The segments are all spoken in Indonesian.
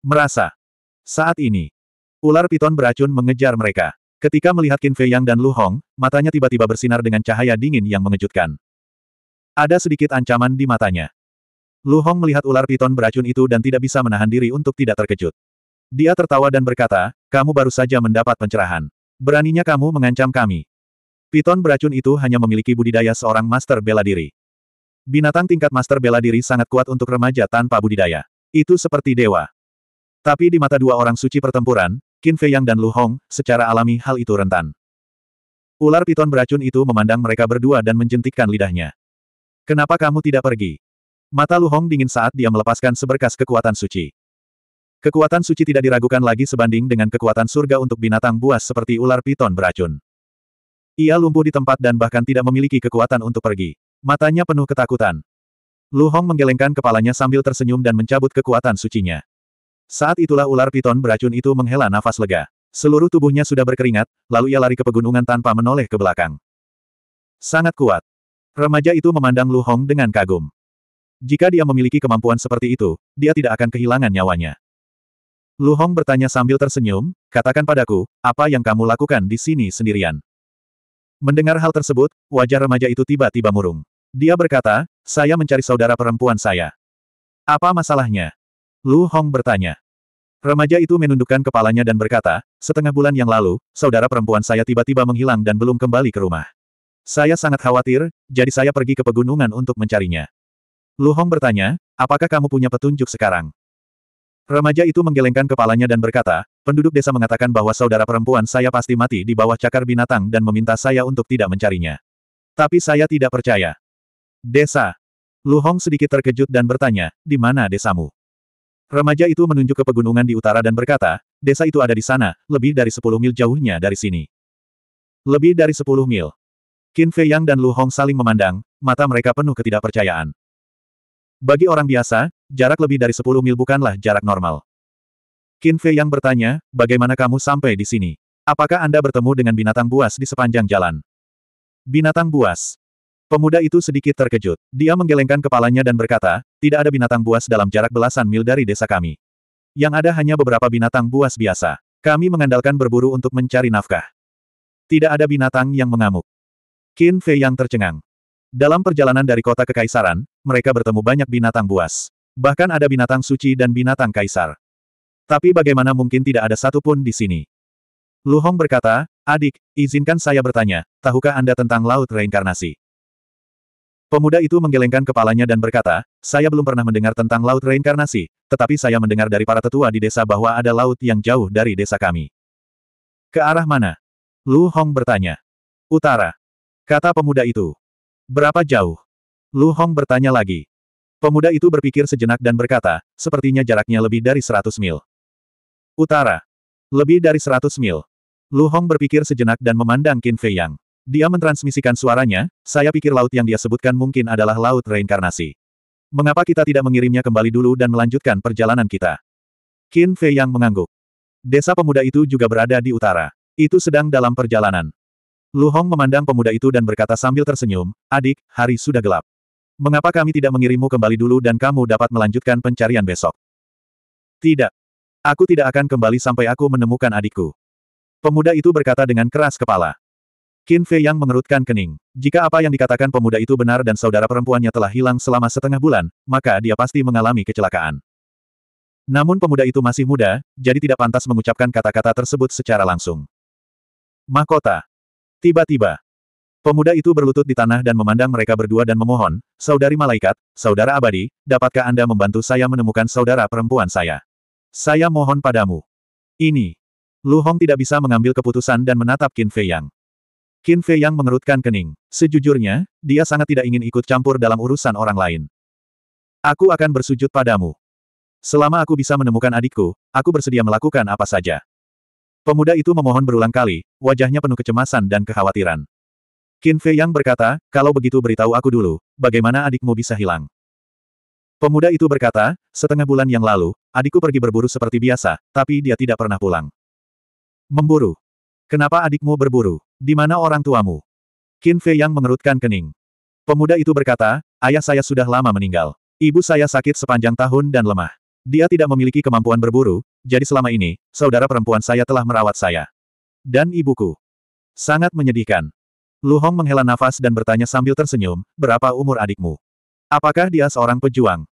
Merasa. Saat ini, ular piton beracun mengejar mereka. Ketika melihat Qin Fei Yang dan Lu Hong, matanya tiba-tiba bersinar dengan cahaya dingin yang mengejutkan. Ada sedikit ancaman di matanya. Lu Hong melihat ular piton beracun itu dan tidak bisa menahan diri untuk tidak terkejut. Dia tertawa dan berkata, kamu baru saja mendapat pencerahan. Beraninya kamu mengancam kami. Piton beracun itu hanya memiliki budidaya seorang master bela diri. Binatang tingkat master bela diri sangat kuat untuk remaja tanpa budidaya. Itu seperti dewa. Tapi di mata dua orang suci pertempuran, Qin Yang dan Lu Hong, secara alami hal itu rentan. Ular piton beracun itu memandang mereka berdua dan menjentikkan lidahnya. Kenapa kamu tidak pergi? Mata Lu Hong dingin saat dia melepaskan seberkas kekuatan suci. Kekuatan suci tidak diragukan lagi sebanding dengan kekuatan surga untuk binatang buas seperti ular piton beracun. Ia lumpuh di tempat dan bahkan tidak memiliki kekuatan untuk pergi. Matanya penuh ketakutan. Lu Hong menggelengkan kepalanya sambil tersenyum dan mencabut kekuatan sucinya. Saat itulah ular piton beracun itu menghela nafas lega. Seluruh tubuhnya sudah berkeringat, lalu ia lari ke pegunungan tanpa menoleh ke belakang. Sangat kuat. Remaja itu memandang Lu Hong dengan kagum. Jika dia memiliki kemampuan seperti itu, dia tidak akan kehilangan nyawanya. Lu Hong bertanya sambil tersenyum, katakan padaku, apa yang kamu lakukan di sini sendirian? Mendengar hal tersebut, wajah remaja itu tiba-tiba murung. Dia berkata, saya mencari saudara perempuan saya. Apa masalahnya? Lu Hong bertanya. Remaja itu menundukkan kepalanya dan berkata, setengah bulan yang lalu, saudara perempuan saya tiba-tiba menghilang dan belum kembali ke rumah. Saya sangat khawatir, jadi saya pergi ke pegunungan untuk mencarinya. Lu Hong bertanya, apakah kamu punya petunjuk sekarang? Remaja itu menggelengkan kepalanya dan berkata, penduduk desa mengatakan bahwa saudara perempuan saya pasti mati di bawah cakar binatang dan meminta saya untuk tidak mencarinya. Tapi saya tidak percaya. Desa. Lu Hong sedikit terkejut dan bertanya, di mana desamu? Remaja itu menunjuk ke pegunungan di utara dan berkata, desa itu ada di sana, lebih dari 10 mil jauhnya dari sini. Lebih dari 10 mil. Qin Fei Yang dan Lu Hong saling memandang, mata mereka penuh ketidakpercayaan. Bagi orang biasa, jarak lebih dari 10 mil bukanlah jarak normal. Qin Fei Yang bertanya, bagaimana kamu sampai di sini? Apakah Anda bertemu dengan binatang buas di sepanjang jalan? Binatang buas. Pemuda itu sedikit terkejut. Dia menggelengkan kepalanya dan berkata, tidak ada binatang buas dalam jarak belasan mil dari desa kami. Yang ada hanya beberapa binatang buas biasa. Kami mengandalkan berburu untuk mencari nafkah. Tidak ada binatang yang mengamuk. Qin Fei yang tercengang. Dalam perjalanan dari kota ke Kaisaran, mereka bertemu banyak binatang buas. Bahkan ada binatang suci dan binatang kaisar. Tapi bagaimana mungkin tidak ada satu pun di sini? Lu Hong berkata, adik, izinkan saya bertanya, tahukah Anda tentang Laut Reinkarnasi? Pemuda itu menggelengkan kepalanya dan berkata, saya belum pernah mendengar tentang Laut Reinkarnasi, tetapi saya mendengar dari para tetua di desa bahwa ada laut yang jauh dari desa kami. Ke arah mana? Lu Hong bertanya. Utara. Kata pemuda itu. Berapa jauh? Lu Hong bertanya lagi. Pemuda itu berpikir sejenak dan berkata, sepertinya jaraknya lebih dari 100 mil. Utara. Lebih dari 100 mil. Lu Hong berpikir sejenak dan memandang Qin Fei Yang. Dia mentransmisikan suaranya, saya pikir laut yang dia sebutkan mungkin adalah laut reinkarnasi. Mengapa kita tidak mengirimnya kembali dulu dan melanjutkan perjalanan kita? Qin Fei yang mengangguk. Desa pemuda itu juga berada di utara. Itu sedang dalam perjalanan. Lu Hong memandang pemuda itu dan berkata sambil tersenyum, adik, hari sudah gelap. Mengapa kami tidak mengirimmu kembali dulu dan kamu dapat melanjutkan pencarian besok? Tidak. Aku tidak akan kembali sampai aku menemukan adikku. Pemuda itu berkata dengan keras kepala. Qin Fei yang mengerutkan kening. Jika apa yang dikatakan pemuda itu benar dan saudara perempuannya telah hilang selama setengah bulan, maka dia pasti mengalami kecelakaan. Namun pemuda itu masih muda, jadi tidak pantas mengucapkan kata-kata tersebut secara langsung. Mahkota. Tiba-tiba. Pemuda itu berlutut di tanah dan memandang mereka berdua dan memohon, Saudari Malaikat, Saudara Abadi, dapatkah Anda membantu saya menemukan saudara perempuan saya? Saya mohon padamu. Ini. Lu Hong tidak bisa mengambil keputusan dan menatap Qin Fei Yang. Qin Fei yang mengerutkan kening. Sejujurnya, dia sangat tidak ingin ikut campur dalam urusan orang lain. Aku akan bersujud padamu. Selama aku bisa menemukan adikku, aku bersedia melakukan apa saja. Pemuda itu memohon berulang kali, wajahnya penuh kecemasan dan kekhawatiran. Qin Fei yang berkata, kalau begitu beritahu aku dulu, bagaimana adikmu bisa hilang. Pemuda itu berkata, setengah bulan yang lalu, adikku pergi berburu seperti biasa, tapi dia tidak pernah pulang. Memburu. Kenapa adikmu berburu? Di mana orang tuamu? Qin Fei yang mengerutkan kening. Pemuda itu berkata, ayah saya sudah lama meninggal. Ibu saya sakit sepanjang tahun dan lemah. Dia tidak memiliki kemampuan berburu, jadi selama ini, saudara perempuan saya telah merawat saya. Dan ibuku. Sangat menyedihkan. Lu Hong menghela nafas dan bertanya sambil tersenyum, berapa umur adikmu? Apakah dia seorang pejuang?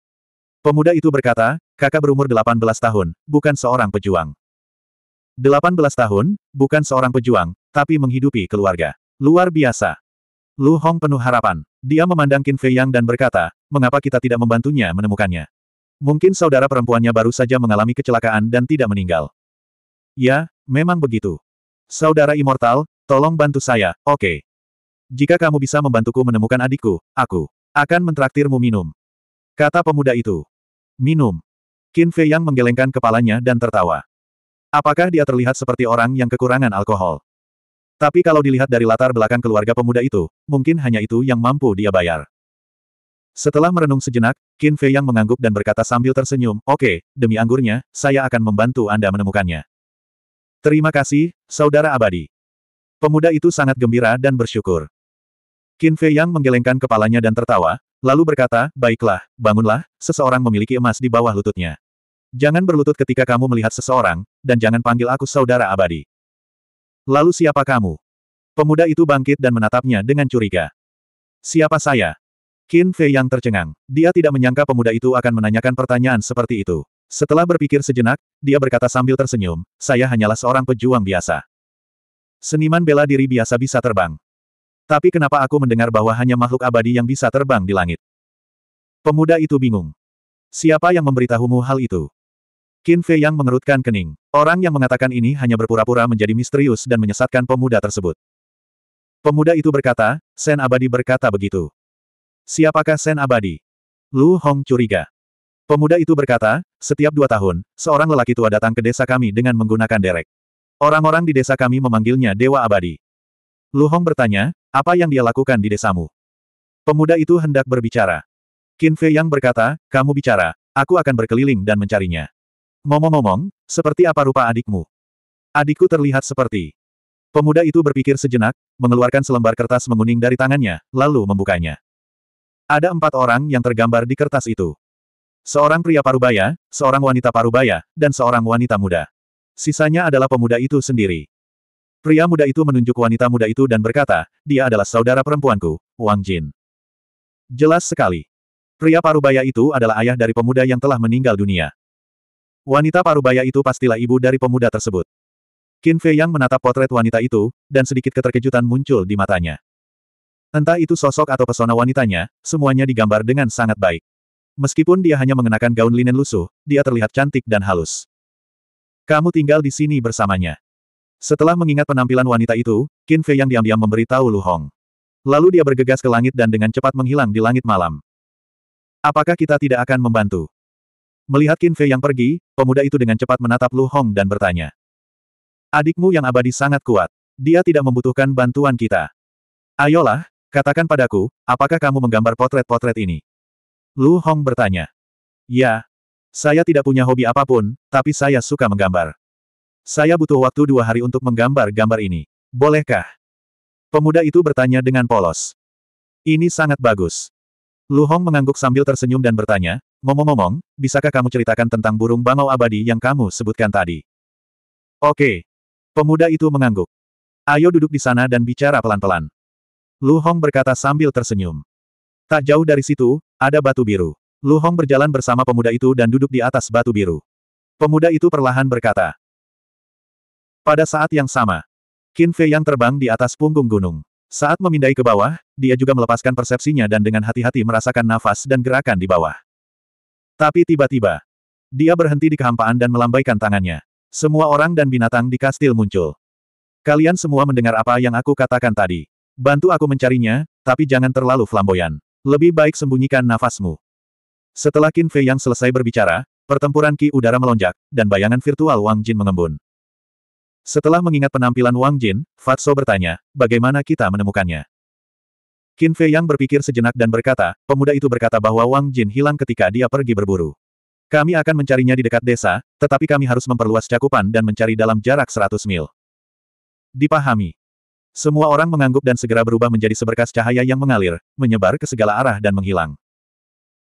Pemuda itu berkata, kakak berumur 18 tahun, bukan seorang pejuang. 18 tahun, bukan seorang pejuang, tapi menghidupi keluarga. Luar biasa. Lu Hong penuh harapan. Dia memandang Qin Fei Yang dan berkata, mengapa kita tidak membantunya menemukannya? Mungkin saudara perempuannya baru saja mengalami kecelakaan dan tidak meninggal. Ya, memang begitu. Saudara Immortal, tolong bantu saya, oke. Okay. Jika kamu bisa membantuku menemukan adikku, aku akan mentraktirmu minum. Kata pemuda itu. Minum. Qin Fei Yang menggelengkan kepalanya dan tertawa. Apakah dia terlihat seperti orang yang kekurangan alkohol? Tapi kalau dilihat dari latar belakang keluarga pemuda itu, mungkin hanya itu yang mampu dia bayar. Setelah merenung sejenak, Qin Fei yang mengangguk dan berkata sambil tersenyum, Oke, okay, demi anggurnya, saya akan membantu Anda menemukannya. Terima kasih, Saudara Abadi. Pemuda itu sangat gembira dan bersyukur. Qin Fei yang menggelengkan kepalanya dan tertawa, lalu berkata, Baiklah, bangunlah, seseorang memiliki emas di bawah lututnya. Jangan berlutut ketika kamu melihat seseorang, dan jangan panggil aku Saudara Abadi. Lalu siapa kamu? Pemuda itu bangkit dan menatapnya dengan curiga. Siapa saya? Qin Fei yang tercengang. Dia tidak menyangka pemuda itu akan menanyakan pertanyaan seperti itu. Setelah berpikir sejenak, dia berkata sambil tersenyum, saya hanyalah seorang pejuang biasa. Seniman bela diri biasa bisa terbang. Tapi kenapa aku mendengar bahwa hanya makhluk abadi yang bisa terbang di langit? Pemuda itu bingung. Siapa yang memberitahumu hal itu? Qin Fei yang mengerutkan kening. Orang yang mengatakan ini hanya berpura-pura menjadi misterius dan menyesatkan pemuda tersebut. Pemuda itu berkata, Sen Abadi berkata begitu. Siapakah Sen Abadi? Lu Hong curiga. Pemuda itu berkata, setiap dua tahun, seorang lelaki tua datang ke desa kami dengan menggunakan derek. Orang-orang di desa kami memanggilnya Dewa Abadi. Lu Hong bertanya, apa yang dia lakukan di desamu? Pemuda itu hendak berbicara. Qin Fei Yang berkata, kamu bicara, aku akan berkeliling dan mencarinya. Ngomong-ngomong, seperti apa rupa adikmu? Adikku terlihat seperti. Pemuda itu berpikir sejenak, mengeluarkan selembar kertas menguning dari tangannya, lalu membukanya. Ada empat orang yang tergambar di kertas itu. Seorang pria parubaya, seorang wanita parubaya, dan seorang wanita muda. Sisanya adalah pemuda itu sendiri. Pria muda itu menunjuk wanita muda itu dan berkata, dia adalah saudara perempuanku, Wang Jin. Jelas sekali. Pria parubaya itu adalah ayah dari pemuda yang telah meninggal dunia. Wanita parubaya itu pastilah ibu dari pemuda tersebut. Qin Fei Yang menatap potret wanita itu, dan sedikit keterkejutan muncul di matanya. Entah itu sosok atau pesona wanitanya, semuanya digambar dengan sangat baik. Meskipun dia hanya mengenakan gaun linen lusuh, dia terlihat cantik dan halus. Kamu tinggal di sini bersamanya. Setelah mengingat penampilan wanita itu, Qin Fei Yang diam-diam memberitahu Lu Hong. Lalu dia bergegas ke langit dan dengan cepat menghilang di langit malam. Apakah kita tidak akan membantu? Melihat Qin Fei yang pergi, pemuda itu dengan cepat menatap Lu Hong dan bertanya. Adikmu yang abadi sangat kuat. Dia tidak membutuhkan bantuan kita. Ayolah, katakan padaku, apakah kamu menggambar potret-potret ini? Lu Hong bertanya. Ya. Saya tidak punya hobi apapun, tapi saya suka menggambar. Saya butuh waktu dua hari untuk menggambar gambar ini. Bolehkah? Pemuda itu bertanya dengan polos. Ini sangat bagus. Lu Hong mengangguk sambil tersenyum dan bertanya, Ngomong-ngomong, bisakah kamu ceritakan tentang burung bangau abadi yang kamu sebutkan tadi? Oke. Pemuda itu mengangguk. Ayo duduk di sana dan bicara pelan-pelan. Lu Hong berkata sambil tersenyum. Tak jauh dari situ, ada batu biru. Lu Hong berjalan bersama pemuda itu dan duduk di atas batu biru. Pemuda itu perlahan berkata. Pada saat yang sama, Qin Fei yang terbang di atas punggung gunung. Saat memindai ke bawah, dia juga melepaskan persepsinya dan dengan hati-hati merasakan nafas dan gerakan di bawah. Tapi tiba-tiba, dia berhenti di kehampaan dan melambaikan tangannya. Semua orang dan binatang di kastil muncul. Kalian semua mendengar apa yang aku katakan tadi. Bantu aku mencarinya, tapi jangan terlalu flamboyan. Lebih baik sembunyikan nafasmu. Setelah Qin Fei yang selesai berbicara, pertempuran ki udara melonjak, dan bayangan virtual Wang Jin mengembun. Setelah mengingat penampilan Wang Jin, Fatso bertanya, bagaimana kita menemukannya? Qin Fei Yang berpikir sejenak dan berkata, pemuda itu berkata bahwa Wang Jin hilang ketika dia pergi berburu. Kami akan mencarinya di dekat desa, tetapi kami harus memperluas cakupan dan mencari dalam jarak 100 mil. Dipahami. Semua orang mengangguk dan segera berubah menjadi seberkas cahaya yang mengalir, menyebar ke segala arah dan menghilang.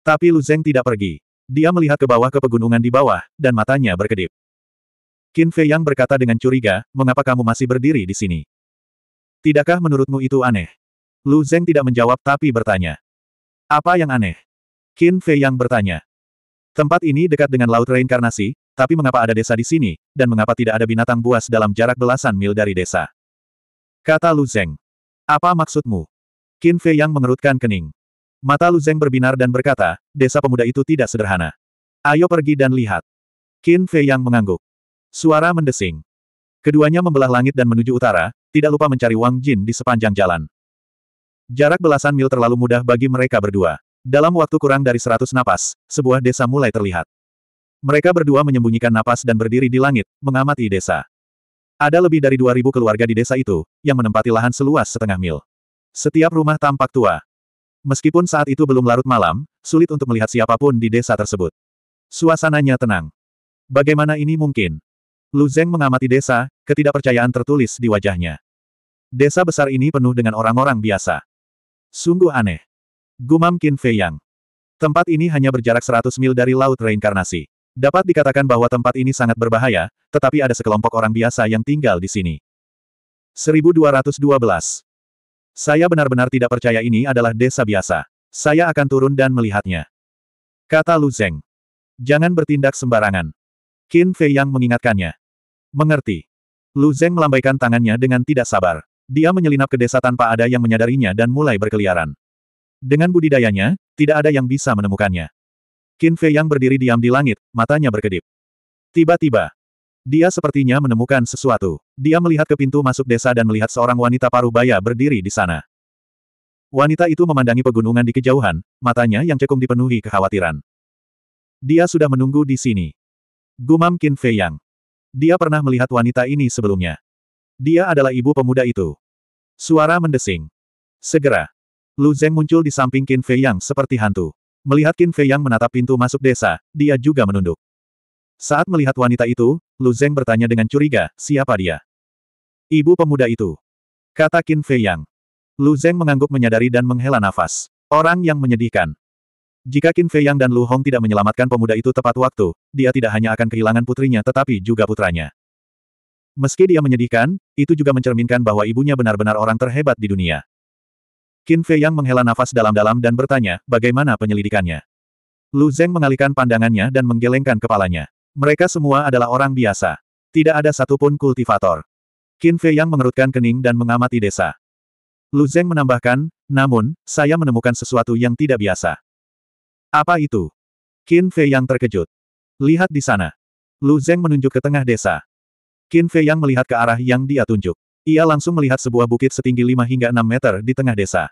Tapi Lu Zeng tidak pergi. Dia melihat ke bawah ke pegunungan di bawah, dan matanya berkedip. Qin Fei Yang berkata dengan curiga, mengapa kamu masih berdiri di sini? Tidakkah menurutmu itu aneh? Lu Zeng tidak menjawab tapi bertanya. Apa yang aneh? Qin Fei yang bertanya. Tempat ini dekat dengan Laut Reinkarnasi, tapi mengapa ada desa di sini, dan mengapa tidak ada binatang buas dalam jarak belasan mil dari desa? Kata Lu Zeng. Apa maksudmu? Qin Fei yang mengerutkan kening. Mata Lu Zeng berbinar dan berkata, desa pemuda itu tidak sederhana. Ayo pergi dan lihat. Qin Fei yang mengangguk. Suara mendesing. Keduanya membelah langit dan menuju utara, tidak lupa mencari Wang Jin di sepanjang jalan. Jarak belasan mil terlalu mudah bagi mereka berdua. Dalam waktu kurang dari seratus napas, sebuah desa mulai terlihat. Mereka berdua menyembunyikan napas dan berdiri di langit, mengamati desa. Ada lebih dari dua ribu keluarga di desa itu, yang menempati lahan seluas setengah mil. Setiap rumah tampak tua. Meskipun saat itu belum larut malam, sulit untuk melihat siapapun di desa tersebut. Suasananya tenang. Bagaimana ini mungkin? Lu Zeng mengamati desa, ketidakpercayaan tertulis di wajahnya. Desa besar ini penuh dengan orang-orang biasa. Sungguh aneh. Gumam Qin Fei Yang. Tempat ini hanya berjarak 100 mil dari Laut Reinkarnasi. Dapat dikatakan bahwa tempat ini sangat berbahaya, tetapi ada sekelompok orang biasa yang tinggal di sini. 1212. Saya benar-benar tidak percaya ini adalah desa biasa. Saya akan turun dan melihatnya. Kata Lu Zeng. Jangan bertindak sembarangan. Qin Fei Yang mengingatkannya. Mengerti. Lu Zeng melambaikan tangannya dengan tidak sabar. Dia menyelinap ke desa tanpa ada yang menyadarinya dan mulai berkeliaran. Dengan budidayanya, tidak ada yang bisa menemukannya. Qin Fei yang berdiri diam di langit, matanya berkedip. Tiba-tiba, dia sepertinya menemukan sesuatu. Dia melihat ke pintu masuk desa dan melihat seorang wanita paruh baya berdiri di sana. Wanita itu memandangi pegunungan di kejauhan, matanya yang cekung dipenuhi kekhawatiran. Dia sudah menunggu di sini. Gumam Qin Fei Yang. Dia pernah melihat wanita ini sebelumnya. Dia adalah ibu pemuda itu. Suara mendesing. Segera. Lu Zeng muncul di samping Qin Fei Yang seperti hantu. Melihat Qin Fei Yang menatap pintu masuk desa, dia juga menunduk. Saat melihat wanita itu, Lu Zeng bertanya dengan curiga, siapa dia? Ibu pemuda itu. Kata Qin Fei Yang. Lu Zeng mengangguk menyadari dan menghela nafas. Orang yang menyedihkan. Jika Qin Fei Yang dan Lu Hong tidak menyelamatkan pemuda itu tepat waktu, dia tidak hanya akan kehilangan putrinya tetapi juga putranya. Meski dia menyedihkan, itu juga mencerminkan bahwa ibunya benar-benar orang terhebat di dunia. Qin Fei Yang menghela nafas dalam-dalam dan bertanya, bagaimana penyelidikannya? Lu Zeng mengalihkan pandangannya dan menggelengkan kepalanya. Mereka semua adalah orang biasa. Tidak ada satupun kultivator. Qin Fei Yang mengerutkan kening dan mengamati desa. Lu Zeng menambahkan, namun, saya menemukan sesuatu yang tidak biasa. Apa itu? Qin Fei Yang terkejut. Lihat di sana. Lu Zeng menunjuk ke tengah desa. Qin Fei yang melihat ke arah yang dia tunjuk. Ia langsung melihat sebuah bukit setinggi 5 hingga 6 meter di tengah desa.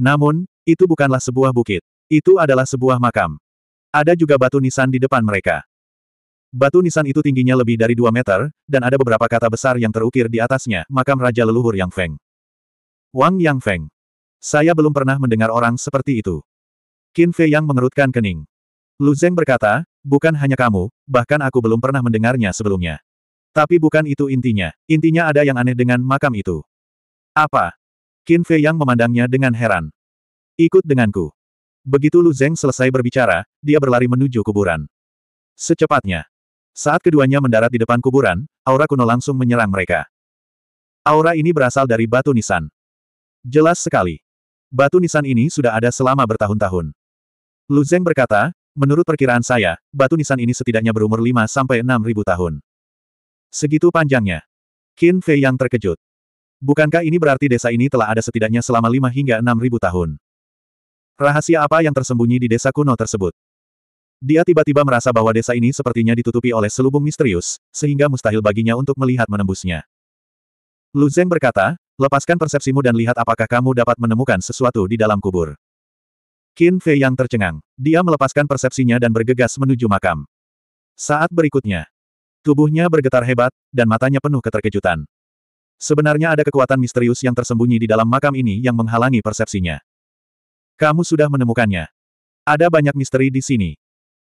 Namun, itu bukanlah sebuah bukit. Itu adalah sebuah makam. Ada juga batu nisan di depan mereka. Batu nisan itu tingginya lebih dari 2 meter, dan ada beberapa kata besar yang terukir di atasnya, makam Raja Leluhur Yang Feng. Wang Yang Feng. Saya belum pernah mendengar orang seperti itu. Qin Fei Yang mengerutkan kening. Lu Zeng berkata, bukan hanya kamu, bahkan aku belum pernah mendengarnya sebelumnya. Tapi bukan itu intinya. Intinya ada yang aneh dengan makam itu. Apa? Qin Fei yang memandangnya dengan heran. Ikut denganku. Begitu Lu Zeng selesai berbicara, dia berlari menuju kuburan. Secepatnya. Saat keduanya mendarat di depan kuburan, aura kuno langsung menyerang mereka. Aura ini berasal dari batu nisan. Jelas sekali. Batu nisan ini sudah ada selama bertahun-tahun. Lu Zeng berkata, menurut perkiraan saya, batu nisan ini setidaknya berumur 5-6 ribu tahun. Segitu panjangnya. Qin Fei yang terkejut. Bukankah ini berarti desa ini telah ada setidaknya selama lima hingga enam ribu tahun? Rahasia apa yang tersembunyi di desa kuno tersebut? Dia tiba-tiba merasa bahwa desa ini sepertinya ditutupi oleh selubung misterius, sehingga mustahil baginya untuk melihat menembusnya. Lu Zeng berkata, lepaskan persepsimu dan lihat apakah kamu dapat menemukan sesuatu di dalam kubur. Qin Fei yang tercengang. Dia melepaskan persepsinya dan bergegas menuju makam. Saat berikutnya, Tubuhnya bergetar hebat, dan matanya penuh keterkejutan. Sebenarnya ada kekuatan misterius yang tersembunyi di dalam makam ini yang menghalangi persepsinya. Kamu sudah menemukannya. Ada banyak misteri di sini.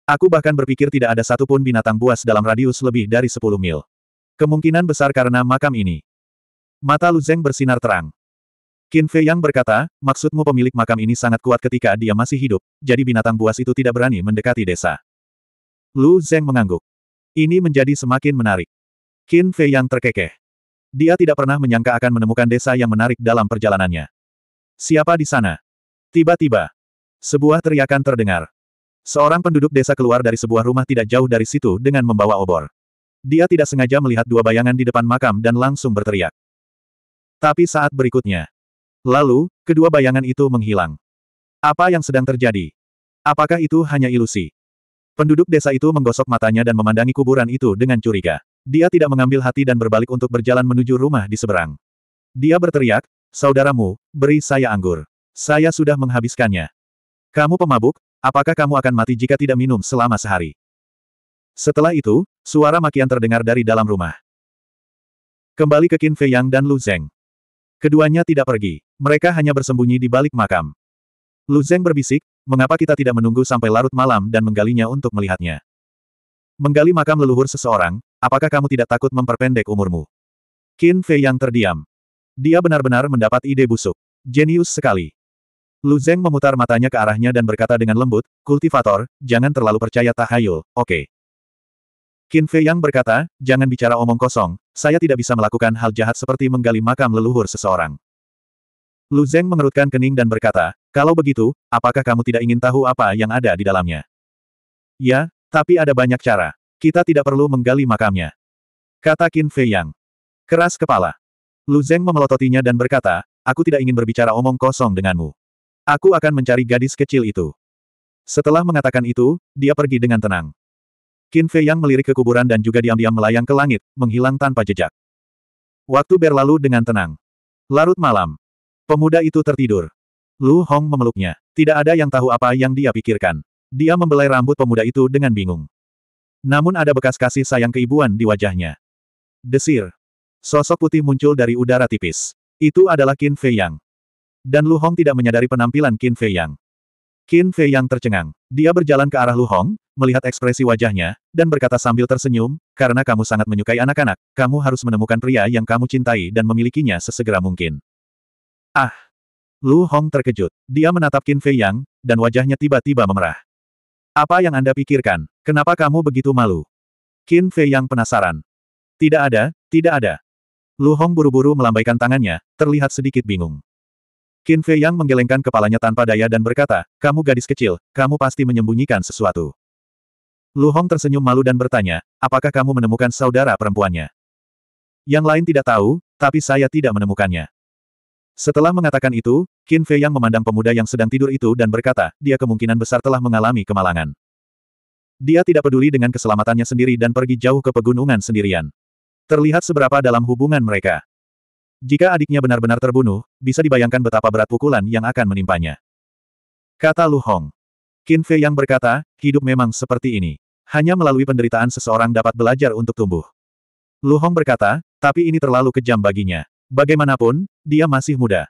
Aku bahkan berpikir tidak ada satupun binatang buas dalam radius lebih dari 10 mil. Kemungkinan besar karena makam ini. Mata Lu Zeng bersinar terang. Qin Fei Yang berkata, maksudmu pemilik makam ini sangat kuat ketika dia masih hidup, jadi binatang buas itu tidak berani mendekati desa. Lu Zeng mengangguk. Ini menjadi semakin menarik. Qin Fei yang terkekeh. Dia tidak pernah menyangka akan menemukan desa yang menarik dalam perjalanannya. Siapa di sana? Tiba-tiba, sebuah teriakan terdengar. Seorang penduduk desa keluar dari sebuah rumah tidak jauh dari situ dengan membawa obor. Dia tidak sengaja melihat dua bayangan di depan makam dan langsung berteriak. Tapi saat berikutnya. Lalu, kedua bayangan itu menghilang. Apa yang sedang terjadi? Apakah itu hanya ilusi? Penduduk desa itu menggosok matanya dan memandangi kuburan itu dengan curiga. Dia tidak mengambil hati dan berbalik untuk berjalan menuju rumah di seberang. Dia berteriak, Saudaramu, beri saya anggur. Saya sudah menghabiskannya. Kamu pemabuk, apakah kamu akan mati jika tidak minum selama sehari? Setelah itu, suara makian terdengar dari dalam rumah. Kembali ke Qin Fei Yang dan Lu Zeng. Keduanya tidak pergi. Mereka hanya bersembunyi di balik makam. Lu Zeng berbisik, mengapa kita tidak menunggu sampai larut malam dan menggalinya untuk melihatnya? Menggali makam leluhur seseorang, apakah kamu tidak takut memperpendek umurmu? Qin Fei yang terdiam. Dia benar-benar mendapat ide busuk. Jenius sekali. Lu Zeng memutar matanya ke arahnya dan berkata dengan lembut, Kultivator, jangan terlalu percaya tahayul, oke. Okay. Qin Fei yang berkata, jangan bicara omong kosong, saya tidak bisa melakukan hal jahat seperti menggali makam leluhur seseorang. Lu Zeng mengerutkan kening dan berkata, kalau begitu, apakah kamu tidak ingin tahu apa yang ada di dalamnya? Ya, tapi ada banyak cara. Kita tidak perlu menggali makamnya. Kata Qin Fei Yang. Keras kepala. Lu Zeng memelototinya dan berkata, aku tidak ingin berbicara omong kosong denganmu. Aku akan mencari gadis kecil itu. Setelah mengatakan itu, dia pergi dengan tenang. Qin Fei Yang melirik ke kuburan dan juga diam-diam melayang ke langit, menghilang tanpa jejak. Waktu berlalu dengan tenang. Larut malam. Pemuda itu tertidur. Lu Hong memeluknya. Tidak ada yang tahu apa yang dia pikirkan. Dia membelai rambut pemuda itu dengan bingung. Namun ada bekas kasih sayang keibuan di wajahnya. Desir. Sosok putih muncul dari udara tipis. Itu adalah Qin Fei Yang. Dan Lu Hong tidak menyadari penampilan Qin Fei Yang. Qin Fei Yang tercengang. Dia berjalan ke arah Lu Hong, melihat ekspresi wajahnya, dan berkata sambil tersenyum, karena kamu sangat menyukai anak-anak, kamu harus menemukan pria yang kamu cintai dan memilikinya sesegera mungkin. Ah! Lu Hong terkejut. Dia menatap Qin Fei Yang, dan wajahnya tiba-tiba memerah. Apa yang Anda pikirkan? Kenapa kamu begitu malu? Qin Fei Yang penasaran. Tidak ada, tidak ada. Lu Hong buru-buru melambaikan tangannya, terlihat sedikit bingung. Qin Fei Yang menggelengkan kepalanya tanpa daya dan berkata, kamu gadis kecil, kamu pasti menyembunyikan sesuatu. Lu Hong tersenyum malu dan bertanya, apakah kamu menemukan saudara perempuannya? Yang lain tidak tahu, tapi saya tidak menemukannya. Setelah mengatakan itu, Qin Fei yang memandang pemuda yang sedang tidur itu dan berkata, dia kemungkinan besar telah mengalami kemalangan. Dia tidak peduli dengan keselamatannya sendiri dan pergi jauh ke pegunungan sendirian. Terlihat seberapa dalam hubungan mereka. Jika adiknya benar-benar terbunuh, bisa dibayangkan betapa berat pukulan yang akan menimpanya. Kata Lu Hong. Qin Fei yang berkata, hidup memang seperti ini. Hanya melalui penderitaan seseorang dapat belajar untuk tumbuh. Lu Hong berkata, tapi ini terlalu kejam baginya. Bagaimanapun, dia masih muda.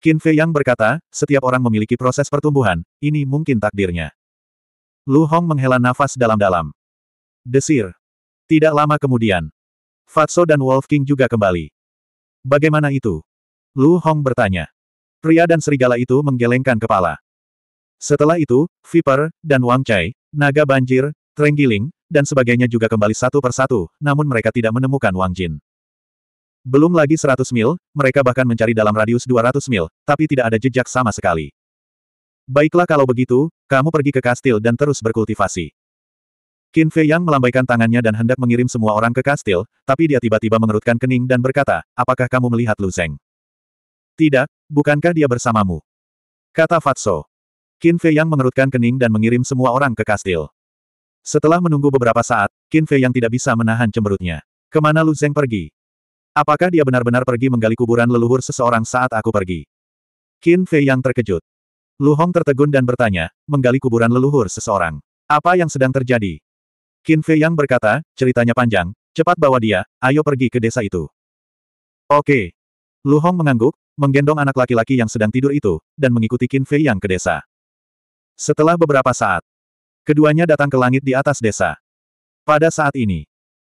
Qin Fei Yang berkata, setiap orang memiliki proses pertumbuhan, ini mungkin takdirnya. Lu Hong menghela nafas dalam-dalam. Desir. Tidak lama kemudian. Fatso dan Wolf King juga kembali. Bagaimana itu? Lu Hong bertanya. Pria dan serigala itu menggelengkan kepala. Setelah itu, Viper, dan Wang Chai, naga banjir, trenggiling, dan sebagainya juga kembali satu persatu, namun mereka tidak menemukan Wang Jin. Belum lagi 100 mil, mereka bahkan mencari dalam radius 200 mil, tapi tidak ada jejak sama sekali. Baiklah kalau begitu, kamu pergi ke kastil dan terus berkultivasi. Qin Fei Yang melambaikan tangannya dan hendak mengirim semua orang ke kastil, tapi dia tiba-tiba mengerutkan kening dan berkata, apakah kamu melihat Lu Zeng? Tidak, bukankah dia bersamamu? Kata Fatso. Qin Fei Yang mengerutkan kening dan mengirim semua orang ke kastil. Setelah menunggu beberapa saat, Qin Fei Yang tidak bisa menahan cemberutnya. Kemana Lu Zeng pergi? Apakah dia benar-benar pergi menggali kuburan leluhur seseorang saat aku pergi? Qin Fei yang terkejut. Lu Hong tertegun dan bertanya, menggali kuburan leluhur seseorang. Apa yang sedang terjadi? Qin Fei yang berkata, ceritanya panjang, cepat bawa dia, ayo pergi ke desa itu. Oke. Lu Hong mengangguk, menggendong anak laki-laki yang sedang tidur itu, dan mengikuti Qin Fei yang ke desa. Setelah beberapa saat, keduanya datang ke langit di atas desa. Pada saat ini,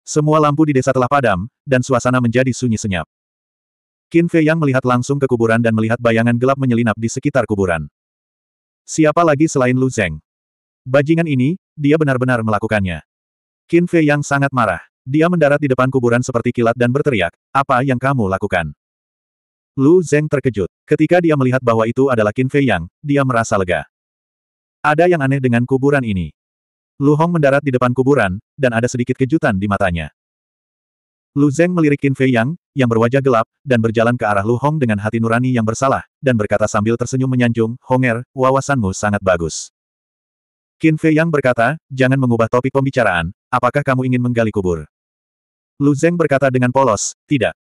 semua lampu di desa telah padam, dan suasana menjadi sunyi senyap. Qin Fei Yang melihat langsung ke kuburan dan melihat bayangan gelap menyelinap di sekitar kuburan. Siapa lagi selain Lu Zeng? Bajingan ini, dia benar-benar melakukannya. Qin Fei Yang sangat marah. Dia mendarat di depan kuburan seperti kilat dan berteriak, apa yang kamu lakukan? Lu Zeng terkejut. Ketika dia melihat bahwa itu adalah Qin Fei Yang, dia merasa lega. Ada yang aneh dengan kuburan ini. Lu Hong mendarat di depan kuburan, dan ada sedikit kejutan di matanya. Lu Zeng melirikin Fei Yang, yang berwajah gelap, dan berjalan ke arah Lu Hong dengan hati nurani yang bersalah, dan berkata sambil tersenyum menyanjung, Honger, wawasanmu sangat bagus. Qin Fei Yang berkata, jangan mengubah topik pembicaraan, apakah kamu ingin menggali kubur? Lu Zeng berkata dengan polos, tidak.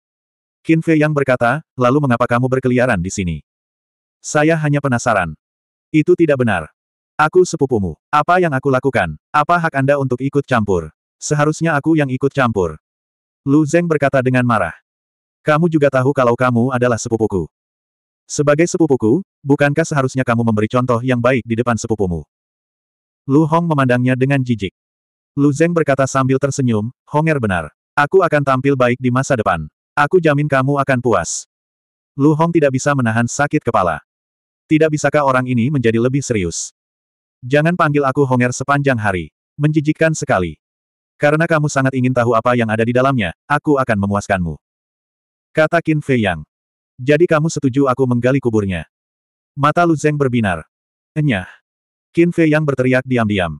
Qin Fei Yang berkata, lalu mengapa kamu berkeliaran di sini? Saya hanya penasaran. Itu tidak benar. Aku sepupumu. Apa yang aku lakukan? Apa hak Anda untuk ikut campur? Seharusnya aku yang ikut campur. Lu Zeng berkata dengan marah. Kamu juga tahu kalau kamu adalah sepupuku. Sebagai sepupuku, bukankah seharusnya kamu memberi contoh yang baik di depan sepupumu? Lu Hong memandangnya dengan jijik. Lu Zeng berkata sambil tersenyum, Honger benar. Aku akan tampil baik di masa depan. Aku jamin kamu akan puas. Lu Hong tidak bisa menahan sakit kepala. Tidak bisakah orang ini menjadi lebih serius? Jangan panggil aku Honger sepanjang hari. Menjijikkan sekali. Karena kamu sangat ingin tahu apa yang ada di dalamnya, aku akan memuaskanmu. Kata Qin Fei Yang. Jadi kamu setuju aku menggali kuburnya. Mata Lu Zeng berbinar. Enyah. Qin Fei Yang berteriak diam-diam.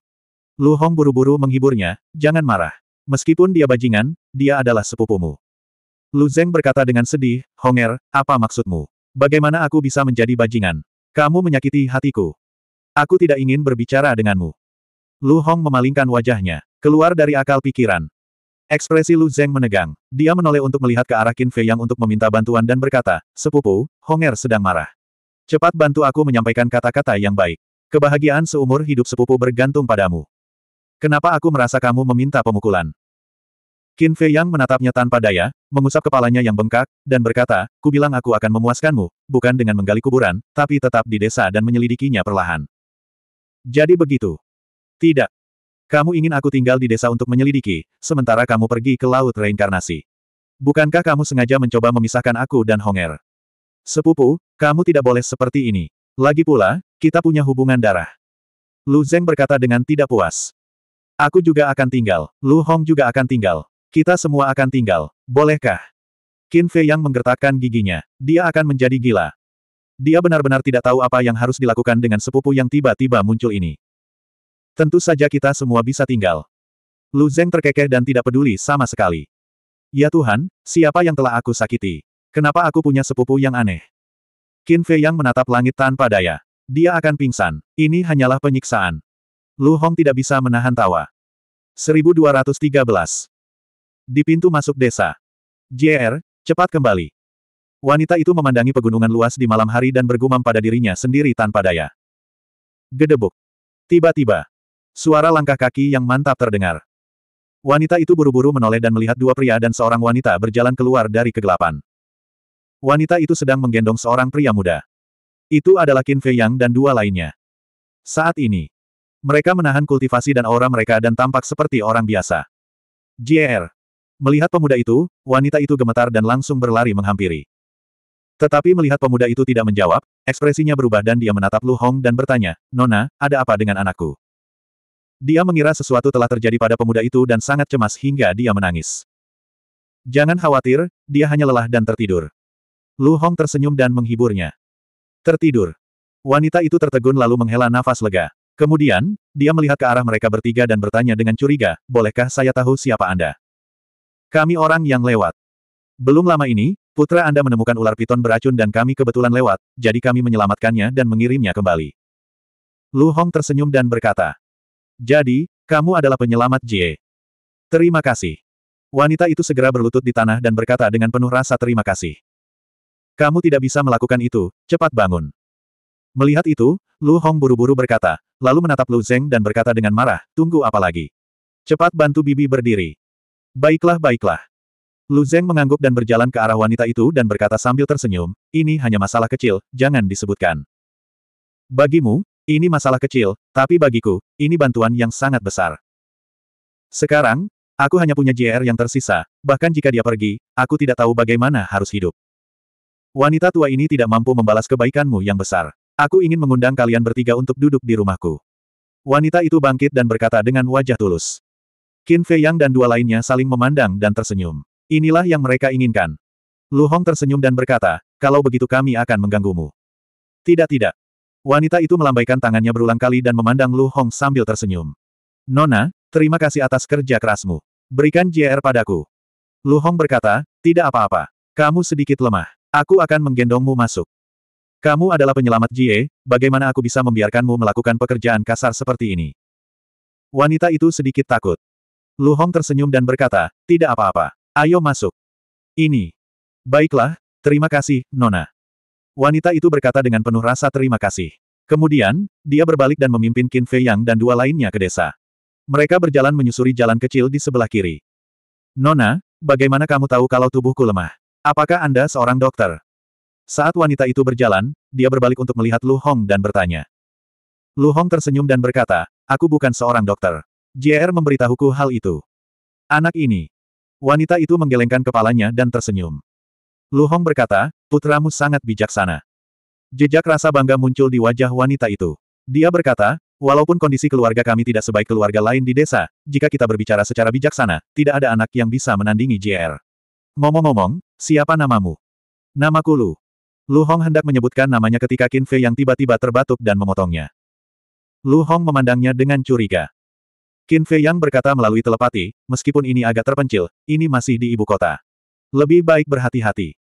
Lu Hong buru-buru menghiburnya, jangan marah. Meskipun dia bajingan, dia adalah sepupumu. Lu Zeng berkata dengan sedih, Honger, apa maksudmu? Bagaimana aku bisa menjadi bajingan? Kamu menyakiti hatiku. Aku tidak ingin berbicara denganmu. Lu Hong memalingkan wajahnya, keluar dari akal pikiran. Ekspresi Lu Zeng menegang. Dia menoleh untuk melihat ke arah Qin Fei Yang untuk meminta bantuan dan berkata, Sepupu, Hong Er sedang marah. Cepat bantu aku menyampaikan kata-kata yang baik. Kebahagiaan seumur hidup sepupu bergantung padamu. Kenapa aku merasa kamu meminta pemukulan? Qin Fei Yang menatapnya tanpa daya, mengusap kepalanya yang bengkak, dan berkata, Ku aku akan memuaskanmu, bukan dengan menggali kuburan, tapi tetap di desa dan menyelidikinya perlahan. Jadi begitu. Tidak. Kamu ingin aku tinggal di desa untuk menyelidiki, sementara kamu pergi ke laut reinkarnasi. Bukankah kamu sengaja mencoba memisahkan aku dan Honger? Sepupu, kamu tidak boleh seperti ini. Lagi pula, kita punya hubungan darah. Lu Zeng berkata dengan tidak puas. Aku juga akan tinggal, Lu Hong juga akan tinggal. Kita semua akan tinggal, bolehkah? Qin Fei yang menggertakkan giginya. Dia akan menjadi gila. Dia benar-benar tidak tahu apa yang harus dilakukan dengan sepupu yang tiba-tiba muncul ini. Tentu saja kita semua bisa tinggal. Lu Zeng terkekeh dan tidak peduli sama sekali. Ya Tuhan, siapa yang telah aku sakiti? Kenapa aku punya sepupu yang aneh? Qin Fei yang menatap langit tanpa daya. Dia akan pingsan. Ini hanyalah penyiksaan. Lu Hong tidak bisa menahan tawa. 1213. Di pintu masuk desa. JR, er, cepat kembali. Wanita itu memandangi pegunungan luas di malam hari dan bergumam pada dirinya sendiri tanpa daya. Gedebuk. Tiba-tiba. Suara langkah kaki yang mantap terdengar. Wanita itu buru-buru menoleh dan melihat dua pria dan seorang wanita berjalan keluar dari kegelapan. Wanita itu sedang menggendong seorang pria muda. Itu adalah Qin Fei Yang dan dua lainnya. Saat ini, mereka menahan kultivasi dan aura mereka dan tampak seperti orang biasa. JR. Er, melihat pemuda itu, wanita itu gemetar dan langsung berlari menghampiri. Tetapi melihat pemuda itu tidak menjawab, ekspresinya berubah dan dia menatap Lu Hong dan bertanya, Nona, ada apa dengan anakku? Dia mengira sesuatu telah terjadi pada pemuda itu dan sangat cemas hingga dia menangis. Jangan khawatir, dia hanya lelah dan tertidur. Lu Hong tersenyum dan menghiburnya. Tertidur. Wanita itu tertegun lalu menghela nafas lega. Kemudian, dia melihat ke arah mereka bertiga dan bertanya dengan curiga, bolehkah saya tahu siapa Anda? Kami orang yang lewat. Belum lama ini, Putra Anda menemukan ular piton beracun dan kami kebetulan lewat, jadi kami menyelamatkannya dan mengirimnya kembali. Lu Hong tersenyum dan berkata, Jadi, kamu adalah penyelamat Jie. Terima kasih. Wanita itu segera berlutut di tanah dan berkata dengan penuh rasa terima kasih. Kamu tidak bisa melakukan itu, cepat bangun. Melihat itu, Lu Hong buru-buru berkata, lalu menatap Lu Zeng dan berkata dengan marah, tunggu apa lagi? Cepat bantu Bibi berdiri. Baiklah baiklah. Lu Zeng mengangguk dan berjalan ke arah wanita itu dan berkata sambil tersenyum, ini hanya masalah kecil, jangan disebutkan. Bagimu, ini masalah kecil, tapi bagiku, ini bantuan yang sangat besar. Sekarang, aku hanya punya JR yang tersisa, bahkan jika dia pergi, aku tidak tahu bagaimana harus hidup. Wanita tua ini tidak mampu membalas kebaikanmu yang besar. Aku ingin mengundang kalian bertiga untuk duduk di rumahku. Wanita itu bangkit dan berkata dengan wajah tulus. Qin Fei Yang dan dua lainnya saling memandang dan tersenyum. Inilah yang mereka inginkan. Lu Hong tersenyum dan berkata, kalau begitu kami akan mengganggumu. Tidak-tidak. Wanita itu melambaikan tangannya berulang kali dan memandang Lu Hong sambil tersenyum. Nona, terima kasih atas kerja kerasmu. Berikan JR padaku. Lu Hong berkata, tidak apa-apa. Kamu sedikit lemah. Aku akan menggendongmu masuk. Kamu adalah penyelamat Jie, bagaimana aku bisa membiarkanmu melakukan pekerjaan kasar seperti ini? Wanita itu sedikit takut. Lu Hong tersenyum dan berkata, tidak apa-apa. Ayo masuk. Ini. Baiklah, terima kasih, Nona. Wanita itu berkata dengan penuh rasa terima kasih. Kemudian, dia berbalik dan memimpin Qin Fei Yang dan dua lainnya ke desa. Mereka berjalan menyusuri jalan kecil di sebelah kiri. Nona, bagaimana kamu tahu kalau tubuhku lemah? Apakah Anda seorang dokter? Saat wanita itu berjalan, dia berbalik untuk melihat Lu Hong dan bertanya. Lu Hong tersenyum dan berkata, aku bukan seorang dokter. JR er memberitahuku hal itu. Anak ini. Wanita itu menggelengkan kepalanya dan tersenyum. Lu Hong berkata, putramu sangat bijaksana. Jejak rasa bangga muncul di wajah wanita itu. Dia berkata, walaupun kondisi keluarga kami tidak sebaik keluarga lain di desa, jika kita berbicara secara bijaksana, tidak ada anak yang bisa menandingi JR. Ngomong-ngomong, siapa namamu? Namaku Lu. Lu Hong hendak menyebutkan namanya ketika Qin Fei yang tiba-tiba terbatuk dan memotongnya. Lu Hong memandangnya dengan curiga. Qin Fei Yang berkata melalui telepati, meskipun ini agak terpencil, ini masih di ibu kota. Lebih baik berhati-hati.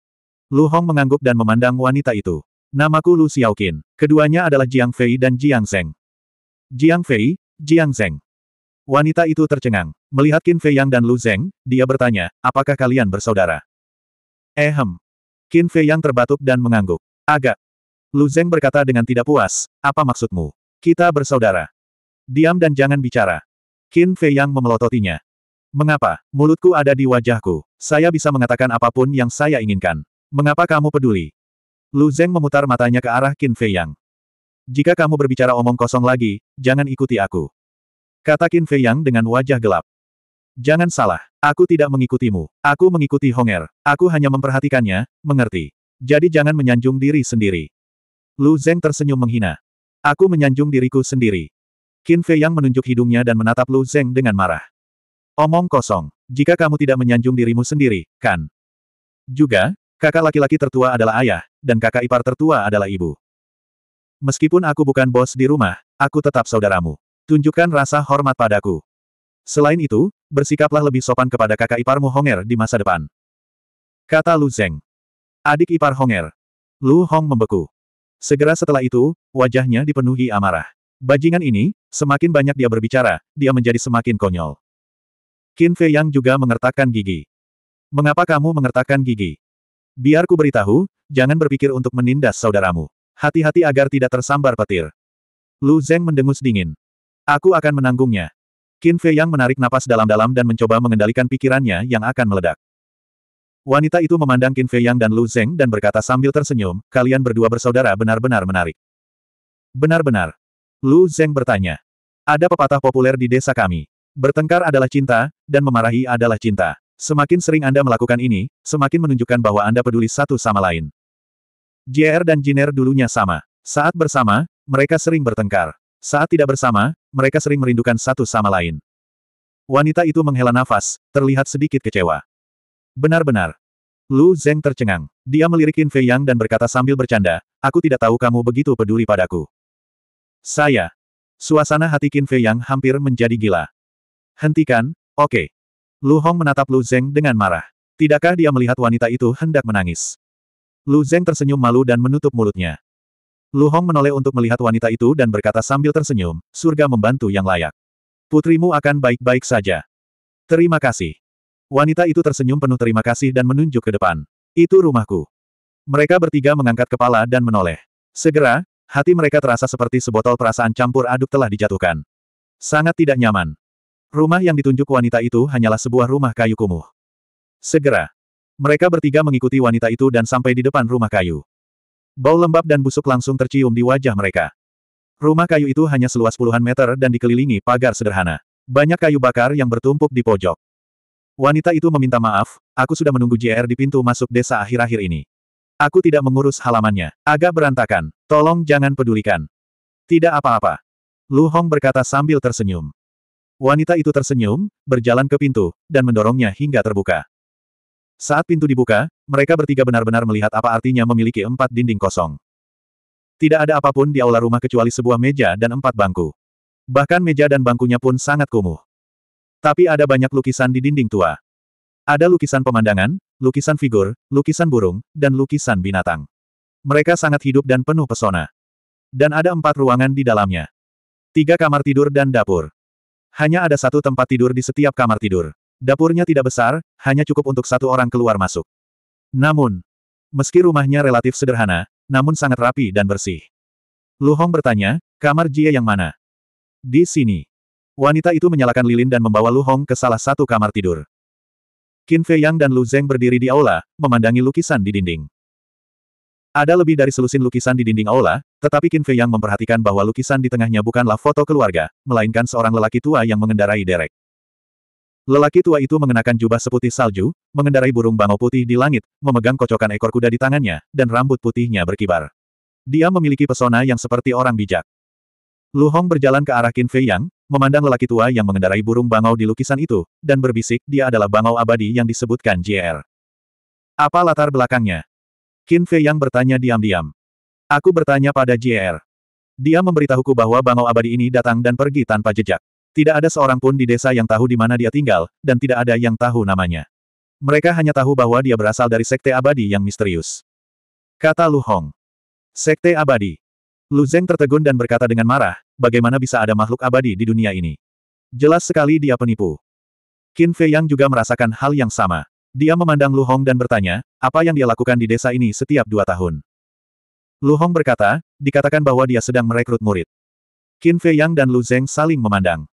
Lu Hong mengangguk dan memandang wanita itu. Namaku Lu Xiaoqin. Keduanya adalah Jiang Fei dan Jiang Zeng. Jiang Fei, Jiang Zeng. Wanita itu tercengang. Melihat Qin Fei Yang dan Lu Zeng, dia bertanya, apakah kalian bersaudara? Ehem. Eh, Qin Fei Yang terbatuk dan mengangguk. Agak. Lu Zeng berkata dengan tidak puas, apa maksudmu? Kita bersaudara. Diam dan jangan bicara. Qin Fei yang memelototinya. Mengapa? Mulutku ada di wajahku. Saya bisa mengatakan apapun yang saya inginkan. Mengapa kamu peduli? Lu Zeng memutar matanya ke arah Qin Fei Yang. Jika kamu berbicara omong kosong lagi, jangan ikuti aku. Kata Qin Fei Yang dengan wajah gelap. Jangan salah, aku tidak mengikutimu. Aku mengikuti Honger. Aku hanya memperhatikannya, mengerti. Jadi jangan menyanjung diri sendiri. Lu Zeng tersenyum menghina. Aku menyanjung diriku sendiri. Qin Fei Yang menunjuk hidungnya dan menatap Lu Zeng dengan marah. Omong kosong. Jika kamu tidak menyanjung dirimu sendiri, kan? Juga, kakak laki-laki tertua adalah ayah, dan kakak ipar tertua adalah ibu. Meskipun aku bukan bos di rumah, aku tetap saudaramu. Tunjukkan rasa hormat padaku. Selain itu, bersikaplah lebih sopan kepada kakak iparmu Honger di masa depan. Kata Lu Zeng. Adik ipar Honger. Lu Hong membeku. Segera setelah itu, wajahnya dipenuhi amarah. Bajingan ini, Semakin banyak dia berbicara, dia menjadi semakin konyol. Qin Fei Yang juga mengertakkan gigi. Mengapa kamu mengertakkan gigi? Biar ku beritahu, jangan berpikir untuk menindas saudaramu. Hati-hati agar tidak tersambar petir. Lu Zeng mendengus dingin. Aku akan menanggungnya. Qin Fei Yang menarik napas dalam-dalam dan mencoba mengendalikan pikirannya yang akan meledak. Wanita itu memandang Qin Fei Yang dan Lu Zeng dan berkata sambil tersenyum, kalian berdua bersaudara benar-benar menarik. Benar-benar. Lu Zeng bertanya. Ada pepatah populer di desa kami. Bertengkar adalah cinta, dan memarahi adalah cinta. Semakin sering Anda melakukan ini, semakin menunjukkan bahwa Anda peduli satu sama lain. JR dan Jiner dulunya sama. Saat bersama, mereka sering bertengkar. Saat tidak bersama, mereka sering merindukan satu sama lain. Wanita itu menghela nafas, terlihat sedikit kecewa. Benar-benar. Lu Zeng tercengang. Dia melirikin Fei Yang dan berkata sambil bercanda, aku tidak tahu kamu begitu peduli padaku. Saya. Suasana hati Qin Fei yang hampir menjadi gila. Hentikan, oke. Okay. Lu Hong menatap Lu Zeng dengan marah. Tidakkah dia melihat wanita itu hendak menangis? Lu Zeng tersenyum malu dan menutup mulutnya. Lu Hong menoleh untuk melihat wanita itu dan berkata sambil tersenyum, surga membantu yang layak. Putrimu akan baik-baik saja. Terima kasih. Wanita itu tersenyum penuh terima kasih dan menunjuk ke depan. Itu rumahku. Mereka bertiga mengangkat kepala dan menoleh. Segera, Hati mereka terasa seperti sebotol perasaan campur aduk telah dijatuhkan. Sangat tidak nyaman. Rumah yang ditunjuk wanita itu hanyalah sebuah rumah kayu kumuh. Segera. Mereka bertiga mengikuti wanita itu dan sampai di depan rumah kayu. Bau lembab dan busuk langsung tercium di wajah mereka. Rumah kayu itu hanya seluas puluhan meter dan dikelilingi pagar sederhana. Banyak kayu bakar yang bertumpuk di pojok. Wanita itu meminta maaf, aku sudah menunggu JR di pintu masuk desa akhir-akhir ini. Aku tidak mengurus halamannya. Agak berantakan. Tolong jangan pedulikan. Tidak apa-apa. Lu Hong berkata sambil tersenyum. Wanita itu tersenyum, berjalan ke pintu, dan mendorongnya hingga terbuka. Saat pintu dibuka, mereka bertiga benar-benar melihat apa artinya memiliki empat dinding kosong. Tidak ada apapun di aula rumah kecuali sebuah meja dan empat bangku. Bahkan meja dan bangkunya pun sangat kumuh. Tapi ada banyak lukisan di dinding tua. Ada lukisan pemandangan, lukisan figur, lukisan burung, dan lukisan binatang. Mereka sangat hidup dan penuh pesona. Dan ada empat ruangan di dalamnya. Tiga kamar tidur dan dapur. Hanya ada satu tempat tidur di setiap kamar tidur. Dapurnya tidak besar, hanya cukup untuk satu orang keluar masuk. Namun, meski rumahnya relatif sederhana, namun sangat rapi dan bersih. Lu Hong bertanya, kamar Jie yang mana? Di sini. Wanita itu menyalakan lilin dan membawa Lu Hong ke salah satu kamar tidur. Qin Fei Yang dan Lu Zeng berdiri di aula, memandangi lukisan di dinding. Ada lebih dari selusin lukisan di dinding aula, tetapi Qin Fei Yang memperhatikan bahwa lukisan di tengahnya bukanlah foto keluarga, melainkan seorang lelaki tua yang mengendarai derek. Lelaki tua itu mengenakan jubah seputih salju, mengendarai burung bangau putih di langit, memegang kocokan ekor kuda di tangannya, dan rambut putihnya berkibar. Dia memiliki pesona yang seperti orang bijak. Lu Hong berjalan ke arah Qin Fei Yang, memandang lelaki tua yang mengendarai burung bangau di lukisan itu, dan berbisik dia adalah bangau abadi yang disebutkan JR. Apa latar belakangnya? Qin Fei Yang bertanya diam-diam. Aku bertanya pada JR. Dia memberitahuku bahwa bangau abadi ini datang dan pergi tanpa jejak. Tidak ada seorang pun di desa yang tahu di mana dia tinggal, dan tidak ada yang tahu namanya. Mereka hanya tahu bahwa dia berasal dari sekte abadi yang misterius. Kata Lu Hong. Sekte abadi. Lu Zeng tertegun dan berkata dengan marah, bagaimana bisa ada makhluk abadi di dunia ini? Jelas sekali dia penipu. Qin Fei Yang juga merasakan hal yang sama. Dia memandang Lu Hong dan bertanya, apa yang dia lakukan di desa ini setiap dua tahun? Lu Hong berkata, dikatakan bahwa dia sedang merekrut murid. Qin Fei Yang dan Lu Zeng saling memandang.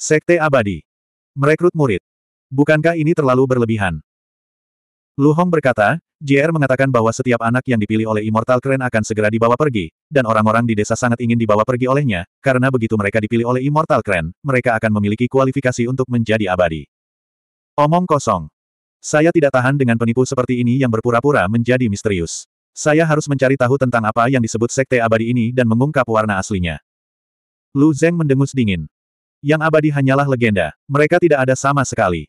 Sekte abadi. Merekrut murid. Bukankah ini terlalu berlebihan? Lu Hong berkata, JR mengatakan bahwa setiap anak yang dipilih oleh Immortal Kren akan segera dibawa pergi, dan orang-orang di desa sangat ingin dibawa pergi olehnya, karena begitu mereka dipilih oleh Immortal Kren, mereka akan memiliki kualifikasi untuk menjadi abadi. Omong kosong. Saya tidak tahan dengan penipu seperti ini yang berpura-pura menjadi misterius. Saya harus mencari tahu tentang apa yang disebut sekte abadi ini dan mengungkap warna aslinya. Lu Zeng mendengus dingin. Yang abadi hanyalah legenda, mereka tidak ada sama sekali.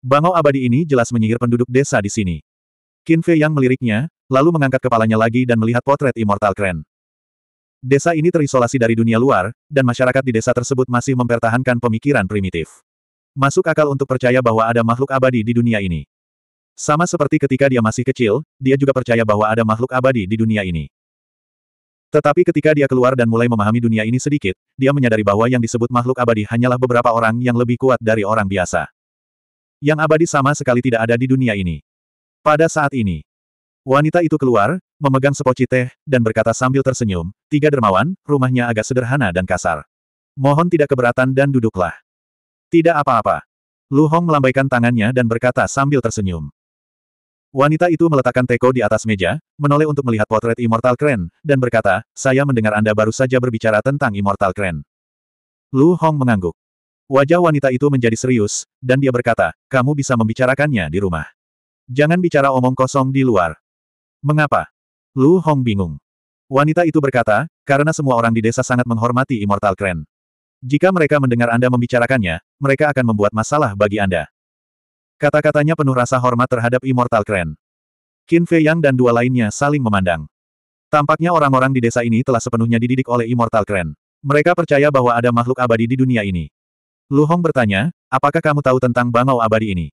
Bangau abadi ini jelas menyihir penduduk desa di sini. Qin Fei yang meliriknya, lalu mengangkat kepalanya lagi dan melihat potret Immortal Kren. Desa ini terisolasi dari dunia luar, dan masyarakat di desa tersebut masih mempertahankan pemikiran primitif. Masuk akal untuk percaya bahwa ada makhluk abadi di dunia ini. Sama seperti ketika dia masih kecil, dia juga percaya bahwa ada makhluk abadi di dunia ini. Tetapi ketika dia keluar dan mulai memahami dunia ini sedikit, dia menyadari bahwa yang disebut makhluk abadi hanyalah beberapa orang yang lebih kuat dari orang biasa. Yang abadi sama sekali tidak ada di dunia ini. Pada saat ini, wanita itu keluar, memegang sepoci teh, dan berkata sambil tersenyum, tiga dermawan, rumahnya agak sederhana dan kasar. Mohon tidak keberatan dan duduklah. Tidak apa-apa. Lu Hong melambaikan tangannya dan berkata sambil tersenyum. Wanita itu meletakkan teko di atas meja, menoleh untuk melihat potret Immortal Crane dan berkata, saya mendengar Anda baru saja berbicara tentang Immortal Crane." Lu Hong mengangguk. Wajah wanita itu menjadi serius, dan dia berkata, kamu bisa membicarakannya di rumah. Jangan bicara omong kosong di luar. Mengapa? Lu Hong bingung. Wanita itu berkata, karena semua orang di desa sangat menghormati Immortal Kren. Jika mereka mendengar Anda membicarakannya, mereka akan membuat masalah bagi Anda. Kata-katanya penuh rasa hormat terhadap Immortal Kren. Qin Fei Yang dan dua lainnya saling memandang. Tampaknya orang-orang di desa ini telah sepenuhnya dididik oleh Immortal Kren. Mereka percaya bahwa ada makhluk abadi di dunia ini. Lu Hong bertanya, apakah kamu tahu tentang bangau abadi ini?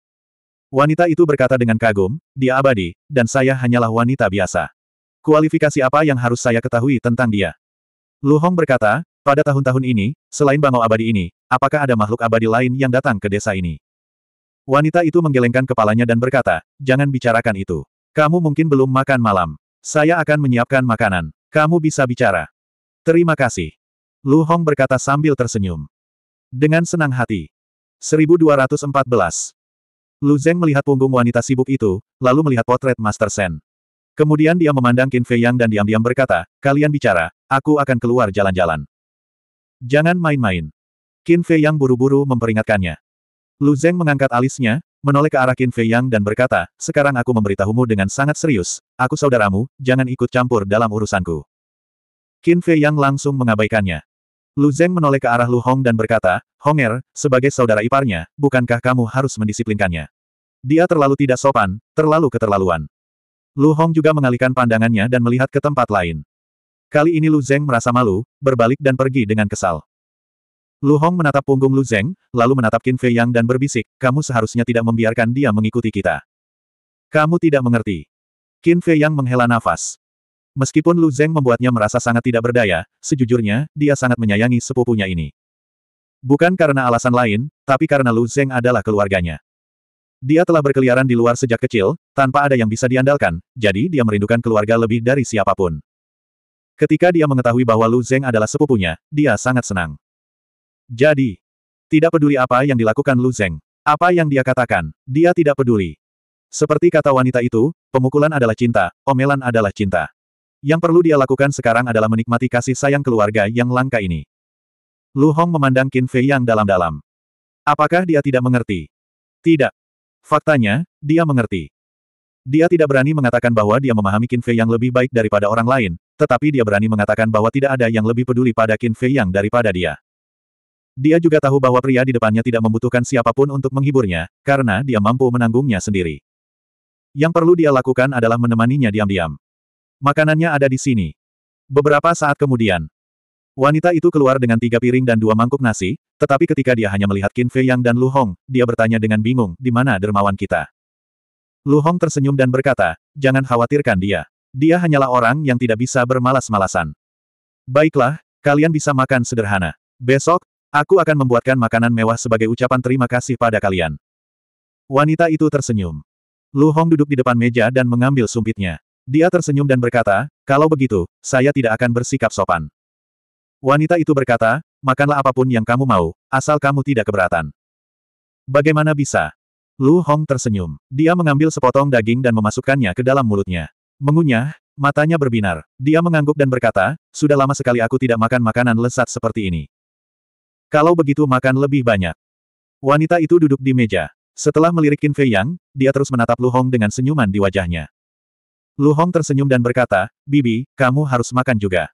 Wanita itu berkata dengan kagum, dia abadi, dan saya hanyalah wanita biasa. Kualifikasi apa yang harus saya ketahui tentang dia? Lu Hong berkata, pada tahun-tahun ini, selain bangau abadi ini, apakah ada makhluk abadi lain yang datang ke desa ini? Wanita itu menggelengkan kepalanya dan berkata, jangan bicarakan itu. Kamu mungkin belum makan malam. Saya akan menyiapkan makanan. Kamu bisa bicara. Terima kasih. Lu Hong berkata sambil tersenyum. Dengan senang hati. 1214. Lu Zeng melihat punggung wanita sibuk itu, lalu melihat potret Master Sen. Kemudian dia memandang Qin Fei Yang dan diam-diam berkata, kalian bicara, aku akan keluar jalan-jalan. Jangan main-main. Qin Fei Yang buru-buru memperingatkannya. Lu Zeng mengangkat alisnya, menoleh ke arah Qin Fei Yang dan berkata, sekarang aku memberitahumu dengan sangat serius, aku saudaramu, jangan ikut campur dalam urusanku. Qin Fei Yang langsung mengabaikannya. Lu Zeng menoleh ke arah Lu Hong dan berkata, Honger, sebagai saudara iparnya, bukankah kamu harus mendisiplinkannya? Dia terlalu tidak sopan, terlalu keterlaluan. Lu Hong juga mengalihkan pandangannya dan melihat ke tempat lain. Kali ini Lu Zeng merasa malu, berbalik dan pergi dengan kesal. Lu Hong menatap punggung Lu Zeng, lalu menatap Qin Fei Yang dan berbisik, kamu seharusnya tidak membiarkan dia mengikuti kita. Kamu tidak mengerti. Qin Fei Yang menghela nafas. Meskipun Lu Zeng membuatnya merasa sangat tidak berdaya, sejujurnya, dia sangat menyayangi sepupunya ini. Bukan karena alasan lain, tapi karena Lu Zeng adalah keluarganya. Dia telah berkeliaran di luar sejak kecil, tanpa ada yang bisa diandalkan, jadi dia merindukan keluarga lebih dari siapapun. Ketika dia mengetahui bahwa Lu Zeng adalah sepupunya, dia sangat senang. Jadi, tidak peduli apa yang dilakukan Lu Zeng. Apa yang dia katakan, dia tidak peduli. Seperti kata wanita itu, pemukulan adalah cinta, omelan adalah cinta. Yang perlu dia lakukan sekarang adalah menikmati kasih sayang keluarga yang langka ini. Lu Hong memandang Qin Fei yang dalam-dalam. Apakah dia tidak mengerti? Tidak, Faktanya, dia mengerti. Dia tidak berani mengatakan bahwa dia memahami Qin Fei yang lebih baik daripada orang lain, tetapi dia berani mengatakan bahwa tidak ada yang lebih peduli pada Qin Fei yang daripada dia. Dia juga tahu bahwa pria di depannya tidak membutuhkan siapapun untuk menghiburnya, karena dia mampu menanggungnya sendiri. Yang perlu dia lakukan adalah menemaninya diam-diam. Makanannya ada di sini. Beberapa saat kemudian, Wanita itu keluar dengan tiga piring dan dua mangkuk nasi, tetapi ketika dia hanya melihat Qin Fei Yang dan Lu Hong, dia bertanya dengan bingung, di mana dermawan kita? Lu Hong tersenyum dan berkata, jangan khawatirkan dia. Dia hanyalah orang yang tidak bisa bermalas-malasan. Baiklah, kalian bisa makan sederhana. Besok, aku akan membuatkan makanan mewah sebagai ucapan terima kasih pada kalian. Wanita itu tersenyum. Lu Hong duduk di depan meja dan mengambil sumpitnya. Dia tersenyum dan berkata, kalau begitu, saya tidak akan bersikap sopan. Wanita itu berkata, makanlah apapun yang kamu mau, asal kamu tidak keberatan. Bagaimana bisa? Lu Hong tersenyum. Dia mengambil sepotong daging dan memasukkannya ke dalam mulutnya. Mengunyah, matanya berbinar. Dia mengangguk dan berkata, sudah lama sekali aku tidak makan makanan lezat seperti ini. Kalau begitu makan lebih banyak. Wanita itu duduk di meja. Setelah melirik Qin Fei Yang, dia terus menatap Lu Hong dengan senyuman di wajahnya. Lu Hong tersenyum dan berkata, Bibi, kamu harus makan juga.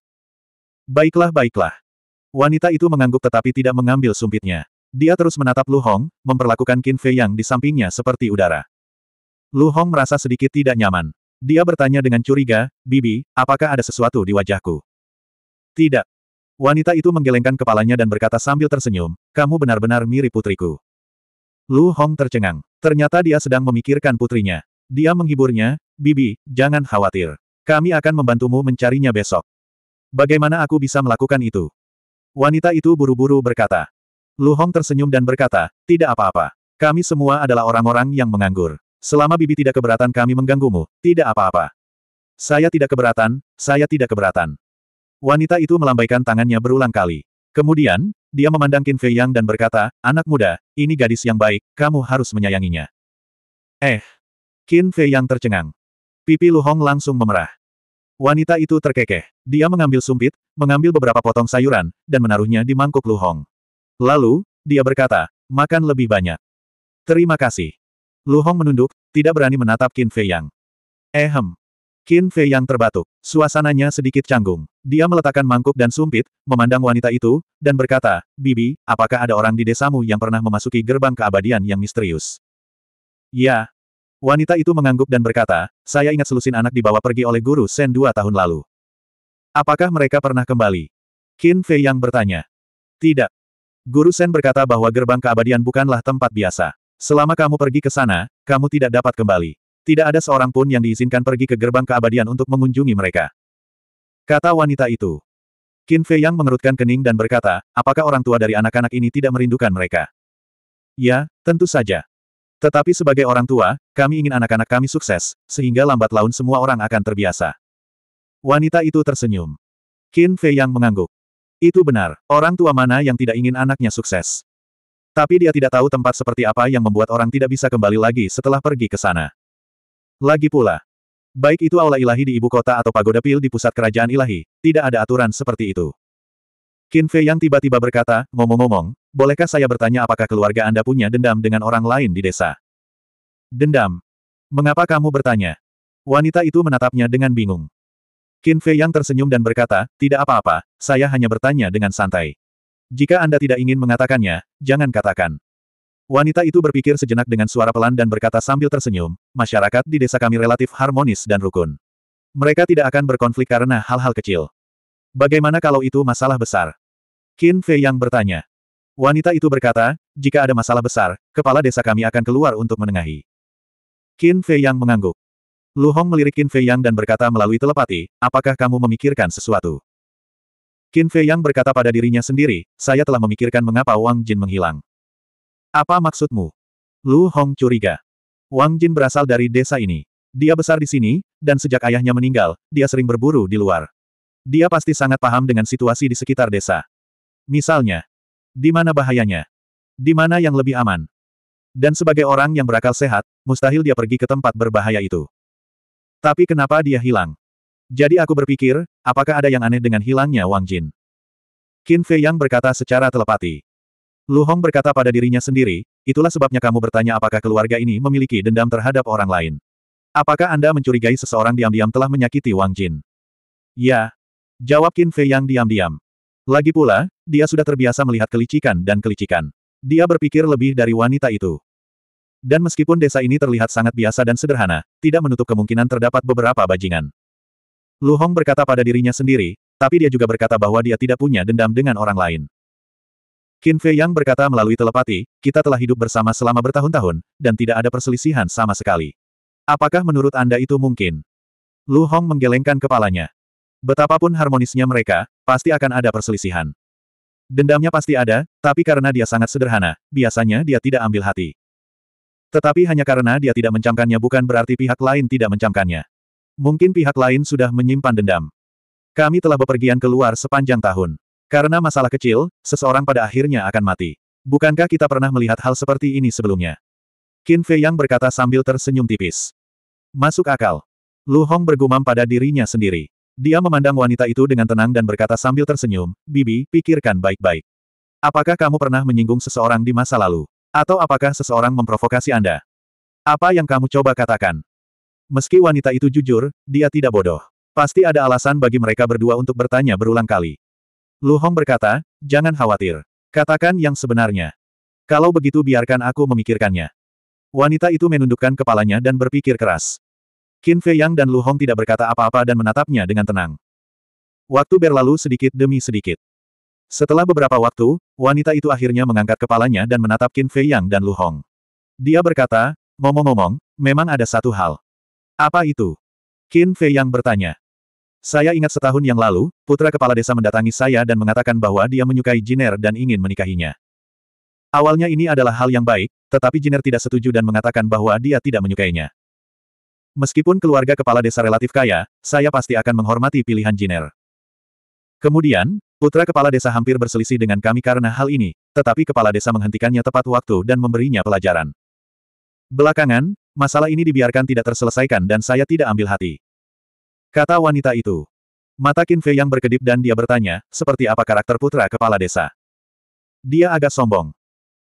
Baiklah baiklah. Wanita itu mengangguk tetapi tidak mengambil sumpitnya. Dia terus menatap Lu Hong, memperlakukan Qin Fei yang di sampingnya seperti udara. Lu Hong merasa sedikit tidak nyaman. Dia bertanya dengan curiga, Bibi, apakah ada sesuatu di wajahku? Tidak. Wanita itu menggelengkan kepalanya dan berkata sambil tersenyum, kamu benar-benar mirip putriku. Lu Hong tercengang. Ternyata dia sedang memikirkan putrinya. Dia menghiburnya, Bibi, jangan khawatir. Kami akan membantumu mencarinya besok. Bagaimana aku bisa melakukan itu? Wanita itu buru-buru berkata. Lu Hong tersenyum dan berkata, tidak apa-apa. Kami semua adalah orang-orang yang menganggur. Selama bibi tidak keberatan kami mengganggumu, tidak apa-apa. Saya tidak keberatan, saya tidak keberatan. Wanita itu melambaikan tangannya berulang kali. Kemudian, dia memandang Qin Fei Yang dan berkata, anak muda, ini gadis yang baik, kamu harus menyayanginya. Eh. Qin Fei Yang tercengang. Pipi Lu Hong langsung memerah. Wanita itu terkekeh. Dia mengambil sumpit, mengambil beberapa potong sayuran, dan menaruhnya di mangkuk Lu Hong. Lalu, dia berkata, makan lebih banyak. Terima kasih. Lu Hong menunduk, tidak berani menatap Qin Fei Yang. Ehem. Eh, Qin Fei Yang terbatuk. Suasananya sedikit canggung. Dia meletakkan mangkuk dan sumpit, memandang wanita itu, dan berkata, Bibi, apakah ada orang di desamu yang pernah memasuki gerbang keabadian yang misterius? Ya, Wanita itu mengangguk dan berkata, saya ingat selusin anak dibawa pergi oleh guru Sen dua tahun lalu. Apakah mereka pernah kembali? Qin Fei yang bertanya. Tidak. Guru Sen berkata bahwa gerbang keabadian bukanlah tempat biasa. Selama kamu pergi ke sana, kamu tidak dapat kembali. Tidak ada seorang pun yang diizinkan pergi ke gerbang keabadian untuk mengunjungi mereka. Kata wanita itu. Qin Fei Yang mengerutkan kening dan berkata, apakah orang tua dari anak-anak ini tidak merindukan mereka? Ya, tentu saja. Tetapi sebagai orang tua, kami ingin anak-anak kami sukses, sehingga lambat laun semua orang akan terbiasa. Wanita itu tersenyum. Qin Fei yang mengangguk. Itu benar, orang tua mana yang tidak ingin anaknya sukses. Tapi dia tidak tahu tempat seperti apa yang membuat orang tidak bisa kembali lagi setelah pergi ke sana. Lagi pula, baik itu aula ilahi di ibu kota atau pagoda pil di pusat kerajaan ilahi, tidak ada aturan seperti itu. Qin Fei yang tiba-tiba berkata, ngomong-ngomong, Bolehkah saya bertanya apakah keluarga Anda punya dendam dengan orang lain di desa? Dendam. Mengapa kamu bertanya? Wanita itu menatapnya dengan bingung. Qin Fei yang tersenyum dan berkata, tidak apa-apa, saya hanya bertanya dengan santai. Jika Anda tidak ingin mengatakannya, jangan katakan. Wanita itu berpikir sejenak dengan suara pelan dan berkata sambil tersenyum, masyarakat di desa kami relatif harmonis dan rukun. Mereka tidak akan berkonflik karena hal-hal kecil. Bagaimana kalau itu masalah besar? Qin Fei yang bertanya. Wanita itu berkata, jika ada masalah besar, kepala desa kami akan keluar untuk menengahi. Qin Fei Yang mengangguk. Lu Hong melirik Qin Fei Yang dan berkata melalui telepati, apakah kamu memikirkan sesuatu? Qin Fei Yang berkata pada dirinya sendiri, saya telah memikirkan mengapa Wang Jin menghilang. Apa maksudmu? Lu Hong curiga. Wang Jin berasal dari desa ini. Dia besar di sini, dan sejak ayahnya meninggal, dia sering berburu di luar. Dia pasti sangat paham dengan situasi di sekitar desa. Misalnya, di mana bahayanya? Di mana yang lebih aman? Dan sebagai orang yang berakal sehat, mustahil dia pergi ke tempat berbahaya itu. Tapi kenapa dia hilang? Jadi aku berpikir, apakah ada yang aneh dengan hilangnya Wang Jin? Qin Fei Yang berkata secara telepati. Lu Hong berkata pada dirinya sendiri, itulah sebabnya kamu bertanya apakah keluarga ini memiliki dendam terhadap orang lain. Apakah Anda mencurigai seseorang diam-diam telah menyakiti Wang Jin? Ya. Jawab Qin Fei Yang diam-diam. Lagi pula, dia sudah terbiasa melihat kelicikan dan kelicikan. Dia berpikir lebih dari wanita itu. Dan meskipun desa ini terlihat sangat biasa dan sederhana, tidak menutup kemungkinan terdapat beberapa bajingan. Lu Hong berkata pada dirinya sendiri, tapi dia juga berkata bahwa dia tidak punya dendam dengan orang lain. Qin Fei Yang berkata melalui telepati, kita telah hidup bersama selama bertahun-tahun, dan tidak ada perselisihan sama sekali. Apakah menurut Anda itu mungkin? Lu Hong menggelengkan kepalanya. Betapapun harmonisnya mereka, pasti akan ada perselisihan. Dendamnya pasti ada, tapi karena dia sangat sederhana, biasanya dia tidak ambil hati. Tetapi hanya karena dia tidak mencamkannya bukan berarti pihak lain tidak mencamkannya. Mungkin pihak lain sudah menyimpan dendam. Kami telah bepergian keluar sepanjang tahun. Karena masalah kecil, seseorang pada akhirnya akan mati. Bukankah kita pernah melihat hal seperti ini sebelumnya? Qin Fei Yang berkata sambil tersenyum tipis. Masuk akal. Lu Hong bergumam pada dirinya sendiri. Dia memandang wanita itu dengan tenang dan berkata sambil tersenyum, Bibi, pikirkan baik-baik. Apakah kamu pernah menyinggung seseorang di masa lalu? Atau apakah seseorang memprovokasi Anda? Apa yang kamu coba katakan? Meski wanita itu jujur, dia tidak bodoh. Pasti ada alasan bagi mereka berdua untuk bertanya berulang kali. Lu Hong berkata, jangan khawatir. Katakan yang sebenarnya. Kalau begitu biarkan aku memikirkannya. Wanita itu menundukkan kepalanya dan berpikir keras. Qin Fei Yang dan Lu Hong tidak berkata apa-apa dan menatapnya dengan tenang. Waktu berlalu sedikit demi sedikit. Setelah beberapa waktu, wanita itu akhirnya mengangkat kepalanya dan menatap Qin Fei Yang dan Lu Hong. Dia berkata, ngomong-ngomong, memang ada satu hal. Apa itu? Qin Fei Yang bertanya. Saya ingat setahun yang lalu, putra kepala desa mendatangi saya dan mengatakan bahwa dia menyukai Jiner dan ingin menikahinya. Awalnya ini adalah hal yang baik, tetapi Jiner tidak setuju dan mengatakan bahwa dia tidak menyukainya. Meskipun keluarga kepala desa relatif kaya, saya pasti akan menghormati pilihan Jiner. Kemudian, putra kepala desa hampir berselisih dengan kami karena hal ini, tetapi kepala desa menghentikannya tepat waktu dan memberinya pelajaran. Belakangan, masalah ini dibiarkan tidak terselesaikan dan saya tidak ambil hati. Kata wanita itu. Mata Fei yang berkedip dan dia bertanya, seperti apa karakter putra kepala desa. Dia agak sombong.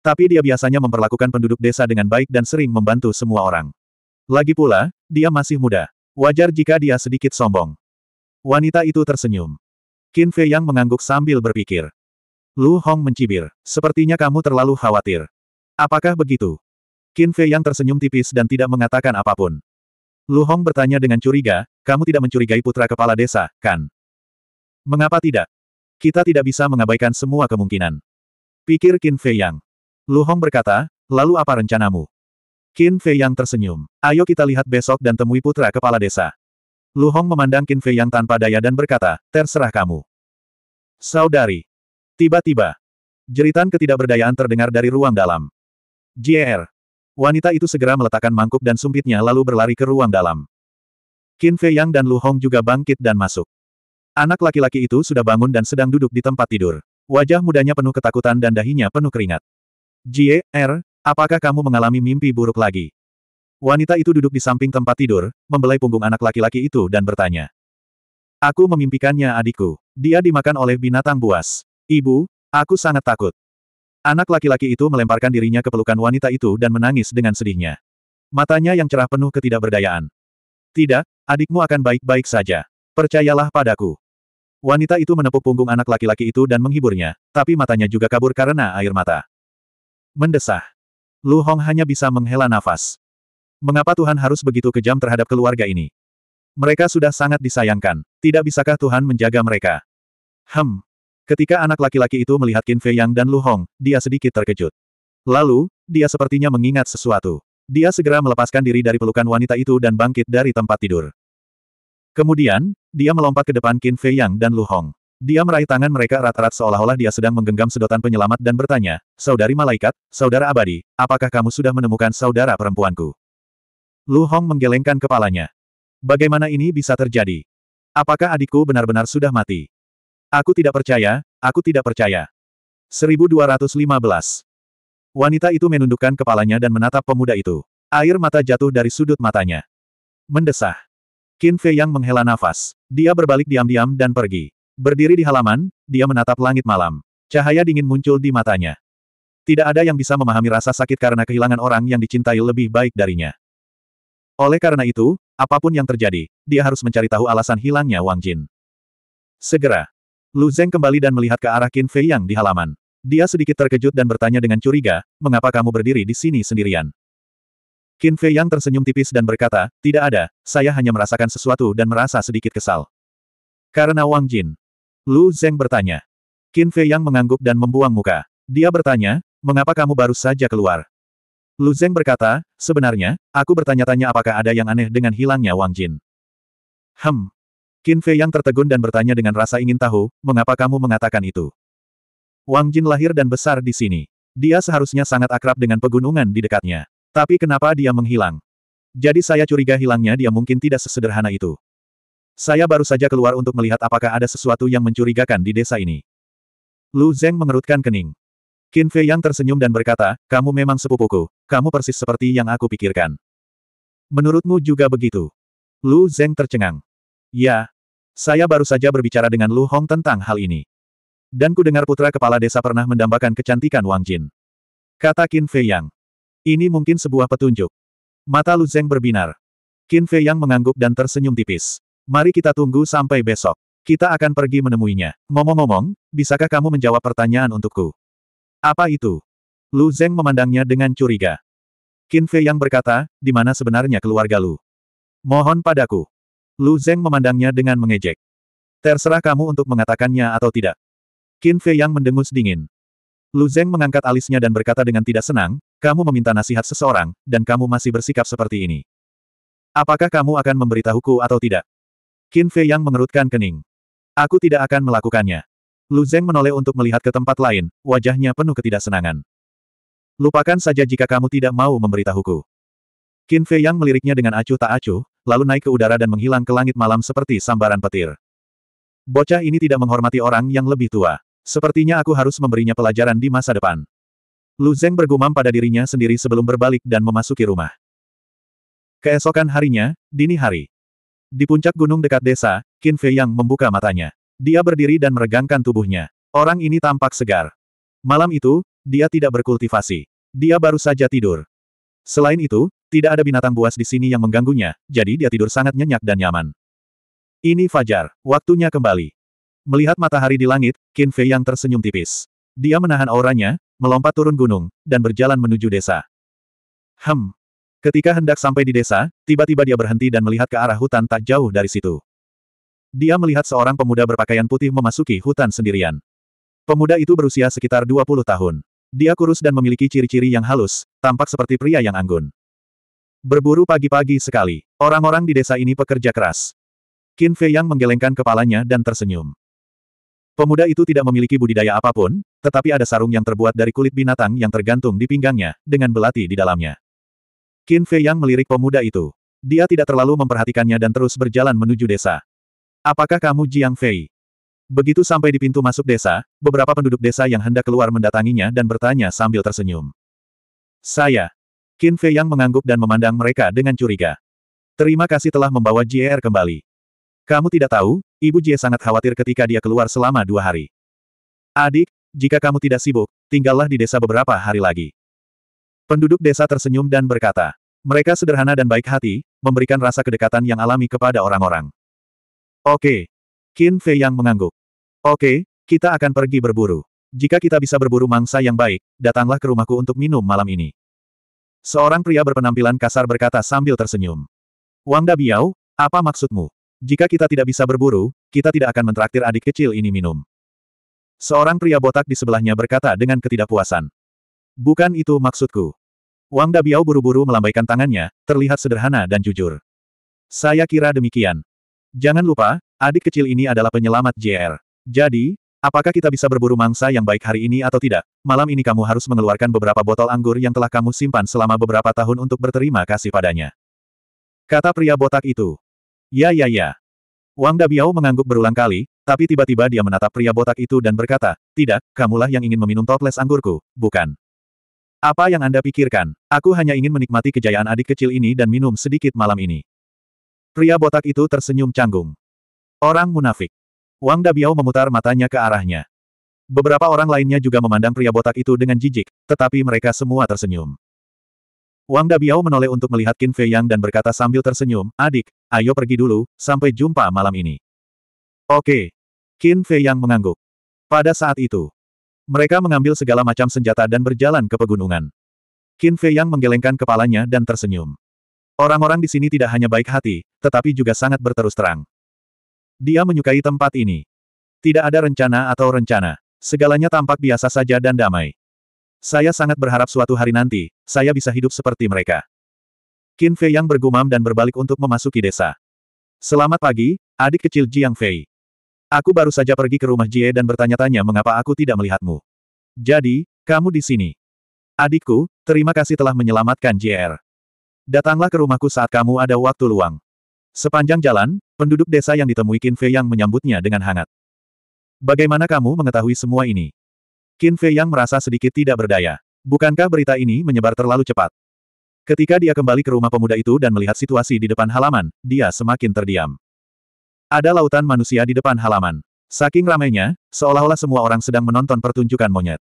Tapi dia biasanya memperlakukan penduduk desa dengan baik dan sering membantu semua orang. Lagi pula, dia masih muda. Wajar jika dia sedikit sombong. Wanita itu tersenyum. Qin Fei Yang mengangguk sambil berpikir. Lu Hong mencibir. Sepertinya kamu terlalu khawatir. Apakah begitu? Qin Fei Yang tersenyum tipis dan tidak mengatakan apapun. Lu Hong bertanya dengan curiga, kamu tidak mencurigai putra kepala desa, kan? Mengapa tidak? Kita tidak bisa mengabaikan semua kemungkinan. Pikir Qin Fei Yang. Lu Hong berkata, lalu apa rencanamu? Qin Fei Yang tersenyum. Ayo kita lihat besok dan temui putra kepala desa. Lu Hong memandang Qin Fei Yang tanpa daya dan berkata, terserah kamu. Saudari. Tiba-tiba. Jeritan ketidakberdayaan terdengar dari ruang dalam. JR. Wanita itu segera meletakkan mangkuk dan sumpitnya lalu berlari ke ruang dalam. Qin Fei Yang dan Lu Hong juga bangkit dan masuk. Anak laki-laki itu sudah bangun dan sedang duduk di tempat tidur. Wajah mudanya penuh ketakutan dan dahinya penuh keringat. Jie, R, Apakah kamu mengalami mimpi buruk lagi? Wanita itu duduk di samping tempat tidur, membelai punggung anak laki-laki itu dan bertanya. Aku memimpikannya adikku. Dia dimakan oleh binatang buas. Ibu, aku sangat takut. Anak laki-laki itu melemparkan dirinya ke pelukan wanita itu dan menangis dengan sedihnya. Matanya yang cerah penuh ketidakberdayaan. Tidak, adikmu akan baik-baik saja. Percayalah padaku. Wanita itu menepuk punggung anak laki-laki itu dan menghiburnya, tapi matanya juga kabur karena air mata. Mendesah. Lu Hong hanya bisa menghela nafas. Mengapa Tuhan harus begitu kejam terhadap keluarga ini? Mereka sudah sangat disayangkan. Tidak bisakah Tuhan menjaga mereka? Hem. Ketika anak laki-laki itu melihat Qin Fei Yang dan Lu Hong, dia sedikit terkejut. Lalu, dia sepertinya mengingat sesuatu. Dia segera melepaskan diri dari pelukan wanita itu dan bangkit dari tempat tidur. Kemudian, dia melompat ke depan Qin Fei Yang dan Lu Hong. Dia meraih tangan mereka erat-erat seolah-olah dia sedang menggenggam sedotan penyelamat dan bertanya, Saudari Malaikat, Saudara Abadi, apakah kamu sudah menemukan saudara perempuanku? Lu Hong menggelengkan kepalanya. Bagaimana ini bisa terjadi? Apakah adikku benar-benar sudah mati? Aku tidak percaya, aku tidak percaya. 1215. Wanita itu menundukkan kepalanya dan menatap pemuda itu. Air mata jatuh dari sudut matanya. Mendesah. Qin Fei yang menghela nafas. Dia berbalik diam-diam dan pergi. Berdiri di halaman, dia menatap langit malam. Cahaya dingin muncul di matanya. Tidak ada yang bisa memahami rasa sakit karena kehilangan orang yang dicintai lebih baik darinya. Oleh karena itu, apapun yang terjadi, dia harus mencari tahu alasan hilangnya Wang Jin. Segera, Lu Zeng kembali dan melihat ke arah Qin Fei yang di halaman. Dia sedikit terkejut dan bertanya dengan curiga, mengapa kamu berdiri di sini sendirian? Qin Fei yang tersenyum tipis dan berkata, tidak ada, saya hanya merasakan sesuatu dan merasa sedikit kesal. Karena Wang Jin, Lu Zeng bertanya. Qin Fei Yang mengangguk dan membuang muka. Dia bertanya, mengapa kamu baru saja keluar? Lu Zeng berkata, sebenarnya, aku bertanya-tanya apakah ada yang aneh dengan hilangnya Wang Jin. Hem. Qin Fei Yang tertegun dan bertanya dengan rasa ingin tahu, mengapa kamu mengatakan itu? Wang Jin lahir dan besar di sini. Dia seharusnya sangat akrab dengan pegunungan di dekatnya. Tapi kenapa dia menghilang? Jadi saya curiga hilangnya dia mungkin tidak sesederhana itu. Saya baru saja keluar untuk melihat apakah ada sesuatu yang mencurigakan di desa ini. Lu Zeng mengerutkan kening. Qin Fei yang tersenyum dan berkata, kamu memang sepupuku, kamu persis seperti yang aku pikirkan. Menurutmu juga begitu? Lu Zeng tercengang. Ya. Saya baru saja berbicara dengan Lu Hong tentang hal ini. Dan ku dengar putra kepala desa pernah mendambakan kecantikan Wang Jin. Kata Qin Fei Yang. Ini mungkin sebuah petunjuk. Mata Lu Zeng berbinar. Qin Fei Yang mengangguk dan tersenyum tipis. Mari kita tunggu sampai besok. Kita akan pergi menemuinya. Ngomong-ngomong, bisakah kamu menjawab pertanyaan untukku? Apa itu? Lu Zeng memandangnya dengan curiga. Qin Fei yang berkata, di mana sebenarnya keluarga Lu? Mohon padaku. Lu Zeng memandangnya dengan mengejek. Terserah kamu untuk mengatakannya atau tidak. Qin Fei yang mendengus dingin. Lu Zeng mengangkat alisnya dan berkata dengan tidak senang, kamu meminta nasihat seseorang, dan kamu masih bersikap seperti ini. Apakah kamu akan memberitahuku atau tidak? Qin Fei yang mengerutkan kening. Aku tidak akan melakukannya. Lu Zeng menoleh untuk melihat ke tempat lain, wajahnya penuh ketidaksenangan. Lupakan saja jika kamu tidak mau memberitahuku. Qin Fei yang meliriknya dengan acuh tak acuh, lalu naik ke udara dan menghilang ke langit malam seperti sambaran petir. Bocah ini tidak menghormati orang yang lebih tua. Sepertinya aku harus memberinya pelajaran di masa depan. Lu Zeng bergumam pada dirinya sendiri sebelum berbalik dan memasuki rumah. Keesokan harinya, dini hari. Di puncak gunung dekat desa, Qin Fei Yang membuka matanya. Dia berdiri dan meregangkan tubuhnya. Orang ini tampak segar. Malam itu, dia tidak berkultivasi. Dia baru saja tidur. Selain itu, tidak ada binatang buas di sini yang mengganggunya, jadi dia tidur sangat nyenyak dan nyaman. Ini Fajar, waktunya kembali. Melihat matahari di langit, Qin Fei Yang tersenyum tipis. Dia menahan auranya, melompat turun gunung, dan berjalan menuju desa. Hem, Ketika hendak sampai di desa, tiba-tiba dia berhenti dan melihat ke arah hutan tak jauh dari situ. Dia melihat seorang pemuda berpakaian putih memasuki hutan sendirian. Pemuda itu berusia sekitar 20 tahun. Dia kurus dan memiliki ciri-ciri yang halus, tampak seperti pria yang anggun. Berburu pagi-pagi sekali, orang-orang di desa ini pekerja keras. Qin Fei Yang menggelengkan kepalanya dan tersenyum. Pemuda itu tidak memiliki budidaya apapun, tetapi ada sarung yang terbuat dari kulit binatang yang tergantung di pinggangnya, dengan belati di dalamnya. Qin Fei yang melirik pemuda itu. Dia tidak terlalu memperhatikannya dan terus berjalan menuju desa. Apakah kamu Jiang Fei? Begitu sampai di pintu masuk desa, beberapa penduduk desa yang hendak keluar mendatanginya dan bertanya sambil tersenyum. Saya. Qin Fei yang mengangguk dan memandang mereka dengan curiga. Terima kasih telah membawa JR er kembali. Kamu tidak tahu, Ibu Jie sangat khawatir ketika dia keluar selama dua hari. Adik, jika kamu tidak sibuk, tinggallah di desa beberapa hari lagi. Penduduk desa tersenyum dan berkata, mereka sederhana dan baik hati, memberikan rasa kedekatan yang alami kepada orang-orang. Oke. Qin Fei yang mengangguk. Oke, kita akan pergi berburu. Jika kita bisa berburu mangsa yang baik, datanglah ke rumahku untuk minum malam ini. Seorang pria berpenampilan kasar berkata sambil tersenyum. Wang Dabiao, apa maksudmu? Jika kita tidak bisa berburu, kita tidak akan mentraktir adik kecil ini minum. Seorang pria botak di sebelahnya berkata dengan ketidakpuasan. Bukan itu maksudku. Wang Dabiao buru-buru melambaikan tangannya, terlihat sederhana dan jujur. Saya kira demikian. Jangan lupa, adik kecil ini adalah penyelamat JR. Jadi, apakah kita bisa berburu mangsa yang baik hari ini atau tidak? Malam ini kamu harus mengeluarkan beberapa botol anggur yang telah kamu simpan selama beberapa tahun untuk berterima kasih padanya. Kata pria botak itu. Ya ya ya. Wang Dabiao mengangguk berulang kali, tapi tiba-tiba dia menatap pria botak itu dan berkata, Tidak, kamulah yang ingin meminum toples anggurku, bukan? Apa yang Anda pikirkan? Aku hanya ingin menikmati kejayaan adik kecil ini dan minum sedikit malam ini. Pria botak itu tersenyum canggung. Orang munafik. Wang Dabiao memutar matanya ke arahnya. Beberapa orang lainnya juga memandang pria botak itu dengan jijik, tetapi mereka semua tersenyum. Wang Dabiao menoleh untuk melihat Qin Fei Yang dan berkata sambil tersenyum, Adik, ayo pergi dulu, sampai jumpa malam ini. Oke. Qin Fei Yang mengangguk. Pada saat itu, mereka mengambil segala macam senjata dan berjalan ke pegunungan. Qin Fei Yang menggelengkan kepalanya dan tersenyum. Orang-orang di sini tidak hanya baik hati, tetapi juga sangat berterus terang. Dia menyukai tempat ini. Tidak ada rencana atau rencana. Segalanya tampak biasa saja dan damai. Saya sangat berharap suatu hari nanti, saya bisa hidup seperti mereka. Qin Fei Yang bergumam dan berbalik untuk memasuki desa. Selamat pagi, adik kecil Jiang Fei. Aku baru saja pergi ke rumah Jie dan bertanya-tanya mengapa aku tidak melihatmu. Jadi, kamu di sini. Adikku, terima kasih telah menyelamatkan JR. Er. Datanglah ke rumahku saat kamu ada waktu luang. Sepanjang jalan, penduduk desa yang ditemui Qin Fei Yang menyambutnya dengan hangat. Bagaimana kamu mengetahui semua ini? Qin Fei Yang merasa sedikit tidak berdaya. Bukankah berita ini menyebar terlalu cepat? Ketika dia kembali ke rumah pemuda itu dan melihat situasi di depan halaman, dia semakin terdiam. Ada lautan manusia di depan halaman. Saking ramainya, seolah-olah semua orang sedang menonton pertunjukan monyet.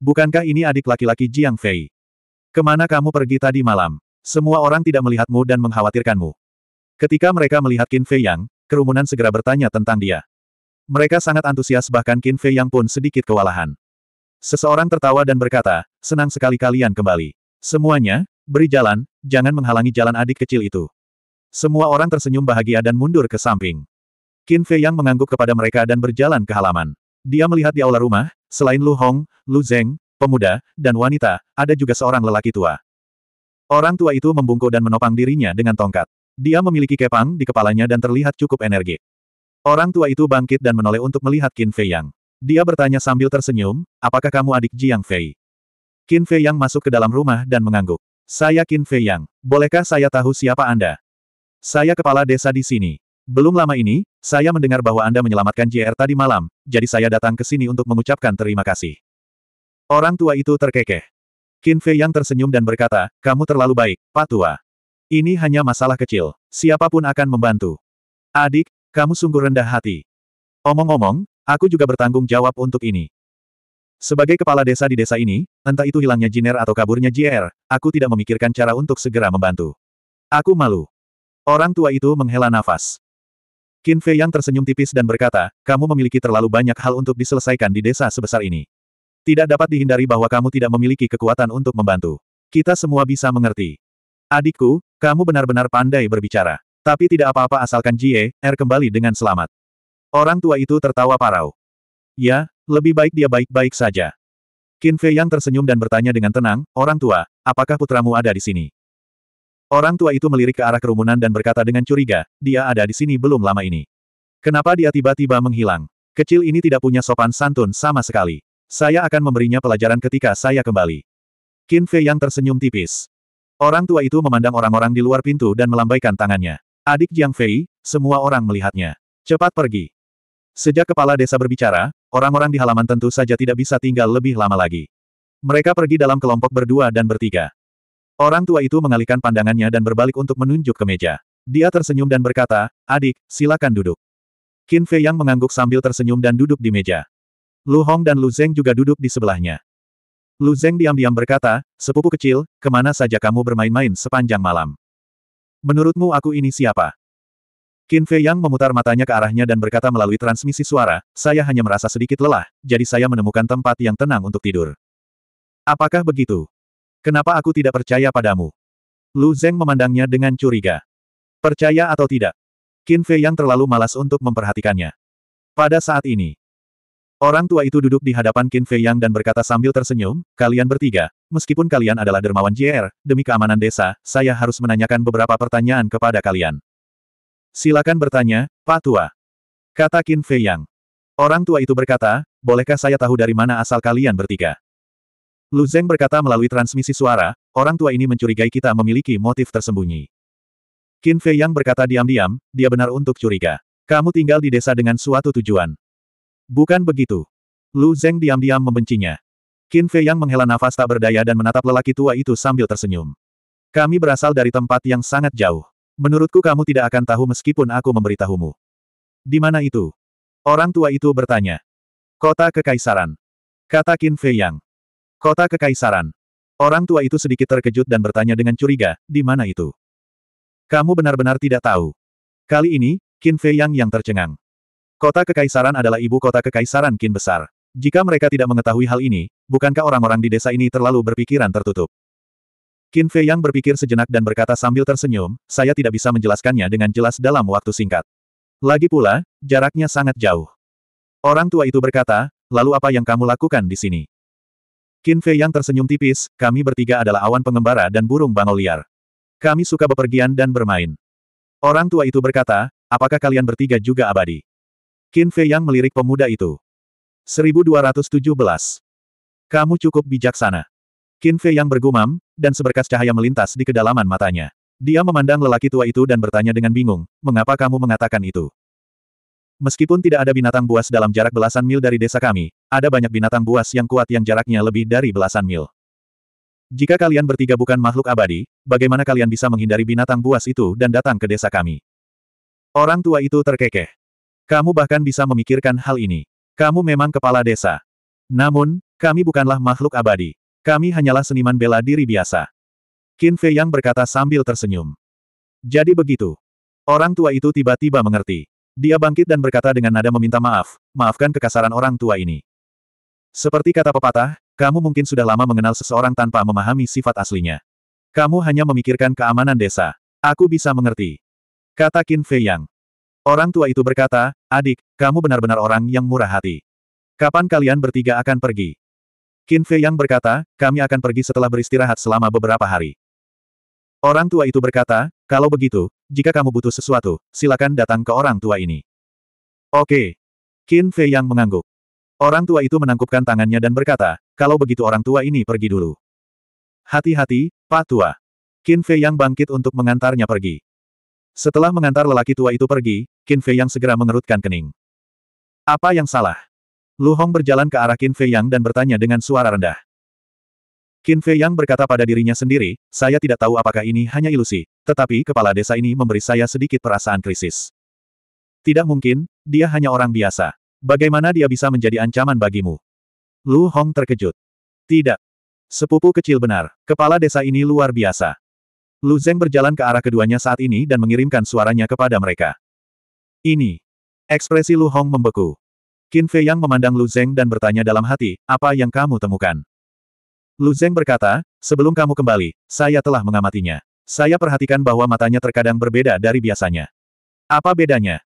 Bukankah ini adik laki-laki Jiang Fei? Kemana kamu pergi tadi malam? Semua orang tidak melihatmu dan mengkhawatirkanmu. Ketika mereka melihat Qin Fei Yang, kerumunan segera bertanya tentang dia. Mereka sangat antusias bahkan Qin Fei Yang pun sedikit kewalahan. Seseorang tertawa dan berkata, senang sekali kalian kembali. Semuanya, beri jalan, jangan menghalangi jalan adik kecil itu. Semua orang tersenyum bahagia dan mundur ke samping. Qin Fei Yang mengangguk kepada mereka dan berjalan ke halaman. Dia melihat di aula rumah, selain Lu Hong, Lu Zeng, pemuda, dan wanita, ada juga seorang lelaki tua. Orang tua itu membungkuk dan menopang dirinya dengan tongkat. Dia memiliki kepang di kepalanya dan terlihat cukup energik. Orang tua itu bangkit dan menoleh untuk melihat Qin Fei Yang. Dia bertanya sambil tersenyum, apakah kamu adik Jiang Fei? Qin Fei Yang masuk ke dalam rumah dan mengangguk. Saya Qin Fei Yang. Bolehkah saya tahu siapa Anda? Saya kepala desa di sini. Belum lama ini, saya mendengar bahwa Anda menyelamatkan JR tadi malam, jadi saya datang ke sini untuk mengucapkan terima kasih. Orang tua itu terkekeh. Qin Fei yang tersenyum dan berkata, kamu terlalu baik, Pak Tua. Ini hanya masalah kecil, siapapun akan membantu. Adik, kamu sungguh rendah hati. Omong-omong, aku juga bertanggung jawab untuk ini. Sebagai kepala desa di desa ini, entah itu hilangnya Jiner atau kaburnya JR, aku tidak memikirkan cara untuk segera membantu. Aku malu. Orang tua itu menghela nafas. Qin Fei yang tersenyum tipis dan berkata, kamu memiliki terlalu banyak hal untuk diselesaikan di desa sebesar ini. Tidak dapat dihindari bahwa kamu tidak memiliki kekuatan untuk membantu. Kita semua bisa mengerti. Adikku, kamu benar-benar pandai berbicara. Tapi tidak apa-apa asalkan Jie, Er kembali dengan selamat. Orang tua itu tertawa parau. Ya, lebih baik dia baik-baik saja. Qin Fei yang tersenyum dan bertanya dengan tenang, orang tua, apakah putramu ada di sini? Orang tua itu melirik ke arah kerumunan dan berkata dengan curiga, dia ada di sini belum lama ini. Kenapa dia tiba-tiba menghilang? Kecil ini tidak punya sopan santun sama sekali. Saya akan memberinya pelajaran ketika saya kembali. Qin Fei yang tersenyum tipis. Orang tua itu memandang orang-orang di luar pintu dan melambaikan tangannya. Adik Jiang Fei, semua orang melihatnya. Cepat pergi. Sejak kepala desa berbicara, orang-orang di halaman tentu saja tidak bisa tinggal lebih lama lagi. Mereka pergi dalam kelompok berdua dan bertiga. Orang tua itu mengalihkan pandangannya dan berbalik untuk menunjuk ke meja. Dia tersenyum dan berkata, adik, silakan duduk. Qin Fei Yang mengangguk sambil tersenyum dan duduk di meja. Lu Hong dan Lu Zeng juga duduk di sebelahnya. Lu Zeng diam-diam berkata, sepupu kecil, kemana saja kamu bermain-main sepanjang malam? Menurutmu aku ini siapa? Qin Fei Yang memutar matanya ke arahnya dan berkata melalui transmisi suara, saya hanya merasa sedikit lelah, jadi saya menemukan tempat yang tenang untuk tidur. Apakah begitu? Kenapa aku tidak percaya padamu? Lu Zeng memandangnya dengan curiga. Percaya atau tidak? Qin Fei yang terlalu malas untuk memperhatikannya. Pada saat ini, orang tua itu duduk di hadapan Qin Fei yang dan berkata sambil tersenyum, kalian bertiga, meskipun kalian adalah dermawan JR, er, demi keamanan desa, saya harus menanyakan beberapa pertanyaan kepada kalian. Silakan bertanya, Pak Tua. Kata Qin Fei yang. Orang tua itu berkata, bolehkah saya tahu dari mana asal kalian bertiga? Lu Zeng berkata melalui transmisi suara, orang tua ini mencurigai kita memiliki motif tersembunyi. Qin Fei Yang berkata diam-diam, dia benar untuk curiga. Kamu tinggal di desa dengan suatu tujuan. Bukan begitu. Lu Zeng diam-diam membencinya. Qin Fei Yang menghela nafas tak berdaya dan menatap lelaki tua itu sambil tersenyum. Kami berasal dari tempat yang sangat jauh. Menurutku kamu tidak akan tahu meskipun aku memberitahumu. Di mana itu? Orang tua itu bertanya. Kota Kekaisaran. Kata Qin Fei Yang. Kota Kekaisaran. Orang tua itu sedikit terkejut dan bertanya dengan curiga, di mana itu? Kamu benar-benar tidak tahu. Kali ini, Qin Fei Yang yang tercengang. Kota Kekaisaran adalah ibu kota Kekaisaran Qin Besar. Jika mereka tidak mengetahui hal ini, bukankah orang-orang di desa ini terlalu berpikiran tertutup? Qin Fei Yang berpikir sejenak dan berkata sambil tersenyum, saya tidak bisa menjelaskannya dengan jelas dalam waktu singkat. Lagi pula, jaraknya sangat jauh. Orang tua itu berkata, lalu apa yang kamu lakukan di sini? Qin Fei yang tersenyum tipis, kami bertiga adalah awan pengembara dan burung bangau liar. Kami suka bepergian dan bermain. Orang tua itu berkata, apakah kalian bertiga juga abadi? Qin Fei yang melirik pemuda itu. 1217. Kamu cukup bijaksana. Qin Fei yang bergumam, dan seberkas cahaya melintas di kedalaman matanya. Dia memandang lelaki tua itu dan bertanya dengan bingung, mengapa kamu mengatakan itu? Meskipun tidak ada binatang buas dalam jarak belasan mil dari desa kami, ada banyak binatang buas yang kuat yang jaraknya lebih dari belasan mil. Jika kalian bertiga bukan makhluk abadi, bagaimana kalian bisa menghindari binatang buas itu dan datang ke desa kami? Orang tua itu terkekeh. Kamu bahkan bisa memikirkan hal ini. Kamu memang kepala desa. Namun, kami bukanlah makhluk abadi. Kami hanyalah seniman bela diri biasa. Qin Fei Yang berkata sambil tersenyum. Jadi begitu. Orang tua itu tiba-tiba mengerti. Dia bangkit dan berkata dengan nada meminta maaf, maafkan kekasaran orang tua ini. Seperti kata pepatah, kamu mungkin sudah lama mengenal seseorang tanpa memahami sifat aslinya. Kamu hanya memikirkan keamanan desa. Aku bisa mengerti. Kata Qin Fei Yang. Orang tua itu berkata, adik, kamu benar-benar orang yang murah hati. Kapan kalian bertiga akan pergi? Qin Fei Yang berkata, kami akan pergi setelah beristirahat selama beberapa hari. Orang tua itu berkata, kalau begitu, jika kamu butuh sesuatu, silakan datang ke orang tua ini. Oke. Qin Fei yang mengangguk. Orang tua itu menangkupkan tangannya dan berkata, kalau begitu orang tua ini pergi dulu. Hati-hati, Pak Tua. Qin Fei yang bangkit untuk mengantarnya pergi. Setelah mengantar lelaki tua itu pergi, Qin Fei yang segera mengerutkan kening. Apa yang salah? Lu Hong berjalan ke arah Qin Fei yang dan bertanya dengan suara rendah. Qin Fei Yang berkata pada dirinya sendiri, saya tidak tahu apakah ini hanya ilusi, tetapi kepala desa ini memberi saya sedikit perasaan krisis. Tidak mungkin, dia hanya orang biasa. Bagaimana dia bisa menjadi ancaman bagimu? Lu Hong terkejut. Tidak. Sepupu kecil benar, kepala desa ini luar biasa. Lu Zeng berjalan ke arah keduanya saat ini dan mengirimkan suaranya kepada mereka. Ini. Ekspresi Lu Hong membeku. Qin Fei Yang memandang Lu Zeng dan bertanya dalam hati, apa yang kamu temukan? Lu Zeng berkata, sebelum kamu kembali, saya telah mengamatinya. Saya perhatikan bahwa matanya terkadang berbeda dari biasanya. Apa bedanya?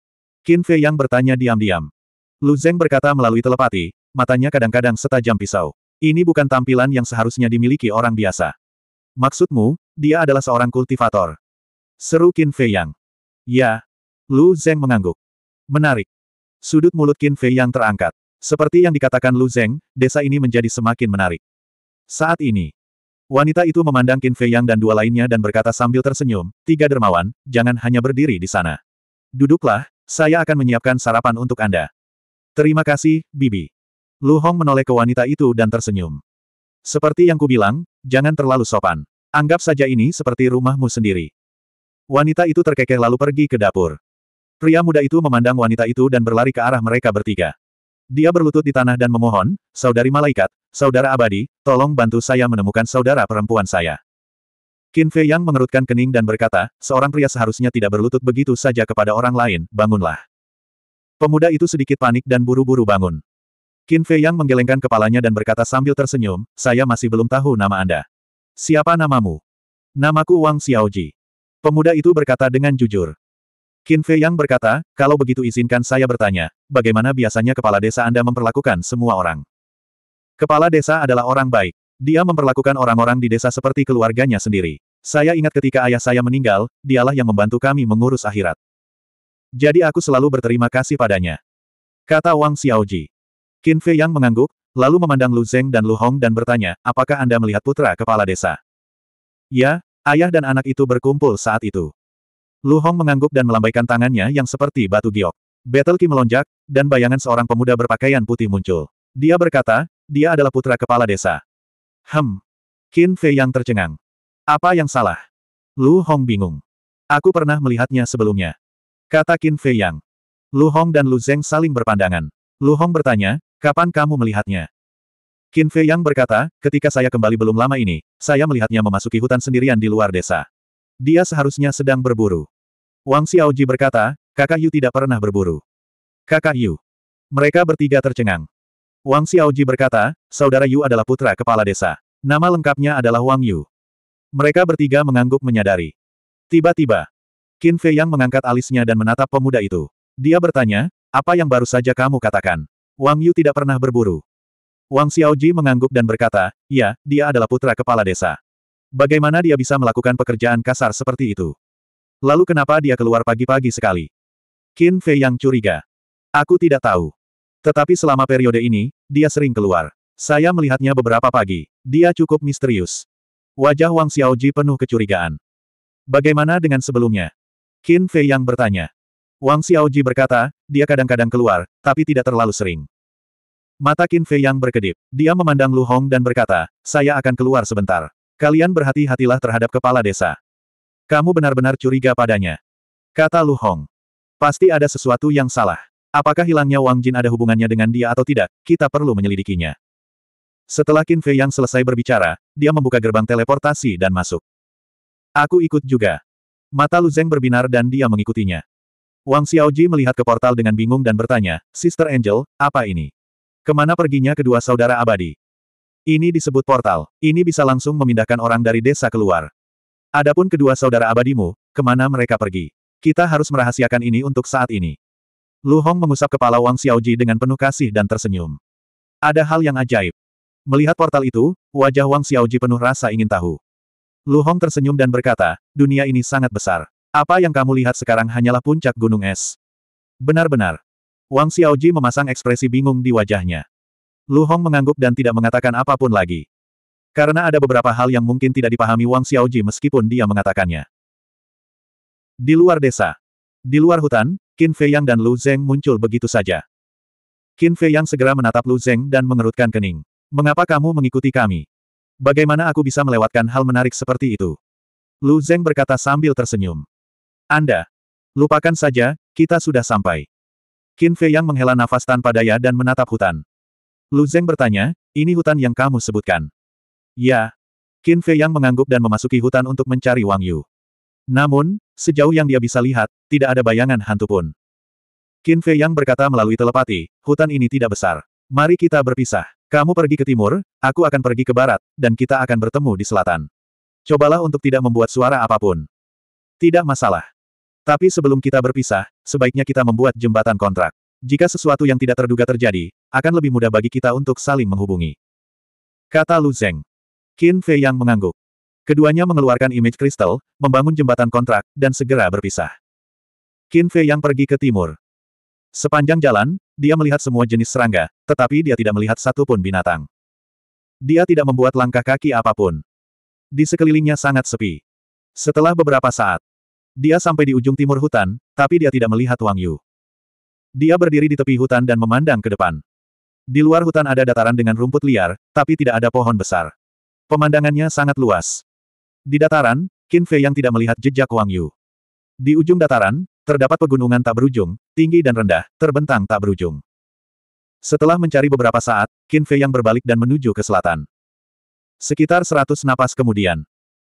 Qin Fei yang bertanya diam-diam. Lu Zeng berkata melalui telepati, matanya kadang-kadang setajam pisau. Ini bukan tampilan yang seharusnya dimiliki orang biasa. Maksudmu, dia adalah seorang kultivator. Seru Qin Fei Yang. Ya. Lu Zeng mengangguk. Menarik. Sudut mulut Qin Fei Yang terangkat. Seperti yang dikatakan Lu Zeng, desa ini menjadi semakin menarik. Saat ini, wanita itu memandang Qin Fei Yang dan dua lainnya dan berkata sambil tersenyum, tiga dermawan, jangan hanya berdiri di sana. Duduklah, saya akan menyiapkan sarapan untuk Anda. Terima kasih, Bibi. Lu Hong menoleh ke wanita itu dan tersenyum. Seperti yang kubilang, jangan terlalu sopan. Anggap saja ini seperti rumahmu sendiri. Wanita itu terkekeh lalu pergi ke dapur. Pria muda itu memandang wanita itu dan berlari ke arah mereka bertiga. Dia berlutut di tanah dan memohon, Saudari Malaikat, Saudara abadi, tolong bantu saya menemukan saudara perempuan saya. Qin Fei Yang mengerutkan kening dan berkata, seorang pria seharusnya tidak berlutut begitu saja kepada orang lain, bangunlah. Pemuda itu sedikit panik dan buru-buru bangun. Qin Fei Yang menggelengkan kepalanya dan berkata sambil tersenyum, saya masih belum tahu nama Anda. Siapa namamu? Namaku Wang Xiaoji. Pemuda itu berkata dengan jujur. Qin Fei Yang berkata, kalau begitu izinkan saya bertanya, bagaimana biasanya kepala desa Anda memperlakukan semua orang? Kepala desa adalah orang baik. Dia memperlakukan orang-orang di desa seperti keluarganya sendiri. Saya ingat ketika ayah saya meninggal, dialah yang membantu kami mengurus akhirat. Jadi aku selalu berterima kasih padanya. Kata Wang Xiaoji. Qin Fei yang mengangguk, lalu memandang Lu Zeng dan Lu Hong dan bertanya, apakah Anda melihat putra kepala desa? Ya, ayah dan anak itu berkumpul saat itu. Lu Hong mengangguk dan melambaikan tangannya yang seperti batu giok. Battle Ki melonjak, dan bayangan seorang pemuda berpakaian putih muncul. Dia berkata, dia adalah putra kepala desa. Hem. Qin Fei yang tercengang. Apa yang salah? Lu Hong bingung. Aku pernah melihatnya sebelumnya. Kata Qin Fei yang. Lu Hong dan Lu Zeng saling berpandangan. Lu Hong bertanya, kapan kamu melihatnya? Qin Fei yang berkata, ketika saya kembali belum lama ini, saya melihatnya memasuki hutan sendirian di luar desa. Dia seharusnya sedang berburu. Wang Xiaoji berkata, kakak Yu tidak pernah berburu. Kakak Yu. Mereka bertiga tercengang. Wang Xiaoji berkata, saudara Yu adalah putra kepala desa. Nama lengkapnya adalah Wang Yu. Mereka bertiga mengangguk menyadari. Tiba-tiba, Qin Fei Yang mengangkat alisnya dan menatap pemuda itu. Dia bertanya, apa yang baru saja kamu katakan? Wang Yu tidak pernah berburu. Wang Xiaoji mengangguk dan berkata, ya, dia adalah putra kepala desa. Bagaimana dia bisa melakukan pekerjaan kasar seperti itu? Lalu kenapa dia keluar pagi-pagi sekali? Qin Fei Yang curiga. Aku tidak tahu. Tetapi selama periode ini, dia sering keluar. Saya melihatnya beberapa pagi. Dia cukup misterius. Wajah Wang Xiaoji penuh kecurigaan. Bagaimana dengan sebelumnya? Qin Fei yang bertanya. Wang Xiaoji berkata, dia kadang-kadang keluar, tapi tidak terlalu sering. Mata Qin Fei yang berkedip. Dia memandang Lu Hong dan berkata, saya akan keluar sebentar. Kalian berhati-hatilah terhadap kepala desa. Kamu benar-benar curiga padanya. Kata Lu Hong. Pasti ada sesuatu yang salah. Apakah hilangnya Wang Jin ada hubungannya dengan dia atau tidak, kita perlu menyelidikinya. Setelah Qin Fei Yang selesai berbicara, dia membuka gerbang teleportasi dan masuk. Aku ikut juga. Mata Lu Zeng berbinar dan dia mengikutinya. Wang Xiaoji melihat ke portal dengan bingung dan bertanya, Sister Angel, apa ini? Kemana perginya kedua saudara abadi? Ini disebut portal. Ini bisa langsung memindahkan orang dari desa keluar. Adapun kedua saudara abadimu, kemana mereka pergi? Kita harus merahasiakan ini untuk saat ini. Lu Hong mengusap kepala Wang Xiaoji dengan penuh kasih dan tersenyum. Ada hal yang ajaib. Melihat portal itu, wajah Wang Xiaoji penuh rasa ingin tahu. Lu Hong tersenyum dan berkata, dunia ini sangat besar. Apa yang kamu lihat sekarang hanyalah puncak gunung es. Benar-benar. Wang Xiaoji memasang ekspresi bingung di wajahnya. Lu Hong mengangguk dan tidak mengatakan apapun lagi. Karena ada beberapa hal yang mungkin tidak dipahami Wang Xiaoji meskipun dia mengatakannya. Di luar desa. Di luar hutan, Qin Feiyang dan Lu Zeng muncul begitu saja. Qin Feiyang segera menatap Lu Zeng dan mengerutkan kening. Mengapa kamu mengikuti kami? Bagaimana aku bisa melewatkan hal menarik seperti itu? Lu Zeng berkata sambil tersenyum. Anda. Lupakan saja, kita sudah sampai. Qin Feiyang menghela nafas tanpa daya dan menatap hutan. Lu Zeng bertanya, ini hutan yang kamu sebutkan. Ya. Qin Feiyang mengangguk dan memasuki hutan untuk mencari Wang Yu. Namun, Sejauh yang dia bisa lihat, tidak ada bayangan hantu pun. Qin Fei Yang berkata melalui telepati, hutan ini tidak besar. Mari kita berpisah. Kamu pergi ke timur, aku akan pergi ke barat, dan kita akan bertemu di selatan. Cobalah untuk tidak membuat suara apapun. Tidak masalah. Tapi sebelum kita berpisah, sebaiknya kita membuat jembatan kontrak. Jika sesuatu yang tidak terduga terjadi, akan lebih mudah bagi kita untuk saling menghubungi. Kata Lu Zeng. Qin Fei Yang mengangguk. Keduanya mengeluarkan image kristal, membangun jembatan kontrak, dan segera berpisah. Qin Fei yang pergi ke timur. Sepanjang jalan, dia melihat semua jenis serangga, tetapi dia tidak melihat satupun binatang. Dia tidak membuat langkah kaki apapun. Di sekelilingnya sangat sepi. Setelah beberapa saat, dia sampai di ujung timur hutan, tapi dia tidak melihat Wang Yu. Dia berdiri di tepi hutan dan memandang ke depan. Di luar hutan ada dataran dengan rumput liar, tapi tidak ada pohon besar. Pemandangannya sangat luas. Di dataran, Qin Fei yang tidak melihat jejak Wang Yu. Di ujung dataran, terdapat pegunungan tak berujung, tinggi dan rendah, terbentang tak berujung. Setelah mencari beberapa saat, Qin Fei yang berbalik dan menuju ke selatan. Sekitar seratus napas kemudian.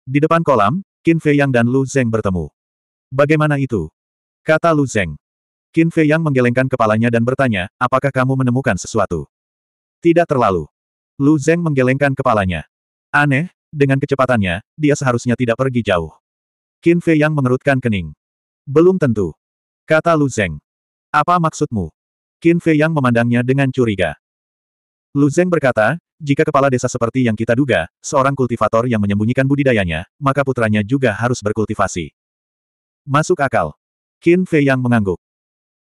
Di depan kolam, Qin Fei yang dan Lu Zeng bertemu. Bagaimana itu? Kata Lu Zeng. Qin Fei yang menggelengkan kepalanya dan bertanya, apakah kamu menemukan sesuatu? Tidak terlalu. Lu Zeng menggelengkan kepalanya. Aneh, dengan kecepatannya, dia seharusnya tidak pergi jauh. Qin Fei yang mengerutkan kening. Belum tentu. Kata Lu Zeng. Apa maksudmu? Qin Fei yang memandangnya dengan curiga. Lu Zeng berkata, jika kepala desa seperti yang kita duga, seorang kultivator yang menyembunyikan budidayanya, maka putranya juga harus berkultivasi. Masuk akal. Qin Fei yang mengangguk.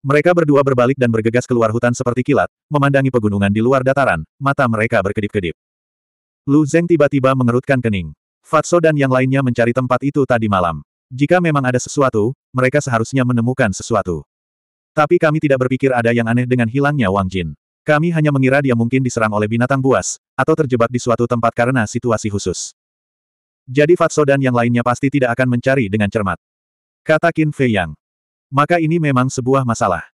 Mereka berdua berbalik dan bergegas keluar hutan seperti kilat, memandangi pegunungan di luar dataran, mata mereka berkedip-kedip. Lu Zeng tiba-tiba mengerutkan kening. Fatso dan yang lainnya mencari tempat itu tadi malam. Jika memang ada sesuatu, mereka seharusnya menemukan sesuatu. Tapi kami tidak berpikir ada yang aneh dengan hilangnya Wang Jin. Kami hanya mengira dia mungkin diserang oleh binatang buas, atau terjebak di suatu tempat karena situasi khusus. Jadi Fatso dan yang lainnya pasti tidak akan mencari dengan cermat. Kata Qin Fei Yang. Maka ini memang sebuah masalah.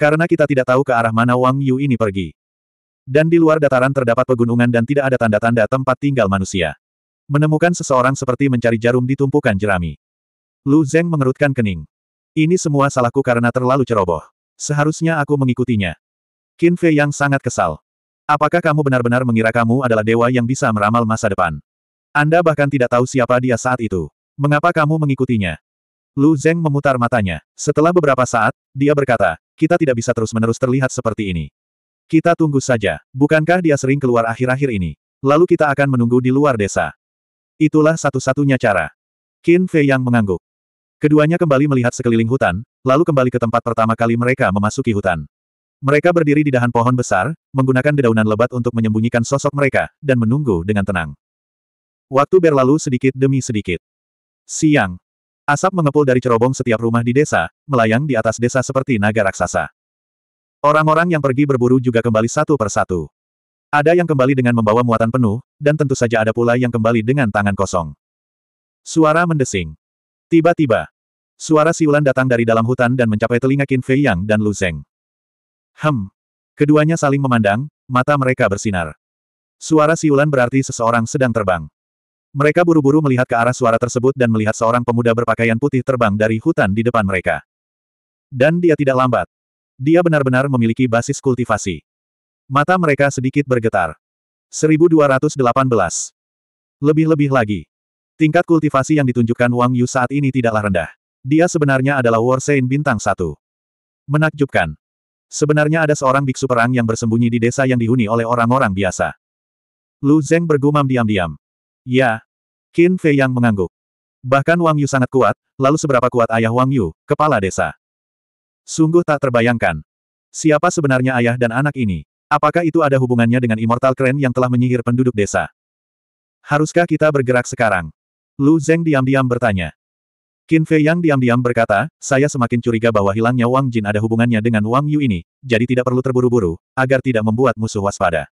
Karena kita tidak tahu ke arah mana Wang Yu ini pergi. Dan di luar dataran terdapat pegunungan dan tidak ada tanda-tanda tempat tinggal manusia. Menemukan seseorang seperti mencari jarum di tumpukan jerami. Lu Zeng mengerutkan kening. Ini semua salahku karena terlalu ceroboh. Seharusnya aku mengikutinya. Qin Fei yang sangat kesal. Apakah kamu benar-benar mengira kamu adalah dewa yang bisa meramal masa depan? Anda bahkan tidak tahu siapa dia saat itu. Mengapa kamu mengikutinya? Lu Zeng memutar matanya. Setelah beberapa saat, dia berkata, kita tidak bisa terus-menerus terlihat seperti ini. Kita tunggu saja, bukankah dia sering keluar akhir-akhir ini? Lalu kita akan menunggu di luar desa. Itulah satu-satunya cara. Qin Fei yang mengangguk. Keduanya kembali melihat sekeliling hutan, lalu kembali ke tempat pertama kali mereka memasuki hutan. Mereka berdiri di dahan pohon besar, menggunakan dedaunan lebat untuk menyembunyikan sosok mereka, dan menunggu dengan tenang. Waktu berlalu sedikit demi sedikit. Siang. Asap mengepul dari cerobong setiap rumah di desa, melayang di atas desa seperti naga raksasa. Orang-orang yang pergi berburu juga kembali satu per satu. Ada yang kembali dengan membawa muatan penuh, dan tentu saja ada pula yang kembali dengan tangan kosong. Suara mendesing. Tiba-tiba, suara siulan datang dari dalam hutan dan mencapai telinga Qin Fei Yang dan Lu Zeng. Hem. Keduanya saling memandang, mata mereka bersinar. Suara siulan berarti seseorang sedang terbang. Mereka buru-buru melihat ke arah suara tersebut dan melihat seorang pemuda berpakaian putih terbang dari hutan di depan mereka. Dan dia tidak lambat, dia benar-benar memiliki basis kultivasi. Mata mereka sedikit bergetar. 1218. Lebih-lebih lagi. Tingkat kultivasi yang ditunjukkan Wang Yu saat ini tidaklah rendah. Dia sebenarnya adalah Warsein bintang satu. Menakjubkan. Sebenarnya ada seorang biksu perang yang bersembunyi di desa yang dihuni oleh orang-orang biasa. Lu Zeng bergumam diam-diam. Ya. Qin Fei yang mengangguk. Bahkan Wang Yu sangat kuat, lalu seberapa kuat ayah Wang Yu, kepala desa. Sungguh tak terbayangkan. Siapa sebenarnya ayah dan anak ini? Apakah itu ada hubungannya dengan Immortal Crane yang telah menyihir penduduk desa? Haruskah kita bergerak sekarang? Lu Zeng diam-diam bertanya. Qin Fei yang diam-diam berkata, saya semakin curiga bahwa hilangnya Wang Jin ada hubungannya dengan Wang Yu ini, jadi tidak perlu terburu-buru, agar tidak membuat musuh waspada.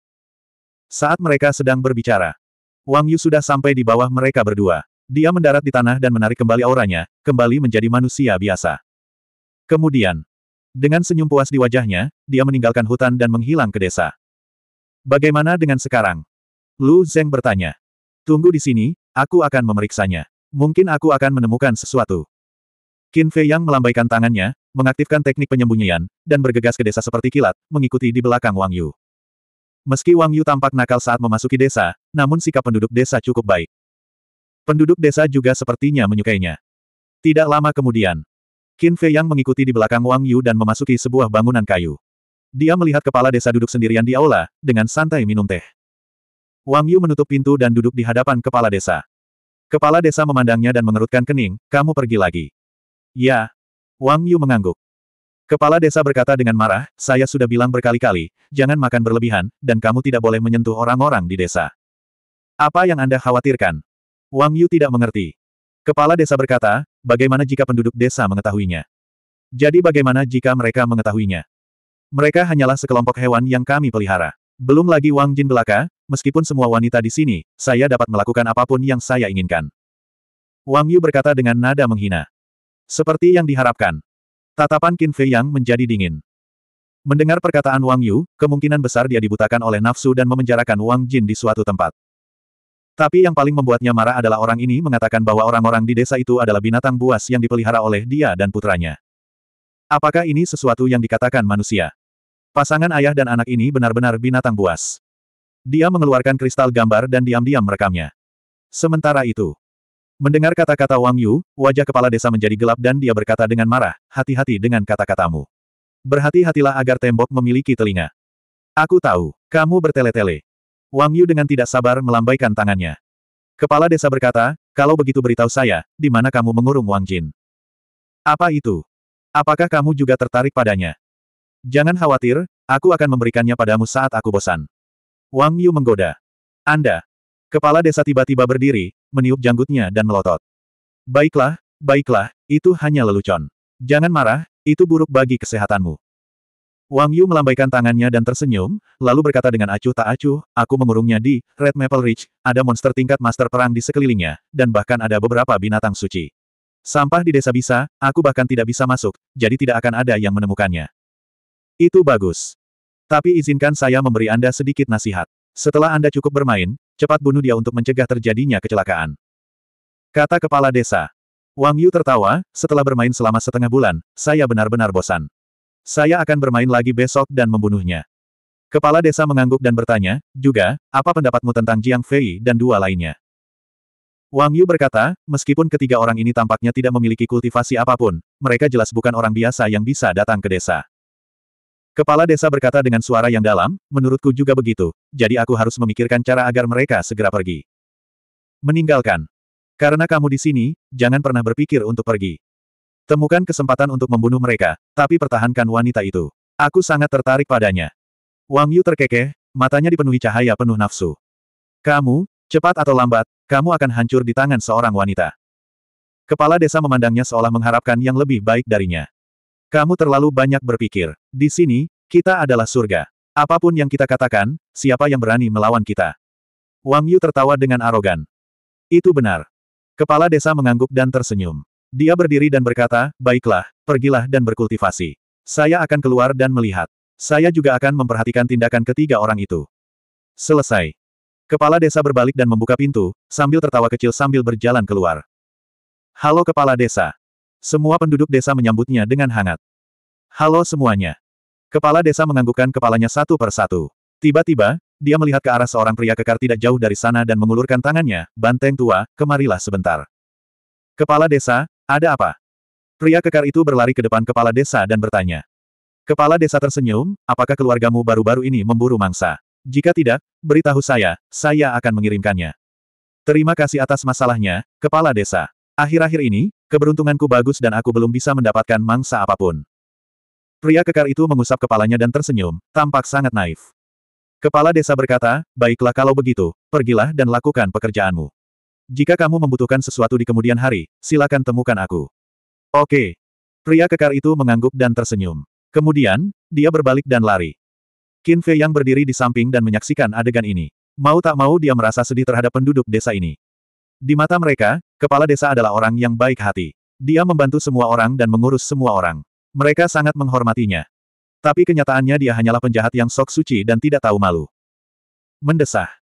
Saat mereka sedang berbicara, Wang Yu sudah sampai di bawah mereka berdua. Dia mendarat di tanah dan menarik kembali auranya, kembali menjadi manusia biasa. Kemudian, dengan senyum puas di wajahnya, dia meninggalkan hutan dan menghilang ke desa. Bagaimana dengan sekarang? Lu Zeng bertanya. Tunggu di sini, aku akan memeriksanya. Mungkin aku akan menemukan sesuatu. Qin Fei Yang melambaikan tangannya, mengaktifkan teknik penyembunyian, dan bergegas ke desa seperti kilat, mengikuti di belakang Wang Yu. Meski Wang Yu tampak nakal saat memasuki desa, namun sikap penduduk desa cukup baik. Penduduk desa juga sepertinya menyukainya. Tidak lama kemudian, Qin Fei Yang mengikuti di belakang Wang Yu dan memasuki sebuah bangunan kayu. Dia melihat kepala desa duduk sendirian di aula, dengan santai minum teh. Wang Yu menutup pintu dan duduk di hadapan kepala desa. Kepala desa memandangnya dan mengerutkan kening, kamu pergi lagi. Ya. Wang Yu mengangguk. Kepala desa berkata dengan marah, saya sudah bilang berkali-kali, jangan makan berlebihan, dan kamu tidak boleh menyentuh orang-orang di desa. Apa yang Anda khawatirkan? Wang Yu tidak mengerti. Kepala desa berkata, bagaimana jika penduduk desa mengetahuinya? Jadi bagaimana jika mereka mengetahuinya? Mereka hanyalah sekelompok hewan yang kami pelihara. Belum lagi Wang Jin belaka, meskipun semua wanita di sini, saya dapat melakukan apapun yang saya inginkan. Wang Yu berkata dengan nada menghina. Seperti yang diharapkan. Tatapan Qin Fei Yang menjadi dingin. Mendengar perkataan Wang Yu, kemungkinan besar dia dibutakan oleh nafsu dan memenjarakan Wang Jin di suatu tempat. Tapi yang paling membuatnya marah adalah orang ini mengatakan bahwa orang-orang di desa itu adalah binatang buas yang dipelihara oleh dia dan putranya. Apakah ini sesuatu yang dikatakan manusia? Pasangan ayah dan anak ini benar-benar binatang buas. Dia mengeluarkan kristal gambar dan diam-diam merekamnya. Sementara itu, mendengar kata-kata Wang Yu, wajah kepala desa menjadi gelap dan dia berkata dengan marah, hati-hati dengan kata-katamu. Berhati-hatilah agar tembok memiliki telinga. Aku tahu, kamu bertele-tele. Wang Yu dengan tidak sabar melambaikan tangannya. Kepala desa berkata, kalau begitu beritahu saya, di mana kamu mengurung Wang Jin. Apa itu? Apakah kamu juga tertarik padanya? Jangan khawatir, aku akan memberikannya padamu saat aku bosan. Wang Yu menggoda. Anda. Kepala desa tiba-tiba berdiri, meniup janggutnya dan melotot. Baiklah, baiklah, itu hanya lelucon. Jangan marah, itu buruk bagi kesehatanmu. Wang Yu melambaikan tangannya dan tersenyum, lalu berkata dengan acuh tak acuh, aku mengurungnya di Red Maple Ridge, ada monster tingkat master perang di sekelilingnya, dan bahkan ada beberapa binatang suci. Sampah di desa bisa, aku bahkan tidak bisa masuk, jadi tidak akan ada yang menemukannya. Itu bagus. Tapi izinkan saya memberi Anda sedikit nasihat. Setelah Anda cukup bermain, cepat bunuh dia untuk mencegah terjadinya kecelakaan. Kata kepala desa. Wang Yu tertawa, setelah bermain selama setengah bulan, saya benar-benar bosan. Saya akan bermain lagi besok dan membunuhnya. Kepala desa mengangguk dan bertanya, juga, apa pendapatmu tentang Jiang Fei dan dua lainnya? Wang Yu berkata, meskipun ketiga orang ini tampaknya tidak memiliki kultivasi apapun, mereka jelas bukan orang biasa yang bisa datang ke desa. Kepala desa berkata dengan suara yang dalam, menurutku juga begitu, jadi aku harus memikirkan cara agar mereka segera pergi. Meninggalkan. Karena kamu di sini, jangan pernah berpikir untuk pergi. Temukan kesempatan untuk membunuh mereka, tapi pertahankan wanita itu. Aku sangat tertarik padanya. Wang Yu terkekeh, matanya dipenuhi cahaya penuh nafsu. Kamu, cepat atau lambat, kamu akan hancur di tangan seorang wanita. Kepala desa memandangnya seolah mengharapkan yang lebih baik darinya. Kamu terlalu banyak berpikir. Di sini, kita adalah surga. Apapun yang kita katakan, siapa yang berani melawan kita? Wang Yu tertawa dengan arogan. Itu benar. Kepala desa mengangguk dan tersenyum. Dia berdiri dan berkata, baiklah, pergilah dan berkultivasi. Saya akan keluar dan melihat. Saya juga akan memperhatikan tindakan ketiga orang itu. Selesai. Kepala desa berbalik dan membuka pintu, sambil tertawa kecil sambil berjalan keluar. Halo kepala desa. Semua penduduk desa menyambutnya dengan hangat. Halo semuanya. Kepala desa menganggukkan kepalanya satu per satu. Tiba-tiba, dia melihat ke arah seorang pria kekar tidak jauh dari sana dan mengulurkan tangannya, banteng tua, kemarilah sebentar. Kepala desa, ada apa? Pria kekar itu berlari ke depan kepala desa dan bertanya. Kepala desa tersenyum, apakah keluargamu baru-baru ini memburu mangsa? Jika tidak, beritahu saya, saya akan mengirimkannya. Terima kasih atas masalahnya, kepala desa. Akhir-akhir ini, keberuntunganku bagus dan aku belum bisa mendapatkan mangsa apapun. Pria kekar itu mengusap kepalanya dan tersenyum, tampak sangat naif. Kepala desa berkata, baiklah kalau begitu, pergilah dan lakukan pekerjaanmu. Jika kamu membutuhkan sesuatu di kemudian hari, silakan temukan aku. Oke. Pria kekar itu mengangguk dan tersenyum. Kemudian, dia berbalik dan lari. Qin Fei yang berdiri di samping dan menyaksikan adegan ini. Mau tak mau dia merasa sedih terhadap penduduk desa ini. Di mata mereka, kepala desa adalah orang yang baik hati. Dia membantu semua orang dan mengurus semua orang. Mereka sangat menghormatinya. Tapi kenyataannya dia hanyalah penjahat yang sok suci dan tidak tahu malu. Mendesah.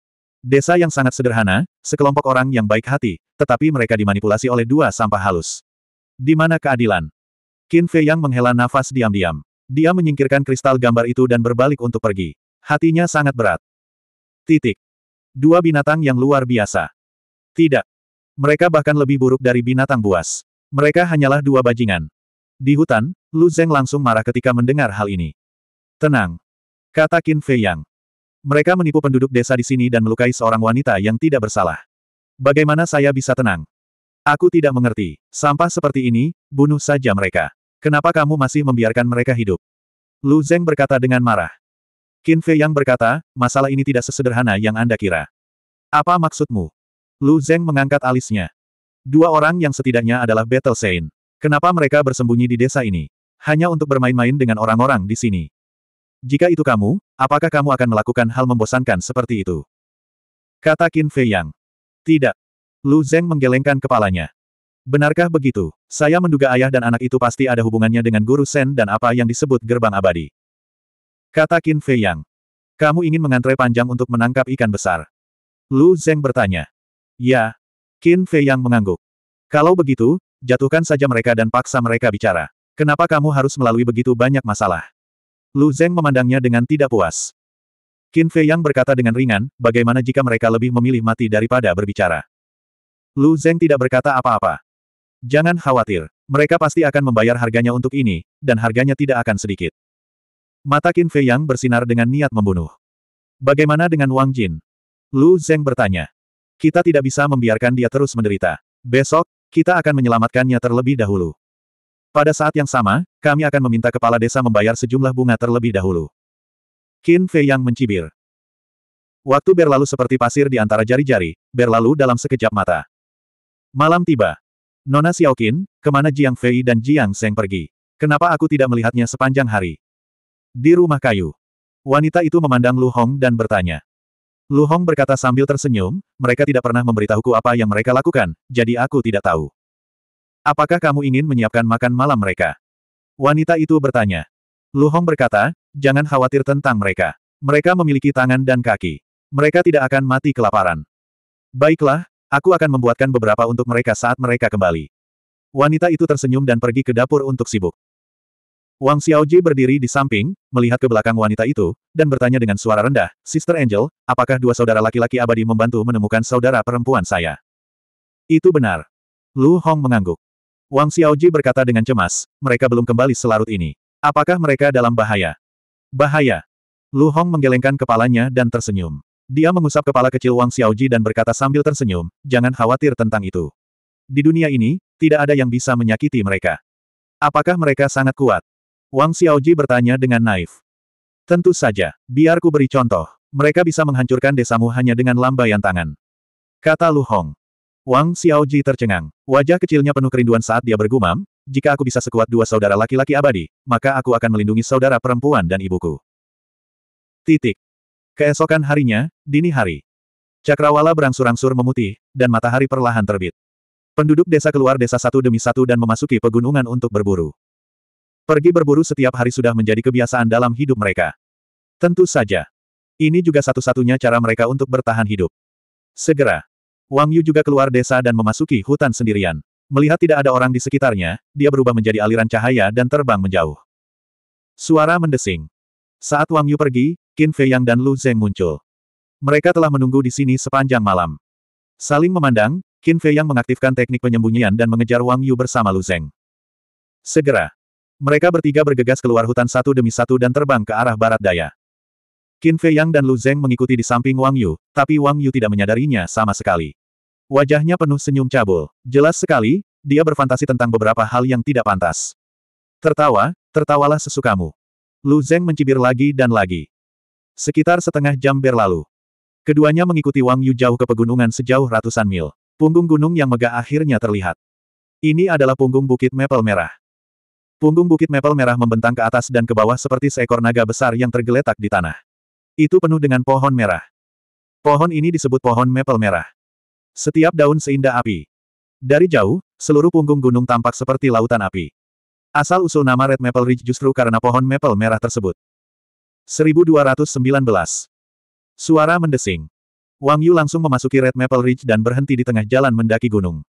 Desa yang sangat sederhana, sekelompok orang yang baik hati, tetapi mereka dimanipulasi oleh dua sampah halus. Di mana keadilan? Qin Fei Yang menghela nafas diam-diam. Dia menyingkirkan kristal gambar itu dan berbalik untuk pergi. Hatinya sangat berat. Titik. Dua binatang yang luar biasa. Tidak. Mereka bahkan lebih buruk dari binatang buas. Mereka hanyalah dua bajingan. Di hutan, Lu Zeng langsung marah ketika mendengar hal ini. Tenang. Kata Qin Fei Yang. Mereka menipu penduduk desa di sini dan melukai seorang wanita yang tidak bersalah. Bagaimana saya bisa tenang? Aku tidak mengerti. Sampah seperti ini, bunuh saja mereka. Kenapa kamu masih membiarkan mereka hidup? Lu Zeng berkata dengan marah. Qin Fei yang berkata, masalah ini tidak sesederhana yang Anda kira. Apa maksudmu? Lu Zeng mengangkat alisnya. Dua orang yang setidaknya adalah Battle Saint. Kenapa mereka bersembunyi di desa ini? Hanya untuk bermain-main dengan orang-orang di sini. Jika itu kamu, apakah kamu akan melakukan hal membosankan seperti itu? Kata Qin Fei Yang. Tidak. Lu Zeng menggelengkan kepalanya. Benarkah begitu? Saya menduga ayah dan anak itu pasti ada hubungannya dengan guru Shen dan apa yang disebut gerbang abadi. Kata Qin Fei Yang. Kamu ingin mengantre panjang untuk menangkap ikan besar? Lu Zeng bertanya. Ya. Qin Fei Yang mengangguk. Kalau begitu, jatuhkan saja mereka dan paksa mereka bicara. Kenapa kamu harus melalui begitu banyak masalah? Lu Zeng memandangnya dengan tidak puas. Qin Fei Yang berkata dengan ringan, bagaimana jika mereka lebih memilih mati daripada berbicara. Lu Zeng tidak berkata apa-apa. Jangan khawatir, mereka pasti akan membayar harganya untuk ini, dan harganya tidak akan sedikit. Mata Qin Fei Yang bersinar dengan niat membunuh. Bagaimana dengan Wang Jin? Lu Zeng bertanya. Kita tidak bisa membiarkan dia terus menderita. Besok, kita akan menyelamatkannya terlebih dahulu. Pada saat yang sama, kami akan meminta kepala desa membayar sejumlah bunga terlebih dahulu. Qin Fei yang mencibir. Waktu berlalu seperti pasir di antara jari-jari, berlalu dalam sekejap mata. Malam tiba. Nona Xiao Xiaoqin, kemana Jiang Fei dan Jiang Seng pergi? Kenapa aku tidak melihatnya sepanjang hari? Di rumah kayu. Wanita itu memandang Lu Hong dan bertanya. Lu Hong berkata sambil tersenyum, mereka tidak pernah memberitahuku apa yang mereka lakukan, jadi aku tidak tahu. Apakah kamu ingin menyiapkan makan malam mereka? Wanita itu bertanya. Lu Hong berkata, jangan khawatir tentang mereka. Mereka memiliki tangan dan kaki. Mereka tidak akan mati kelaparan. Baiklah, aku akan membuatkan beberapa untuk mereka saat mereka kembali. Wanita itu tersenyum dan pergi ke dapur untuk sibuk. Wang Xiaoji berdiri di samping, melihat ke belakang wanita itu, dan bertanya dengan suara rendah, Sister Angel, apakah dua saudara laki-laki abadi membantu menemukan saudara perempuan saya? Itu benar. Lu Hong mengangguk. Wang Xiaoji berkata dengan cemas, mereka belum kembali selarut ini. Apakah mereka dalam bahaya? Bahaya. Lu Hong menggelengkan kepalanya dan tersenyum. Dia mengusap kepala kecil Wang Xiaoji dan berkata sambil tersenyum, jangan khawatir tentang itu. Di dunia ini, tidak ada yang bisa menyakiti mereka. Apakah mereka sangat kuat? Wang Xiaoji bertanya dengan naif. Tentu saja, Biarku beri contoh. Mereka bisa menghancurkan desamu hanya dengan lambaian tangan. Kata Lu Hong. Wang Xiaoji tercengang. Wajah kecilnya penuh kerinduan saat dia bergumam, jika aku bisa sekuat dua saudara laki-laki abadi, maka aku akan melindungi saudara perempuan dan ibuku. Titik. Keesokan harinya, dini hari. Cakrawala berangsur-angsur memutih, dan matahari perlahan terbit. Penduduk desa keluar desa satu demi satu dan memasuki pegunungan untuk berburu. Pergi berburu setiap hari sudah menjadi kebiasaan dalam hidup mereka. Tentu saja. Ini juga satu-satunya cara mereka untuk bertahan hidup. Segera, Wang Yu juga keluar desa dan memasuki hutan sendirian. Melihat tidak ada orang di sekitarnya, dia berubah menjadi aliran cahaya dan terbang menjauh. Suara mendesing. Saat Wang Yu pergi, Qin Fei Yang dan Lu Zeng muncul. Mereka telah menunggu di sini sepanjang malam. Saling memandang, Qin Fei Yang mengaktifkan teknik penyembunyian dan mengejar Wang Yu bersama Lu Zeng. Segera. Mereka bertiga bergegas keluar hutan satu demi satu dan terbang ke arah barat daya. Qin Fei Yang dan Lu Zeng mengikuti di samping Wang Yu, tapi Wang Yu tidak menyadarinya sama sekali. Wajahnya penuh senyum cabul. Jelas sekali, dia berfantasi tentang beberapa hal yang tidak pantas. Tertawa, tertawalah sesukamu. Lu Zeng mencibir lagi dan lagi. Sekitar setengah jam berlalu. Keduanya mengikuti Wang Yu jauh ke pegunungan sejauh ratusan mil. Punggung gunung yang megah akhirnya terlihat. Ini adalah punggung bukit Maple Merah. Punggung bukit Maple Merah membentang ke atas dan ke bawah seperti seekor naga besar yang tergeletak di tanah. Itu penuh dengan pohon merah. Pohon ini disebut pohon maple merah. Setiap daun seindah api. Dari jauh, seluruh punggung gunung tampak seperti lautan api. Asal-usul nama Red Maple Ridge justru karena pohon maple merah tersebut. 1219. Suara mendesing. Wang Yu langsung memasuki Red Maple Ridge dan berhenti di tengah jalan mendaki gunung.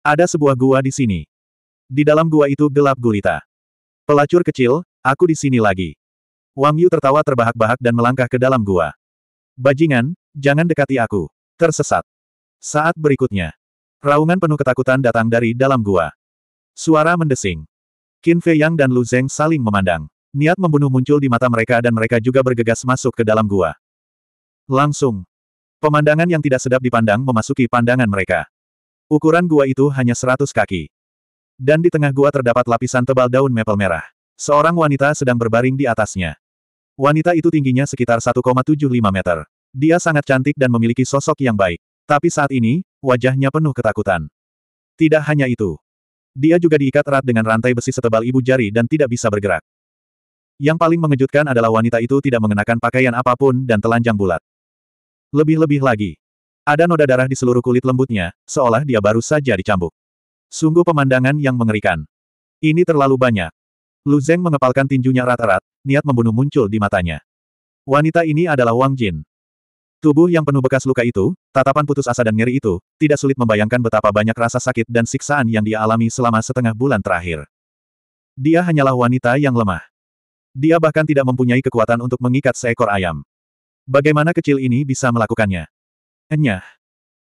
Ada sebuah gua di sini. Di dalam gua itu gelap gulita. Pelacur kecil, aku di sini lagi. Wang Yu tertawa terbahak-bahak dan melangkah ke dalam gua. Bajingan, jangan dekati aku. Tersesat. Saat berikutnya. Raungan penuh ketakutan datang dari dalam gua. Suara mendesing. Qin Fei Yang dan Lu Zeng saling memandang. Niat membunuh muncul di mata mereka dan mereka juga bergegas masuk ke dalam gua. Langsung. Pemandangan yang tidak sedap dipandang memasuki pandangan mereka. Ukuran gua itu hanya seratus kaki. Dan di tengah gua terdapat lapisan tebal daun maple merah. Seorang wanita sedang berbaring di atasnya. Wanita itu tingginya sekitar 1,75 meter. Dia sangat cantik dan memiliki sosok yang baik. Tapi saat ini, wajahnya penuh ketakutan. Tidak hanya itu. Dia juga diikat erat dengan rantai besi setebal ibu jari dan tidak bisa bergerak. Yang paling mengejutkan adalah wanita itu tidak mengenakan pakaian apapun dan telanjang bulat. Lebih-lebih lagi. Ada noda darah di seluruh kulit lembutnya, seolah dia baru saja dicambuk. Sungguh pemandangan yang mengerikan. Ini terlalu banyak. Lu Zeng mengepalkan tinjunya rata-rata, niat membunuh muncul di matanya. Wanita ini adalah Wang Jin. Tubuh yang penuh bekas luka itu, tatapan putus asa dan ngeri itu, tidak sulit membayangkan betapa banyak rasa sakit dan siksaan yang dia alami selama setengah bulan terakhir. Dia hanyalah wanita yang lemah. Dia bahkan tidak mempunyai kekuatan untuk mengikat seekor ayam. Bagaimana kecil ini bisa melakukannya? Enyah.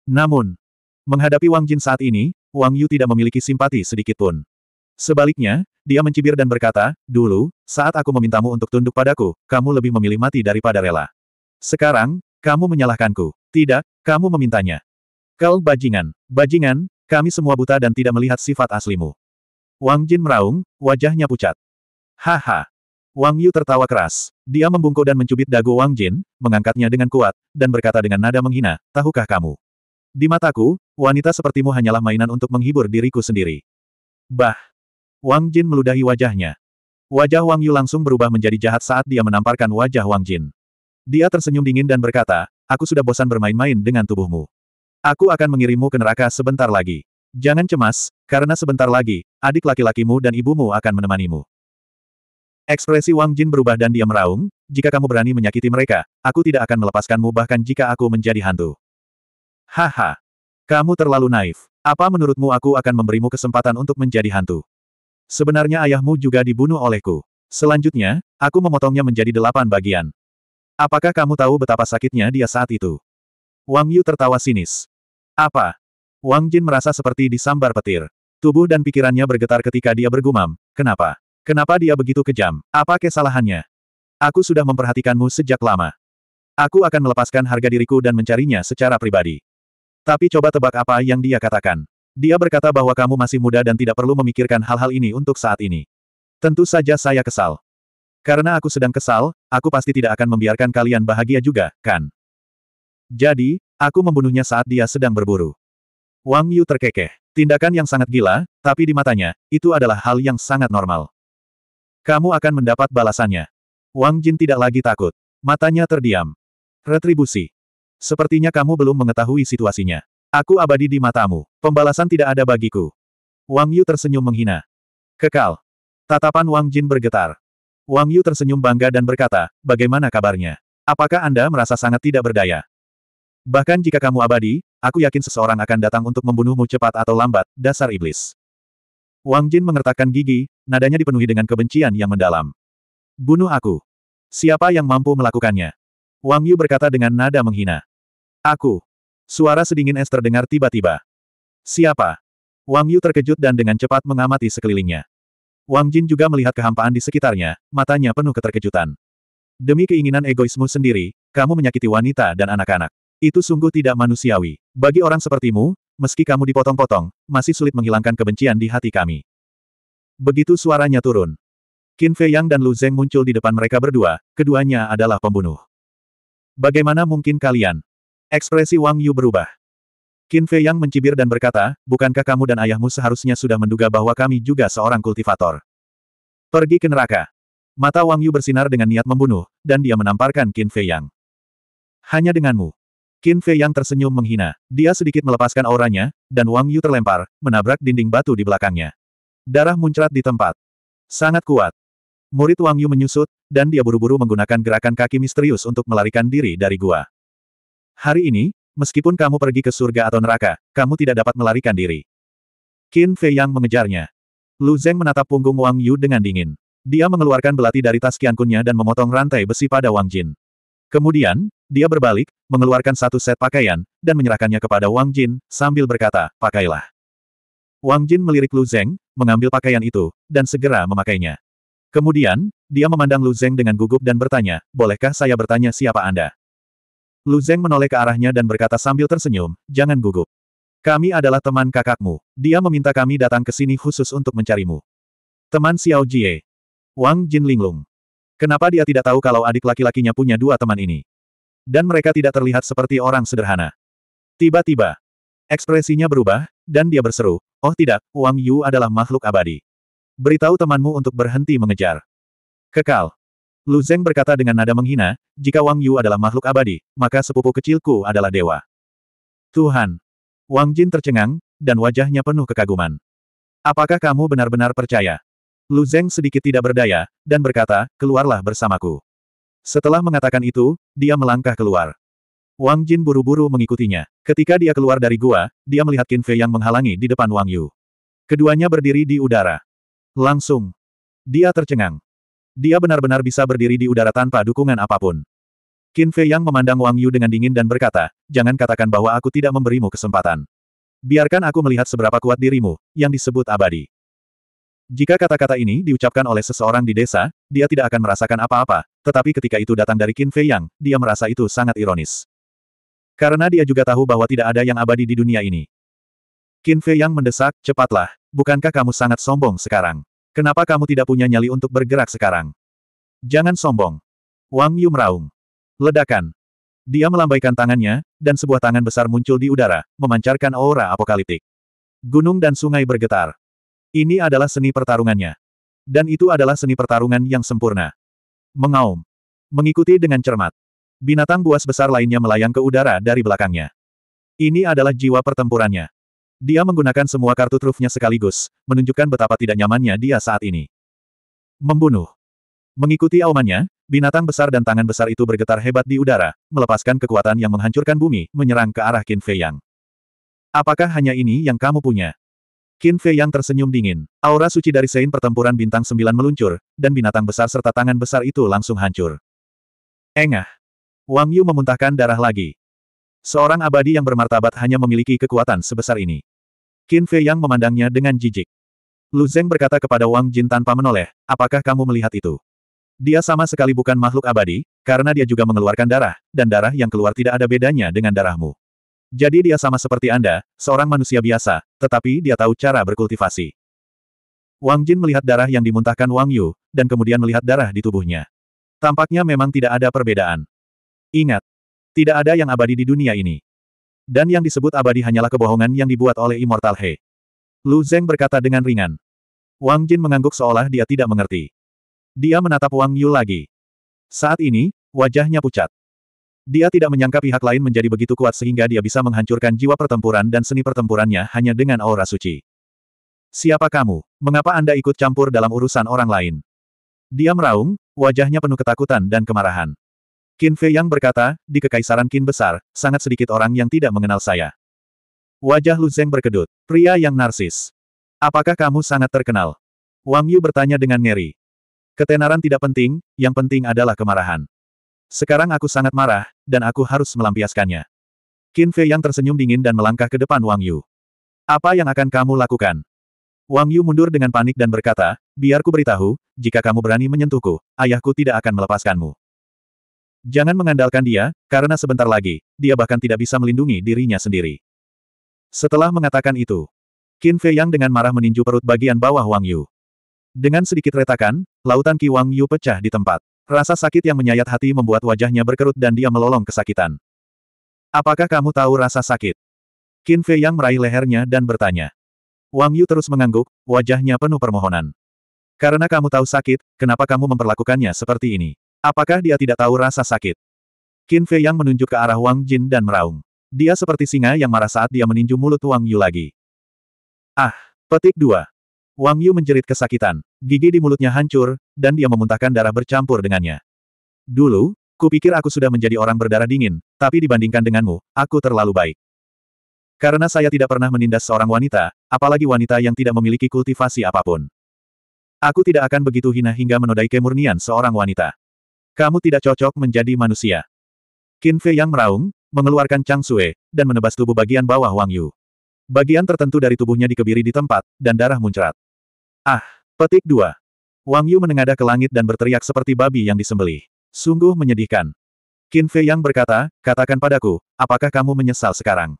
Namun, menghadapi Wang Jin saat ini, Wang Yu tidak memiliki simpati sedikitpun. Sebaliknya, dia mencibir dan berkata, Dulu, saat aku memintamu untuk tunduk padaku, kamu lebih memilih mati daripada rela. Sekarang, kamu menyalahkanku. Tidak, kamu memintanya. Kau bajingan. Bajingan, kami semua buta dan tidak melihat sifat aslimu. Wang Jin meraung, wajahnya pucat. Haha. Wang Yu tertawa keras. Dia membungkuk dan mencubit dagu Wang Jin, mengangkatnya dengan kuat, dan berkata dengan nada menghina, tahukah kamu? Di mataku, wanita sepertimu hanyalah mainan untuk menghibur diriku sendiri. Bah! Wang Jin meludahi wajahnya. Wajah Wang Yu langsung berubah menjadi jahat saat dia menamparkan wajah Wang Jin. Dia tersenyum dingin dan berkata, aku sudah bosan bermain-main dengan tubuhmu. Aku akan mengirimmu ke neraka sebentar lagi. Jangan cemas, karena sebentar lagi, adik laki-lakimu dan ibumu akan menemanimu. Ekspresi Wang Jin berubah dan dia meraung, jika kamu berani menyakiti mereka, aku tidak akan melepaskanmu bahkan jika aku menjadi hantu. Haha. Kamu terlalu naif. Apa menurutmu aku akan memberimu kesempatan untuk menjadi hantu? sebenarnya ayahmu juga dibunuh olehku. Selanjutnya, aku memotongnya menjadi delapan bagian. Apakah kamu tahu betapa sakitnya dia saat itu? Wang Yu tertawa sinis. Apa? Wang Jin merasa seperti disambar petir. Tubuh dan pikirannya bergetar ketika dia bergumam, kenapa? Kenapa dia begitu kejam? Apa kesalahannya? Aku sudah memperhatikanmu sejak lama. Aku akan melepaskan harga diriku dan mencarinya secara pribadi. Tapi coba tebak apa yang dia katakan. Dia berkata bahwa kamu masih muda dan tidak perlu memikirkan hal-hal ini untuk saat ini. Tentu saja saya kesal. Karena aku sedang kesal, aku pasti tidak akan membiarkan kalian bahagia juga, kan? Jadi, aku membunuhnya saat dia sedang berburu. Wang Yu terkekeh. Tindakan yang sangat gila, tapi di matanya, itu adalah hal yang sangat normal. Kamu akan mendapat balasannya. Wang Jin tidak lagi takut. Matanya terdiam. Retribusi. Sepertinya kamu belum mengetahui situasinya. Aku abadi di matamu. Pembalasan tidak ada bagiku. Wang Yu tersenyum menghina. Kekal. Tatapan Wang Jin bergetar. Wang Yu tersenyum bangga dan berkata, bagaimana kabarnya? Apakah Anda merasa sangat tidak berdaya? Bahkan jika kamu abadi, aku yakin seseorang akan datang untuk membunuhmu cepat atau lambat, dasar iblis. Wang Jin mengertakkan gigi, nadanya dipenuhi dengan kebencian yang mendalam. Bunuh aku. Siapa yang mampu melakukannya? Wang Yu berkata dengan nada menghina. Aku. Suara sedingin es terdengar tiba-tiba. Siapa? Wang Yu terkejut dan dengan cepat mengamati sekelilingnya. Wang Jin juga melihat kehampaan di sekitarnya, matanya penuh keterkejutan. Demi keinginan egoismu sendiri, kamu menyakiti wanita dan anak-anak. Itu sungguh tidak manusiawi. Bagi orang sepertimu, meski kamu dipotong-potong, masih sulit menghilangkan kebencian di hati kami. Begitu suaranya turun. Qin Fei Yang dan Lu Zeng muncul di depan mereka berdua, keduanya adalah pembunuh. Bagaimana mungkin kalian? Ekspresi Wang Yu berubah. Qin Fei Yang mencibir dan berkata, bukankah kamu dan ayahmu seharusnya sudah menduga bahwa kami juga seorang kultivator? Pergi ke neraka. Mata Wang Yu bersinar dengan niat membunuh, dan dia menamparkan Qin Fei Yang. Hanya denganmu. Qin Fei Yang tersenyum menghina. Dia sedikit melepaskan auranya, dan Wang Yu terlempar, menabrak dinding batu di belakangnya. Darah muncrat di tempat. Sangat kuat. Murid Wang Yu menyusut, dan dia buru-buru menggunakan gerakan kaki misterius untuk melarikan diri dari gua. Hari ini, Meskipun kamu pergi ke surga atau neraka, kamu tidak dapat melarikan diri. Qin Fei Yang mengejarnya. Lu Zeng menatap punggung Wang Yu dengan dingin. Dia mengeluarkan belati dari tas kiankunnya dan memotong rantai besi pada Wang Jin. Kemudian, dia berbalik, mengeluarkan satu set pakaian, dan menyerahkannya kepada Wang Jin, sambil berkata, pakailah. Wang Jin melirik Lu Zeng, mengambil pakaian itu, dan segera memakainya. Kemudian, dia memandang Lu Zeng dengan gugup dan bertanya, bolehkah saya bertanya siapa Anda? Lu Zeng menoleh ke arahnya dan berkata sambil tersenyum, jangan gugup. Kami adalah teman kakakmu. Dia meminta kami datang ke sini khusus untuk mencarimu. Teman Xiao Jie. Wang Jin linglung. Kenapa dia tidak tahu kalau adik laki-lakinya punya dua teman ini? Dan mereka tidak terlihat seperti orang sederhana. Tiba-tiba, ekspresinya berubah, dan dia berseru, Oh tidak, Wang Yu adalah makhluk abadi. Beritahu temanmu untuk berhenti mengejar. Kekal, Lu Zeng berkata dengan nada menghina, jika Wang Yu adalah makhluk abadi, maka sepupu kecilku adalah dewa. Tuhan! Wang Jin tercengang, dan wajahnya penuh kekaguman. Apakah kamu benar-benar percaya? Lu Zeng sedikit tidak berdaya, dan berkata, keluarlah bersamaku. Setelah mengatakan itu, dia melangkah keluar. Wang Jin buru-buru mengikutinya. Ketika dia keluar dari gua, dia melihat Qin Fei yang menghalangi di depan Wang Yu. Keduanya berdiri di udara. Langsung. Dia tercengang. Dia benar-benar bisa berdiri di udara tanpa dukungan apapun. Qin Fei Yang memandang Wang Yu dengan dingin dan berkata, jangan katakan bahwa aku tidak memberimu kesempatan. Biarkan aku melihat seberapa kuat dirimu, yang disebut abadi. Jika kata-kata ini diucapkan oleh seseorang di desa, dia tidak akan merasakan apa-apa, tetapi ketika itu datang dari Qin Fei Yang, dia merasa itu sangat ironis. Karena dia juga tahu bahwa tidak ada yang abadi di dunia ini. Qin Fei Yang mendesak, cepatlah, bukankah kamu sangat sombong sekarang? Kenapa kamu tidak punya nyali untuk bergerak sekarang? Jangan sombong. Wang Yu meraung. Ledakan. Dia melambaikan tangannya, dan sebuah tangan besar muncul di udara, memancarkan aura apokaliptik. Gunung dan sungai bergetar. Ini adalah seni pertarungannya. Dan itu adalah seni pertarungan yang sempurna. Mengaum. Mengikuti dengan cermat. Binatang buas besar lainnya melayang ke udara dari belakangnya. Ini adalah jiwa pertempurannya. Dia menggunakan semua kartu trufnya sekaligus, menunjukkan betapa tidak nyamannya dia saat ini. Membunuh. Mengikuti aumannya, binatang besar dan tangan besar itu bergetar hebat di udara, melepaskan kekuatan yang menghancurkan bumi, menyerang ke arah Qin Fei Yang. Apakah hanya ini yang kamu punya? Qin Fei Yang tersenyum dingin. Aura suci dari Sein pertempuran bintang sembilan meluncur, dan binatang besar serta tangan besar itu langsung hancur. Engah. Wang Yu memuntahkan darah lagi. Seorang abadi yang bermartabat hanya memiliki kekuatan sebesar ini. Qin Fei yang memandangnya dengan jijik. Lu Zeng berkata kepada Wang Jin tanpa menoleh, apakah kamu melihat itu? Dia sama sekali bukan makhluk abadi, karena dia juga mengeluarkan darah, dan darah yang keluar tidak ada bedanya dengan darahmu. Jadi dia sama seperti Anda, seorang manusia biasa, tetapi dia tahu cara berkultivasi. Wang Jin melihat darah yang dimuntahkan Wang Yu, dan kemudian melihat darah di tubuhnya. Tampaknya memang tidak ada perbedaan. Ingat, tidak ada yang abadi di dunia ini. Dan yang disebut abadi hanyalah kebohongan yang dibuat oleh Immortal He. Lu Zeng berkata dengan ringan. Wang Jin mengangguk seolah dia tidak mengerti. Dia menatap Wang Yu lagi. Saat ini, wajahnya pucat. Dia tidak menyangka pihak lain menjadi begitu kuat sehingga dia bisa menghancurkan jiwa pertempuran dan seni pertempurannya hanya dengan aura suci. Siapa kamu? Mengapa Anda ikut campur dalam urusan orang lain? Dia meraung, wajahnya penuh ketakutan dan kemarahan. Qin Fei Yang berkata, di Kekaisaran Qin Besar, sangat sedikit orang yang tidak mengenal saya. Wajah Lu Zeng berkedut. Pria yang narsis. Apakah kamu sangat terkenal? Wang Yu bertanya dengan ngeri. Ketenaran tidak penting, yang penting adalah kemarahan. Sekarang aku sangat marah, dan aku harus melampiaskannya. Qin Fei Yang tersenyum dingin dan melangkah ke depan Wang Yu. Apa yang akan kamu lakukan? Wang Yu mundur dengan panik dan berkata, biar ku beritahu, jika kamu berani menyentuhku, ayahku tidak akan melepaskanmu. Jangan mengandalkan dia, karena sebentar lagi, dia bahkan tidak bisa melindungi dirinya sendiri. Setelah mengatakan itu, Qin Fei Yang dengan marah meninju perut bagian bawah Wang Yu. Dengan sedikit retakan, lautan Qi Wang Yu pecah di tempat. Rasa sakit yang menyayat hati membuat wajahnya berkerut dan dia melolong kesakitan. Apakah kamu tahu rasa sakit? Qin Fei Yang meraih lehernya dan bertanya. Wang Yu terus mengangguk, wajahnya penuh permohonan. Karena kamu tahu sakit, kenapa kamu memperlakukannya seperti ini? Apakah dia tidak tahu rasa sakit? Qin Fei Yang menunjuk ke arah Wang Jin dan meraung. Dia seperti singa yang marah saat dia meninju mulut Wang Yu lagi. Ah, petik dua. Wang Yu menjerit kesakitan, gigi di mulutnya hancur, dan dia memuntahkan darah bercampur dengannya. Dulu, kupikir aku sudah menjadi orang berdarah dingin, tapi dibandingkan denganmu, aku terlalu baik. Karena saya tidak pernah menindas seorang wanita, apalagi wanita yang tidak memiliki kultivasi apapun. Aku tidak akan begitu hina hingga menodai kemurnian seorang wanita. Kamu tidak cocok menjadi manusia. Qin Fei yang meraung, mengeluarkan Chang Sue, dan menebas tubuh bagian bawah Wang Yu. Bagian tertentu dari tubuhnya dikebiri di tempat, dan darah muncrat. Ah! Petik dua. Wang Yu menengadah ke langit dan berteriak seperti babi yang disembelih. Sungguh menyedihkan. Qin Fei yang berkata, katakan padaku, apakah kamu menyesal sekarang?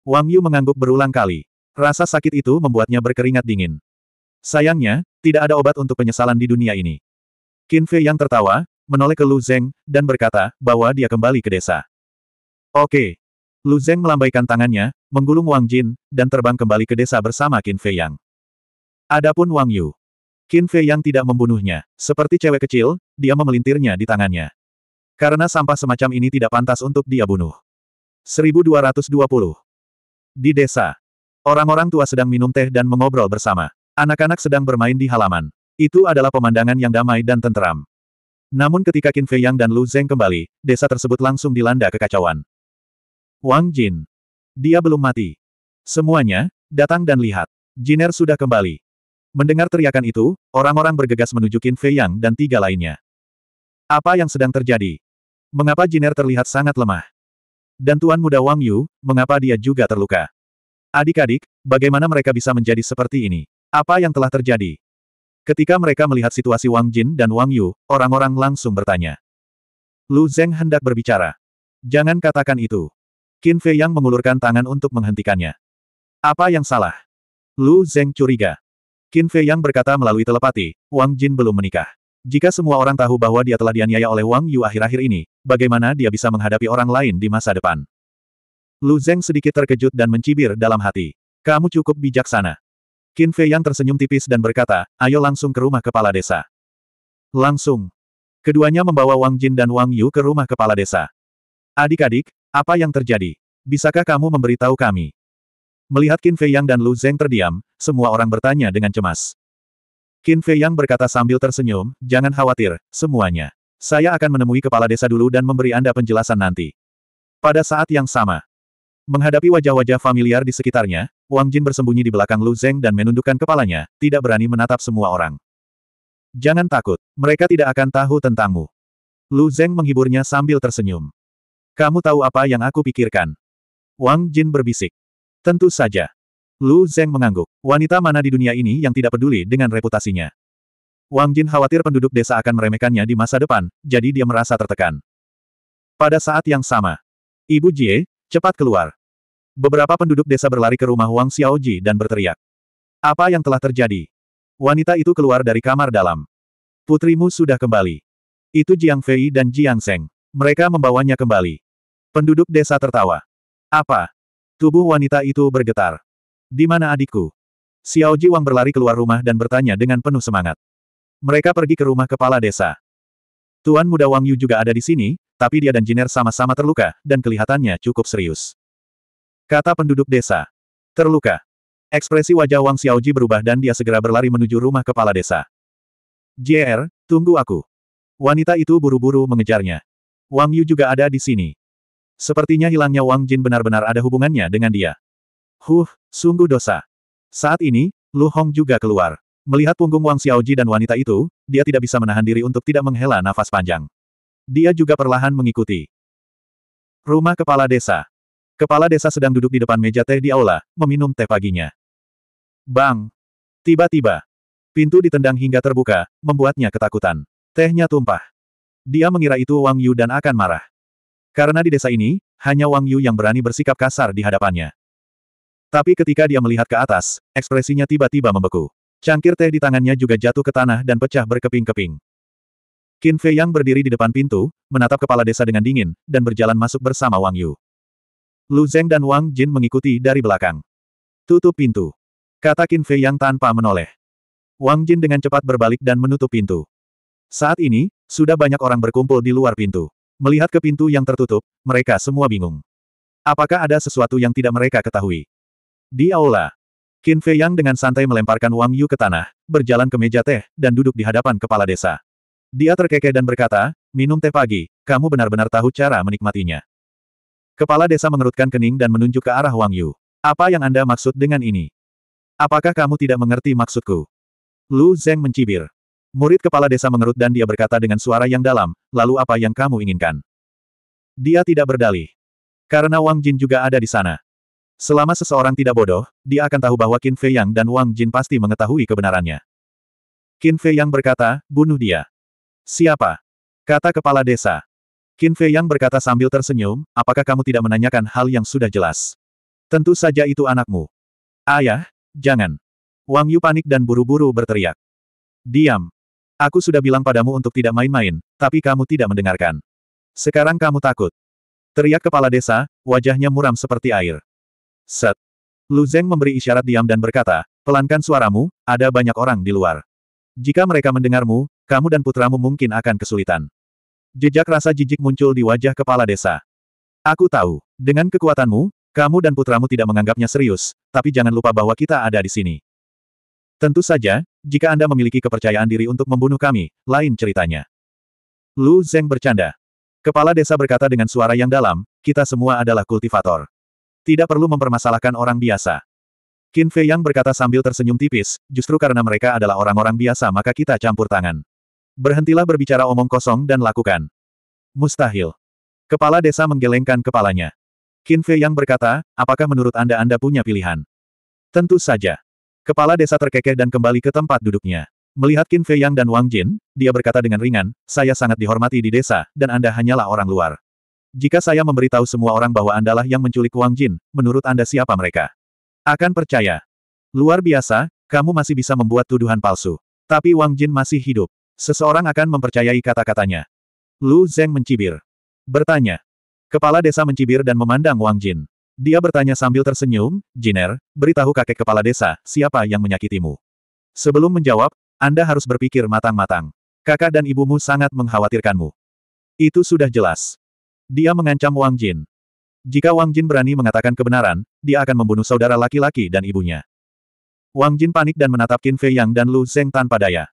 Wang Yu mengangguk berulang kali. Rasa sakit itu membuatnya berkeringat dingin. Sayangnya, tidak ada obat untuk penyesalan di dunia ini. Qin Fei yang tertawa, menoleh ke Lu Zeng, dan berkata, bahwa dia kembali ke desa. Oke. Lu Zeng melambaikan tangannya, menggulung Wang Jin, dan terbang kembali ke desa bersama Qin Fei Yang. Adapun Wang Yu. Qin Fei Yang tidak membunuhnya. Seperti cewek kecil, dia memelintirnya di tangannya. Karena sampah semacam ini tidak pantas untuk dia bunuh. 1220. Di desa. Orang-orang tua sedang minum teh dan mengobrol bersama. Anak-anak sedang bermain di halaman. Itu adalah pemandangan yang damai dan tenteram. Namun ketika Qin Fei Yang dan Lu Zeng kembali, desa tersebut langsung dilanda kekacauan. Wang Jin. Dia belum mati. Semuanya, datang dan lihat. Jin Er sudah kembali. Mendengar teriakan itu, orang-orang bergegas menuju Qin Fei Yang dan tiga lainnya. Apa yang sedang terjadi? Mengapa Jin Er terlihat sangat lemah? Dan Tuan Muda Wang Yu, mengapa dia juga terluka? Adik-adik, bagaimana mereka bisa menjadi seperti ini? Apa yang telah terjadi? Ketika mereka melihat situasi Wang Jin dan Wang Yu, orang-orang langsung bertanya. Lu Zeng hendak berbicara. Jangan katakan itu. Qin Fei Yang mengulurkan tangan untuk menghentikannya. Apa yang salah? Lu Zeng curiga. Qin Fei Yang berkata melalui telepati, Wang Jin belum menikah. Jika semua orang tahu bahwa dia telah dianiaya oleh Wang Yu akhir-akhir ini, bagaimana dia bisa menghadapi orang lain di masa depan? Lu Zeng sedikit terkejut dan mencibir dalam hati. Kamu cukup bijaksana. Qin Fei yang tersenyum tipis dan berkata, ayo langsung ke rumah kepala desa. Langsung. Keduanya membawa Wang Jin dan Wang Yu ke rumah kepala desa. Adik-adik, apa yang terjadi? Bisakah kamu memberitahu kami? Melihat Qin Fei Yang dan Lu Zeng terdiam, semua orang bertanya dengan cemas. Qin Fei Yang berkata sambil tersenyum, jangan khawatir, semuanya. Saya akan menemui kepala desa dulu dan memberi Anda penjelasan nanti. Pada saat yang sama, Menghadapi wajah-wajah familiar di sekitarnya, Wang Jin bersembunyi di belakang Lu Zeng dan menundukkan kepalanya, tidak berani menatap semua orang. Jangan takut, mereka tidak akan tahu tentangmu. Lu Zeng menghiburnya sambil tersenyum. Kamu tahu apa yang aku pikirkan? Wang Jin berbisik. Tentu saja. Lu Zeng mengangguk. Wanita mana di dunia ini yang tidak peduli dengan reputasinya? Wang Jin khawatir penduduk desa akan meremehkannya di masa depan, jadi dia merasa tertekan. Pada saat yang sama, Ibu Jie, cepat keluar. Beberapa penduduk desa berlari ke rumah Wang Xiaoji dan berteriak. Apa yang telah terjadi? Wanita itu keluar dari kamar dalam. Putrimu sudah kembali. Itu Jiang Fei dan Jiang Seng. Mereka membawanya kembali. Penduduk desa tertawa. Apa? Tubuh wanita itu bergetar. Di mana adikku? Xiaoji Wang berlari keluar rumah dan bertanya dengan penuh semangat. Mereka pergi ke rumah kepala desa. Tuan muda Wang Yu juga ada di sini, tapi dia dan Jiner sama-sama terluka, dan kelihatannya cukup serius. Kata penduduk desa. Terluka. Ekspresi wajah Wang Xiaoji berubah dan dia segera berlari menuju rumah kepala desa. JR, tunggu aku. Wanita itu buru-buru mengejarnya. Wang Yu juga ada di sini. Sepertinya hilangnya Wang Jin benar-benar ada hubungannya dengan dia. Huh, sungguh dosa. Saat ini, Lu Hong juga keluar. Melihat punggung Wang Xiaoji dan wanita itu, dia tidak bisa menahan diri untuk tidak menghela nafas panjang. Dia juga perlahan mengikuti. Rumah Kepala Desa Kepala desa sedang duduk di depan meja teh di aula, meminum teh paginya. Bang! Tiba-tiba, pintu ditendang hingga terbuka, membuatnya ketakutan. Tehnya tumpah. Dia mengira itu Wang Yu dan akan marah. Karena di desa ini, hanya Wang Yu yang berani bersikap kasar di hadapannya. Tapi ketika dia melihat ke atas, ekspresinya tiba-tiba membeku. Cangkir teh di tangannya juga jatuh ke tanah dan pecah berkeping-keping. Qin Fei yang berdiri di depan pintu, menatap kepala desa dengan dingin, dan berjalan masuk bersama Wang Yu. Lu Zeng dan Wang Jin mengikuti dari belakang. Tutup pintu. Kata Qin Fei Yang tanpa menoleh. Wang Jin dengan cepat berbalik dan menutup pintu. Saat ini, sudah banyak orang berkumpul di luar pintu. Melihat ke pintu yang tertutup, mereka semua bingung. Apakah ada sesuatu yang tidak mereka ketahui? Di aula, Qin Fei Yang dengan santai melemparkan Wang Yu ke tanah, berjalan ke meja teh, dan duduk di hadapan kepala desa. Dia terkekeh dan berkata, minum teh pagi, kamu benar-benar tahu cara menikmatinya. Kepala desa mengerutkan kening dan menunjuk ke arah Wang Yu. Apa yang Anda maksud dengan ini? Apakah kamu tidak mengerti maksudku? Lu Zeng mencibir. Murid kepala desa mengerut dan dia berkata dengan suara yang dalam, lalu apa yang kamu inginkan? Dia tidak berdalih. Karena Wang Jin juga ada di sana. Selama seseorang tidak bodoh, dia akan tahu bahwa Qin Fei Yang dan Wang Jin pasti mengetahui kebenarannya. Qin Fei Yang berkata, bunuh dia. Siapa? Kata kepala desa. Qin Fei Yang berkata sambil tersenyum, apakah kamu tidak menanyakan hal yang sudah jelas? Tentu saja itu anakmu. Ayah, jangan. Wang Yu panik dan buru-buru berteriak. Diam. Aku sudah bilang padamu untuk tidak main-main, tapi kamu tidak mendengarkan. Sekarang kamu takut. Teriak kepala desa, wajahnya muram seperti air. Set. Lu Zeng memberi isyarat diam dan berkata, pelankan suaramu, ada banyak orang di luar. Jika mereka mendengarmu, kamu dan putramu mungkin akan kesulitan. Jejak rasa jijik muncul di wajah kepala desa. Aku tahu, dengan kekuatanmu, kamu dan putramu tidak menganggapnya serius, tapi jangan lupa bahwa kita ada di sini. Tentu saja, jika Anda memiliki kepercayaan diri untuk membunuh kami, lain ceritanya. Lu Zeng bercanda. Kepala desa berkata dengan suara yang dalam, kita semua adalah kultivator. Tidak perlu mempermasalahkan orang biasa. Qin Fei Yang berkata sambil tersenyum tipis, justru karena mereka adalah orang-orang biasa maka kita campur tangan. Berhentilah berbicara omong kosong dan lakukan. Mustahil. Kepala desa menggelengkan kepalanya. Qin Fei yang berkata, apakah menurut Anda Anda punya pilihan? Tentu saja. Kepala desa terkekeh dan kembali ke tempat duduknya. Melihat Qin Fei Yang dan Wang Jin, dia berkata dengan ringan, saya sangat dihormati di desa, dan Anda hanyalah orang luar. Jika saya memberitahu semua orang bahwa Andalah yang menculik Wang Jin, menurut Anda siapa mereka? Akan percaya. Luar biasa, kamu masih bisa membuat tuduhan palsu. Tapi Wang Jin masih hidup. Seseorang akan mempercayai kata-katanya. Lu Zeng mencibir. Bertanya. Kepala desa mencibir dan memandang Wang Jin. Dia bertanya sambil tersenyum, Jiner, beritahu kakek kepala desa, siapa yang menyakitimu. Sebelum menjawab, Anda harus berpikir matang-matang. Kakak dan ibumu sangat mengkhawatirkanmu. Itu sudah jelas. Dia mengancam Wang Jin. Jika Wang Jin berani mengatakan kebenaran, dia akan membunuh saudara laki-laki dan ibunya. Wang Jin panik dan menatap Qin Fei Yang dan Lu Zeng tanpa daya.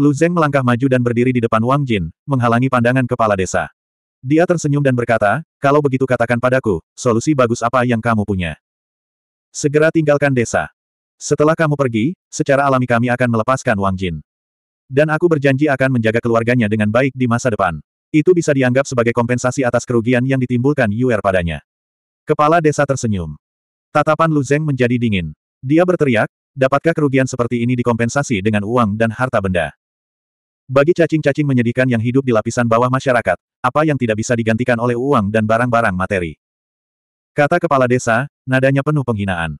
Lu Zeng melangkah maju dan berdiri di depan Wang Jin, menghalangi pandangan kepala desa. Dia tersenyum dan berkata, kalau begitu katakan padaku, solusi bagus apa yang kamu punya. Segera tinggalkan desa. Setelah kamu pergi, secara alami kami akan melepaskan Wang Jin. Dan aku berjanji akan menjaga keluarganya dengan baik di masa depan. Itu bisa dianggap sebagai kompensasi atas kerugian yang ditimbulkan Yuer padanya. Kepala desa tersenyum. Tatapan Lu Zeng menjadi dingin. Dia berteriak, dapatkah kerugian seperti ini dikompensasi dengan uang dan harta benda? Bagi cacing-cacing menyedihkan yang hidup di lapisan bawah masyarakat, apa yang tidak bisa digantikan oleh uang dan barang-barang materi. Kata kepala desa, nadanya penuh penghinaan.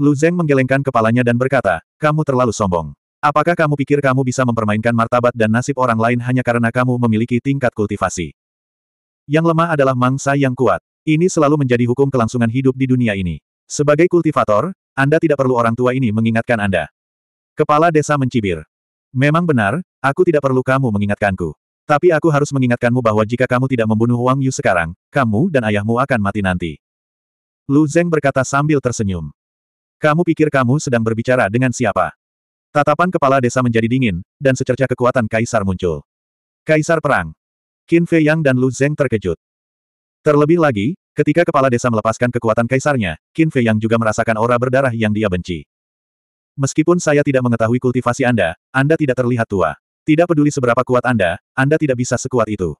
Lu Zeng menggelengkan kepalanya dan berkata, kamu terlalu sombong. Apakah kamu pikir kamu bisa mempermainkan martabat dan nasib orang lain hanya karena kamu memiliki tingkat kultivasi? Yang lemah adalah mangsa yang kuat. Ini selalu menjadi hukum kelangsungan hidup di dunia ini. Sebagai kultivator, Anda tidak perlu orang tua ini mengingatkan Anda. Kepala desa mencibir. Memang benar, aku tidak perlu kamu mengingatkanku. Tapi aku harus mengingatkanmu bahwa jika kamu tidak membunuh Wang Yu sekarang, kamu dan ayahmu akan mati nanti. Lu Zeng berkata sambil tersenyum. Kamu pikir kamu sedang berbicara dengan siapa? Tatapan kepala desa menjadi dingin, dan secerca kekuatan kaisar muncul. Kaisar perang. Qin Fei Yang dan Lu Zeng terkejut. Terlebih lagi, ketika kepala desa melepaskan kekuatan kaisarnya, Qin Fei Yang juga merasakan aura berdarah yang dia benci. Meskipun saya tidak mengetahui kultivasi Anda, Anda tidak terlihat tua. Tidak peduli seberapa kuat Anda, Anda tidak bisa sekuat itu.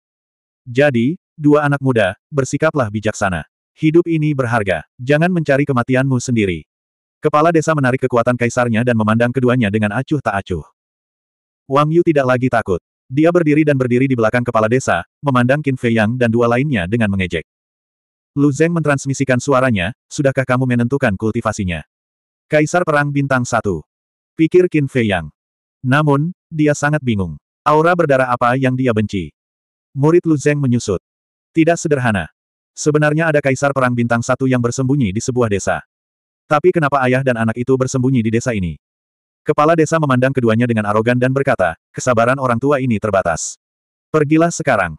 Jadi, dua anak muda, bersikaplah bijaksana. Hidup ini berharga. Jangan mencari kematianmu sendiri. Kepala desa menarik kekuatan kaisarnya dan memandang keduanya dengan acuh tak acuh. Wang Yu tidak lagi takut. Dia berdiri dan berdiri di belakang kepala desa, memandang Qin Fei Yang dan dua lainnya dengan mengejek. Lu Zeng mentransmisikan suaranya, sudahkah kamu menentukan kultivasinya? Kaisar Perang Bintang Satu, Pikir Qin Fei Yang. Namun, dia sangat bingung. Aura berdarah apa yang dia benci? Murid Lu Zeng menyusut. Tidak sederhana. Sebenarnya ada Kaisar Perang Bintang Satu yang bersembunyi di sebuah desa. Tapi kenapa ayah dan anak itu bersembunyi di desa ini? Kepala desa memandang keduanya dengan arogan dan berkata, kesabaran orang tua ini terbatas. Pergilah sekarang.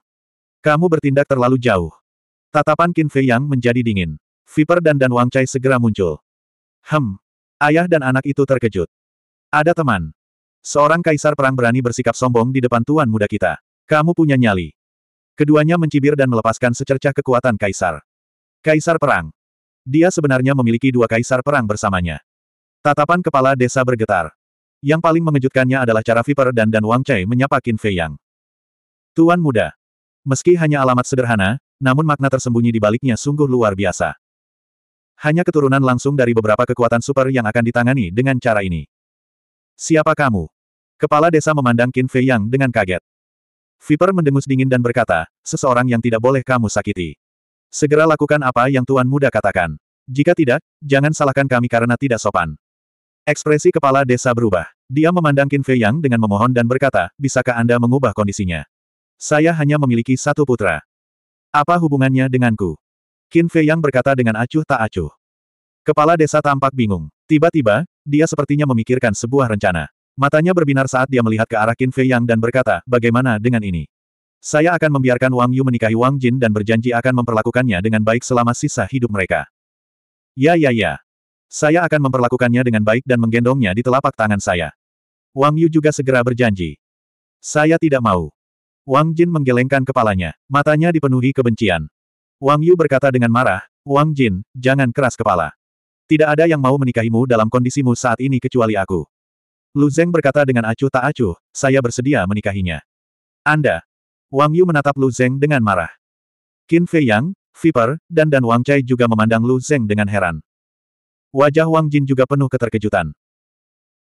Kamu bertindak terlalu jauh. Tatapan Qin Fei Yang menjadi dingin. Viper dan Dan Wang Chai segera muncul. Hem, Ayah dan anak itu terkejut. Ada teman. Seorang kaisar perang berani bersikap sombong di depan tuan muda kita. Kamu punya nyali. Keduanya mencibir dan melepaskan secercah kekuatan kaisar. Kaisar perang. Dia sebenarnya memiliki dua kaisar perang bersamanya. Tatapan kepala desa bergetar. Yang paling mengejutkannya adalah cara Viper dan Dan Wang Chai menyapa Qin Fei Yang. Tuan muda. Meski hanya alamat sederhana, namun makna tersembunyi di baliknya sungguh luar biasa. Hanya keturunan langsung dari beberapa kekuatan super yang akan ditangani dengan cara ini. Siapa kamu? Kepala desa memandang Qin Fei Yang dengan kaget. Viper mendengus dingin dan berkata, seseorang yang tidak boleh kamu sakiti. Segera lakukan apa yang Tuan Muda katakan. Jika tidak, jangan salahkan kami karena tidak sopan. Ekspresi kepala desa berubah. Dia memandang Qin Fei Yang dengan memohon dan berkata, bisakah Anda mengubah kondisinya? Saya hanya memiliki satu putra. Apa hubungannya denganku? Qin Fei Yang berkata dengan acuh tak acuh. Kepala desa tampak bingung. Tiba-tiba, dia sepertinya memikirkan sebuah rencana. Matanya berbinar saat dia melihat ke arah Qin Fei Yang dan berkata, bagaimana dengan ini? Saya akan membiarkan Wang Yu menikahi Wang Jin dan berjanji akan memperlakukannya dengan baik selama sisa hidup mereka. Ya ya ya. Saya akan memperlakukannya dengan baik dan menggendongnya di telapak tangan saya. Wang Yu juga segera berjanji. Saya tidak mau. Wang Jin menggelengkan kepalanya, matanya dipenuhi kebencian. Wang Yu berkata dengan marah, Wang Jin, jangan keras kepala. Tidak ada yang mau menikahimu dalam kondisimu saat ini kecuali aku. Lu Zeng berkata dengan acuh tak acuh, saya bersedia menikahinya. Anda. Wang Yu menatap Lu Zeng dengan marah. Qin Fei Yang, Viper, dan Dan Wang Chai juga memandang Lu Zeng dengan heran. Wajah Wang Jin juga penuh keterkejutan.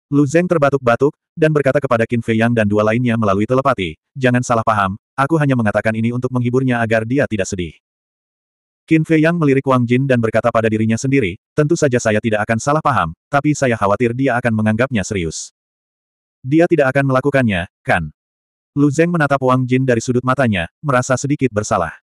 Lu Zeng terbatuk-batuk, dan berkata kepada Qin Fei Yang dan dua lainnya melalui telepati, jangan salah paham, aku hanya mengatakan ini untuk menghiburnya agar dia tidak sedih. Qin Fei Yang melirik Wang Jin dan berkata pada dirinya sendiri, tentu saja saya tidak akan salah paham, tapi saya khawatir dia akan menganggapnya serius. Dia tidak akan melakukannya, kan? Lu Zeng menatap Wang Jin dari sudut matanya, merasa sedikit bersalah.